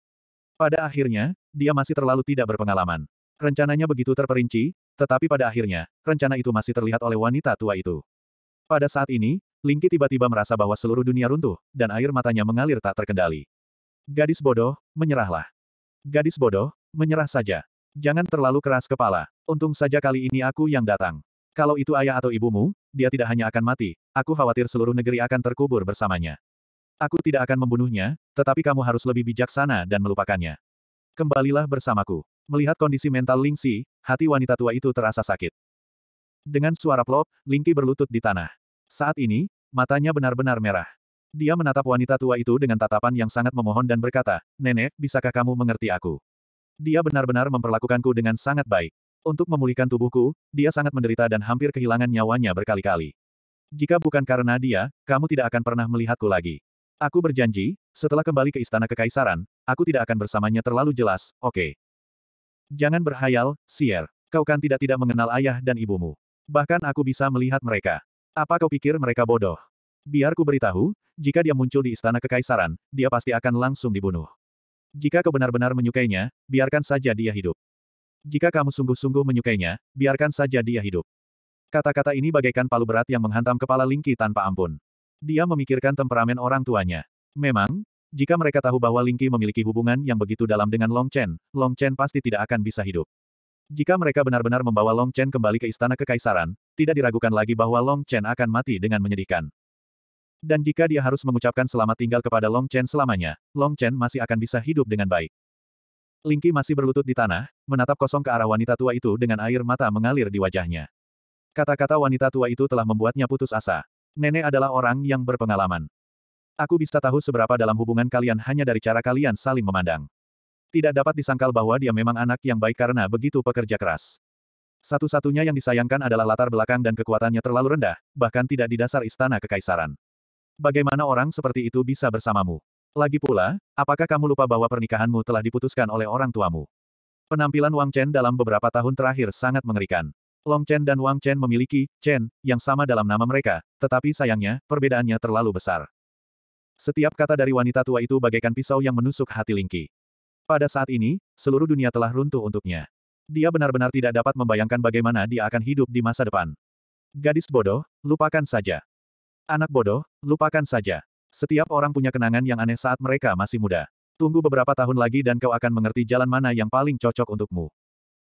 Pada akhirnya, dia masih terlalu tidak berpengalaman. Rencananya begitu terperinci, tetapi pada akhirnya, rencana itu masih terlihat oleh wanita tua itu. Pada saat ini, Lingki tiba-tiba merasa bahwa seluruh dunia runtuh, dan air matanya mengalir tak terkendali. Gadis bodoh, menyerahlah. Gadis bodoh, menyerah saja. Jangan terlalu keras kepala. Untung saja kali ini aku yang datang. Kalau itu ayah atau ibumu, dia tidak hanya akan mati, aku khawatir seluruh negeri akan terkubur bersamanya. Aku tidak akan membunuhnya, tetapi kamu harus lebih bijaksana dan melupakannya. Kembalilah bersamaku. Melihat kondisi mental Ling Lingxi, hati wanita tua itu terasa sakit. Dengan suara plop, Qi berlutut di tanah. Saat ini, matanya benar-benar merah. Dia menatap wanita tua itu dengan tatapan yang sangat memohon dan berkata, Nenek, bisakah kamu mengerti aku? Dia benar-benar memperlakukanku dengan sangat baik. Untuk memulihkan tubuhku, dia sangat menderita dan hampir kehilangan nyawanya berkali-kali. Jika bukan karena dia, kamu tidak akan pernah melihatku lagi. Aku berjanji, setelah kembali ke istana kekaisaran, aku tidak akan bersamanya terlalu jelas, oke. Okay. Jangan berhayal, Sier. Kau kan tidak-tidak mengenal ayah dan ibumu. Bahkan aku bisa melihat mereka. Apa kau pikir mereka bodoh? Biar ku beritahu, jika dia muncul di istana kekaisaran, dia pasti akan langsung dibunuh. Jika kau benar-benar menyukainya, biarkan saja dia hidup. Jika kamu sungguh-sungguh menyukainya, biarkan saja dia hidup. Kata-kata ini bagaikan palu berat yang menghantam kepala Lingki tanpa ampun. Dia memikirkan temperamen orang tuanya. Memang, jika mereka tahu bahwa Lingki memiliki hubungan yang begitu dalam dengan Long Chen, Long Chen pasti tidak akan bisa hidup. Jika mereka benar-benar membawa Long Chen kembali ke istana kekaisaran, tidak diragukan lagi bahwa Long Chen akan mati dengan menyedihkan. Dan jika dia harus mengucapkan selamat tinggal kepada Long Chen selamanya, Long Chen masih akan bisa hidup dengan baik. Lingqi masih berlutut di tanah, menatap kosong ke arah wanita tua itu dengan air mata mengalir di wajahnya. Kata-kata wanita tua itu telah membuatnya putus asa. Nenek adalah orang yang berpengalaman. Aku bisa tahu seberapa dalam hubungan kalian hanya dari cara kalian saling memandang. Tidak dapat disangkal bahwa dia memang anak yang baik karena begitu pekerja keras. Satu-satunya yang disayangkan adalah latar belakang dan kekuatannya terlalu rendah, bahkan tidak di dasar istana kekaisaran. Bagaimana orang seperti itu bisa bersamamu? Lagi pula, apakah kamu lupa bahwa pernikahanmu telah diputuskan oleh orang tuamu? Penampilan Wang Chen dalam beberapa tahun terakhir sangat mengerikan. Long Chen dan Wang Chen memiliki Chen yang sama dalam nama mereka, tetapi sayangnya, perbedaannya terlalu besar. Setiap kata dari wanita tua itu bagaikan pisau yang menusuk hati Lingqi. Pada saat ini, seluruh dunia telah runtuh untuknya. Dia benar-benar tidak dapat membayangkan bagaimana dia akan hidup di masa depan. Gadis bodoh, lupakan saja. Anak bodoh, lupakan saja. Setiap orang punya kenangan yang aneh saat mereka masih muda. Tunggu beberapa tahun lagi dan kau akan mengerti jalan mana yang paling cocok untukmu.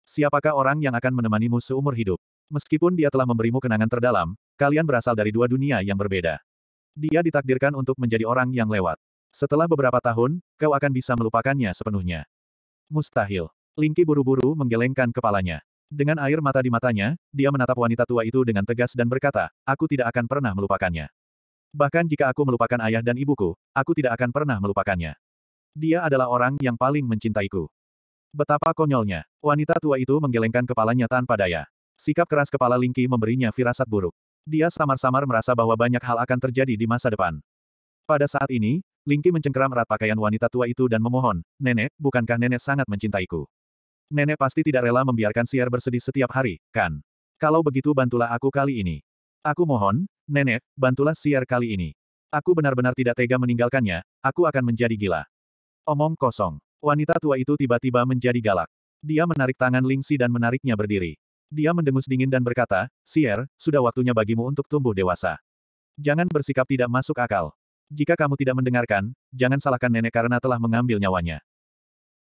Siapakah orang yang akan menemanimu seumur hidup? Meskipun dia telah memberimu kenangan terdalam, kalian berasal dari dua dunia yang berbeda. Dia ditakdirkan untuk menjadi orang yang lewat. Setelah beberapa tahun, kau akan bisa melupakannya sepenuhnya. Mustahil. Lingki buru-buru menggelengkan kepalanya. Dengan air mata di matanya, dia menatap wanita tua itu dengan tegas dan berkata, aku tidak akan pernah melupakannya. Bahkan jika aku melupakan ayah dan ibuku, aku tidak akan pernah melupakannya. Dia adalah orang yang paling mencintaiku. Betapa konyolnya, wanita tua itu menggelengkan kepalanya tanpa daya. Sikap keras kepala Lingki memberinya firasat buruk. Dia samar-samar merasa bahwa banyak hal akan terjadi di masa depan. Pada saat ini, Lingki mencengkeram erat pakaian wanita tua itu dan memohon, Nenek, bukankah nenek sangat mencintaiku? Nenek pasti tidak rela membiarkan Siar bersedih setiap hari, kan? Kalau begitu bantulah aku kali ini. Aku mohon, Nenek, bantulah Siar kali ini. Aku benar-benar tidak tega meninggalkannya, aku akan menjadi gila. Omong kosong. Wanita tua itu tiba-tiba menjadi galak. Dia menarik tangan Lingsi dan menariknya berdiri. Dia mendengus dingin dan berkata, Sier, sudah waktunya bagimu untuk tumbuh dewasa. Jangan bersikap tidak masuk akal. Jika kamu tidak mendengarkan, jangan salahkan nenek karena telah mengambil nyawanya.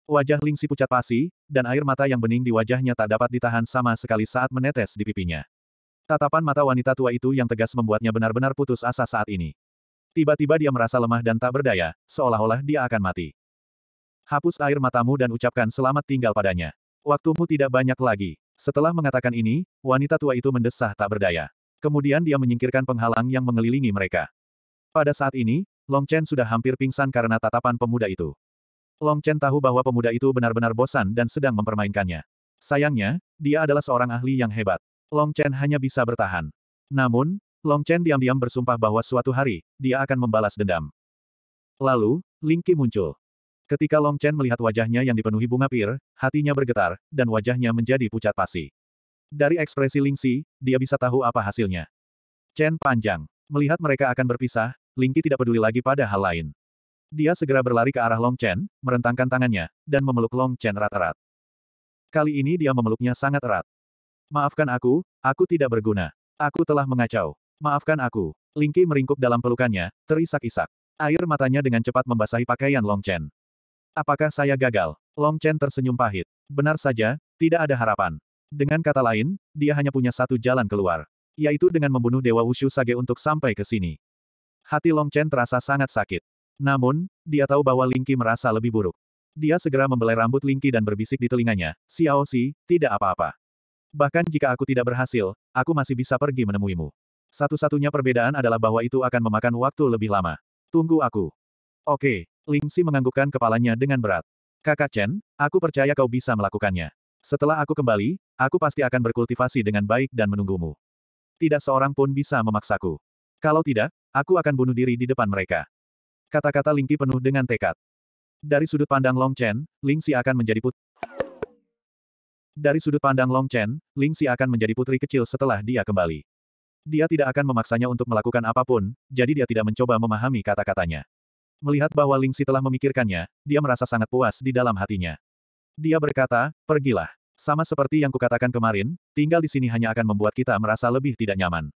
Wajah Lingsi pucat pasi, dan air mata yang bening di wajahnya tak dapat ditahan sama sekali saat menetes di pipinya. Tatapan mata wanita tua itu yang tegas membuatnya benar-benar putus asa saat ini. Tiba-tiba dia merasa lemah dan tak berdaya, seolah-olah dia akan mati. Hapus air matamu dan ucapkan selamat tinggal padanya. Waktumu tidak banyak lagi. Setelah mengatakan ini, wanita tua itu mendesah tak berdaya. Kemudian dia menyingkirkan penghalang yang mengelilingi mereka. Pada saat ini, Long Chen sudah hampir pingsan karena tatapan pemuda itu. Long Chen tahu bahwa pemuda itu benar-benar bosan dan sedang mempermainkannya. Sayangnya, dia adalah seorang ahli yang hebat. Long Chen hanya bisa bertahan. Namun, Long Chen diam-diam bersumpah bahwa suatu hari, dia akan membalas dendam. Lalu, Ling Qi muncul. Ketika Long Chen melihat wajahnya yang dipenuhi bunga pir, hatinya bergetar, dan wajahnya menjadi pucat pasi. Dari ekspresi Ling Xi, dia bisa tahu apa hasilnya. Chen panjang. Melihat mereka akan berpisah, Ling Qi tidak peduli lagi pada hal lain. Dia segera berlari ke arah Long Chen, merentangkan tangannya, dan memeluk Long Chen erat-erat. Kali ini dia memeluknya sangat erat. Maafkan aku, aku tidak berguna. Aku telah mengacau. Maafkan aku. Lingki meringkuk dalam pelukannya, terisak-isak. Air matanya dengan cepat membasahi pakaian Long Chen. Apakah saya gagal? Long Chen tersenyum pahit. Benar saja, tidak ada harapan. Dengan kata lain, dia hanya punya satu jalan keluar. Yaitu dengan membunuh Dewa Wushu Sage untuk sampai ke sini. Hati Long Chen terasa sangat sakit. Namun, dia tahu bahwa Lingqi merasa lebih buruk. Dia segera membelai rambut Lingqi dan berbisik di telinganya, Xiao Si, tidak apa-apa. Bahkan jika aku tidak berhasil, aku masih bisa pergi menemuimu. Satu-satunya perbedaan adalah bahwa itu akan memakan waktu lebih lama. Tunggu aku. Oke, Ling Si menganggukkan kepalanya dengan berat. Kakak Chen, aku percaya kau bisa melakukannya. Setelah aku kembali, aku pasti akan berkultivasi dengan baik dan menunggumu. Tidak seorang pun bisa memaksaku. Kalau tidak, aku akan bunuh diri di depan mereka. Kata-kata Lingqi penuh dengan tekad. Dari sudut pandang Long Chen, Lingxi akan menjadi putri. Dari sudut pandang Long Chen, Lingxi akan menjadi putri kecil setelah dia kembali. Dia tidak akan memaksanya untuk melakukan apapun, jadi dia tidak mencoba memahami kata-katanya. Melihat bahwa Lingxi telah memikirkannya, dia merasa sangat puas di dalam hatinya. Dia berkata, pergilah. Sama seperti yang kukatakan kemarin, tinggal di sini hanya akan membuat kita merasa lebih tidak nyaman.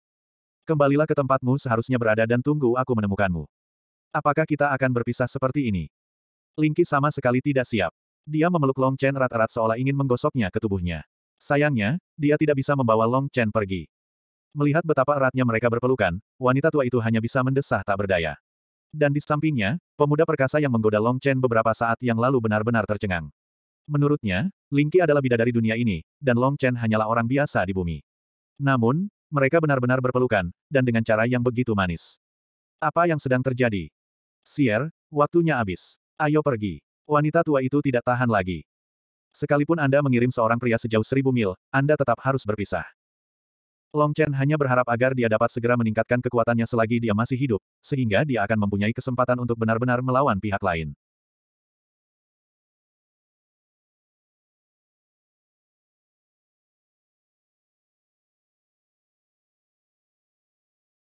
Kembalilah ke tempatmu seharusnya berada dan tunggu aku menemukanmu. Apakah kita akan berpisah seperti ini? Lingki sama sekali tidak siap. Dia memeluk Long Chen erat-erat seolah ingin menggosoknya ke tubuhnya. Sayangnya, dia tidak bisa membawa Long Chen pergi. Melihat betapa eratnya mereka berpelukan, wanita tua itu hanya bisa mendesah tak berdaya. Dan di sampingnya, pemuda perkasa yang menggoda Long Chen beberapa saat yang lalu benar-benar tercengang. Menurutnya, Lingki adalah bidadari dunia ini, dan Long Chen hanyalah orang biasa di bumi. Namun, mereka benar-benar berpelukan, dan dengan cara yang begitu manis. Apa yang sedang terjadi? Sier, waktunya habis. Ayo pergi. Wanita tua itu tidak tahan lagi. Sekalipun Anda mengirim seorang pria sejauh seribu mil, Anda tetap harus berpisah. Long Chen hanya berharap agar dia dapat segera meningkatkan kekuatannya selagi dia masih hidup, sehingga dia akan mempunyai kesempatan untuk benar-benar melawan pihak lain.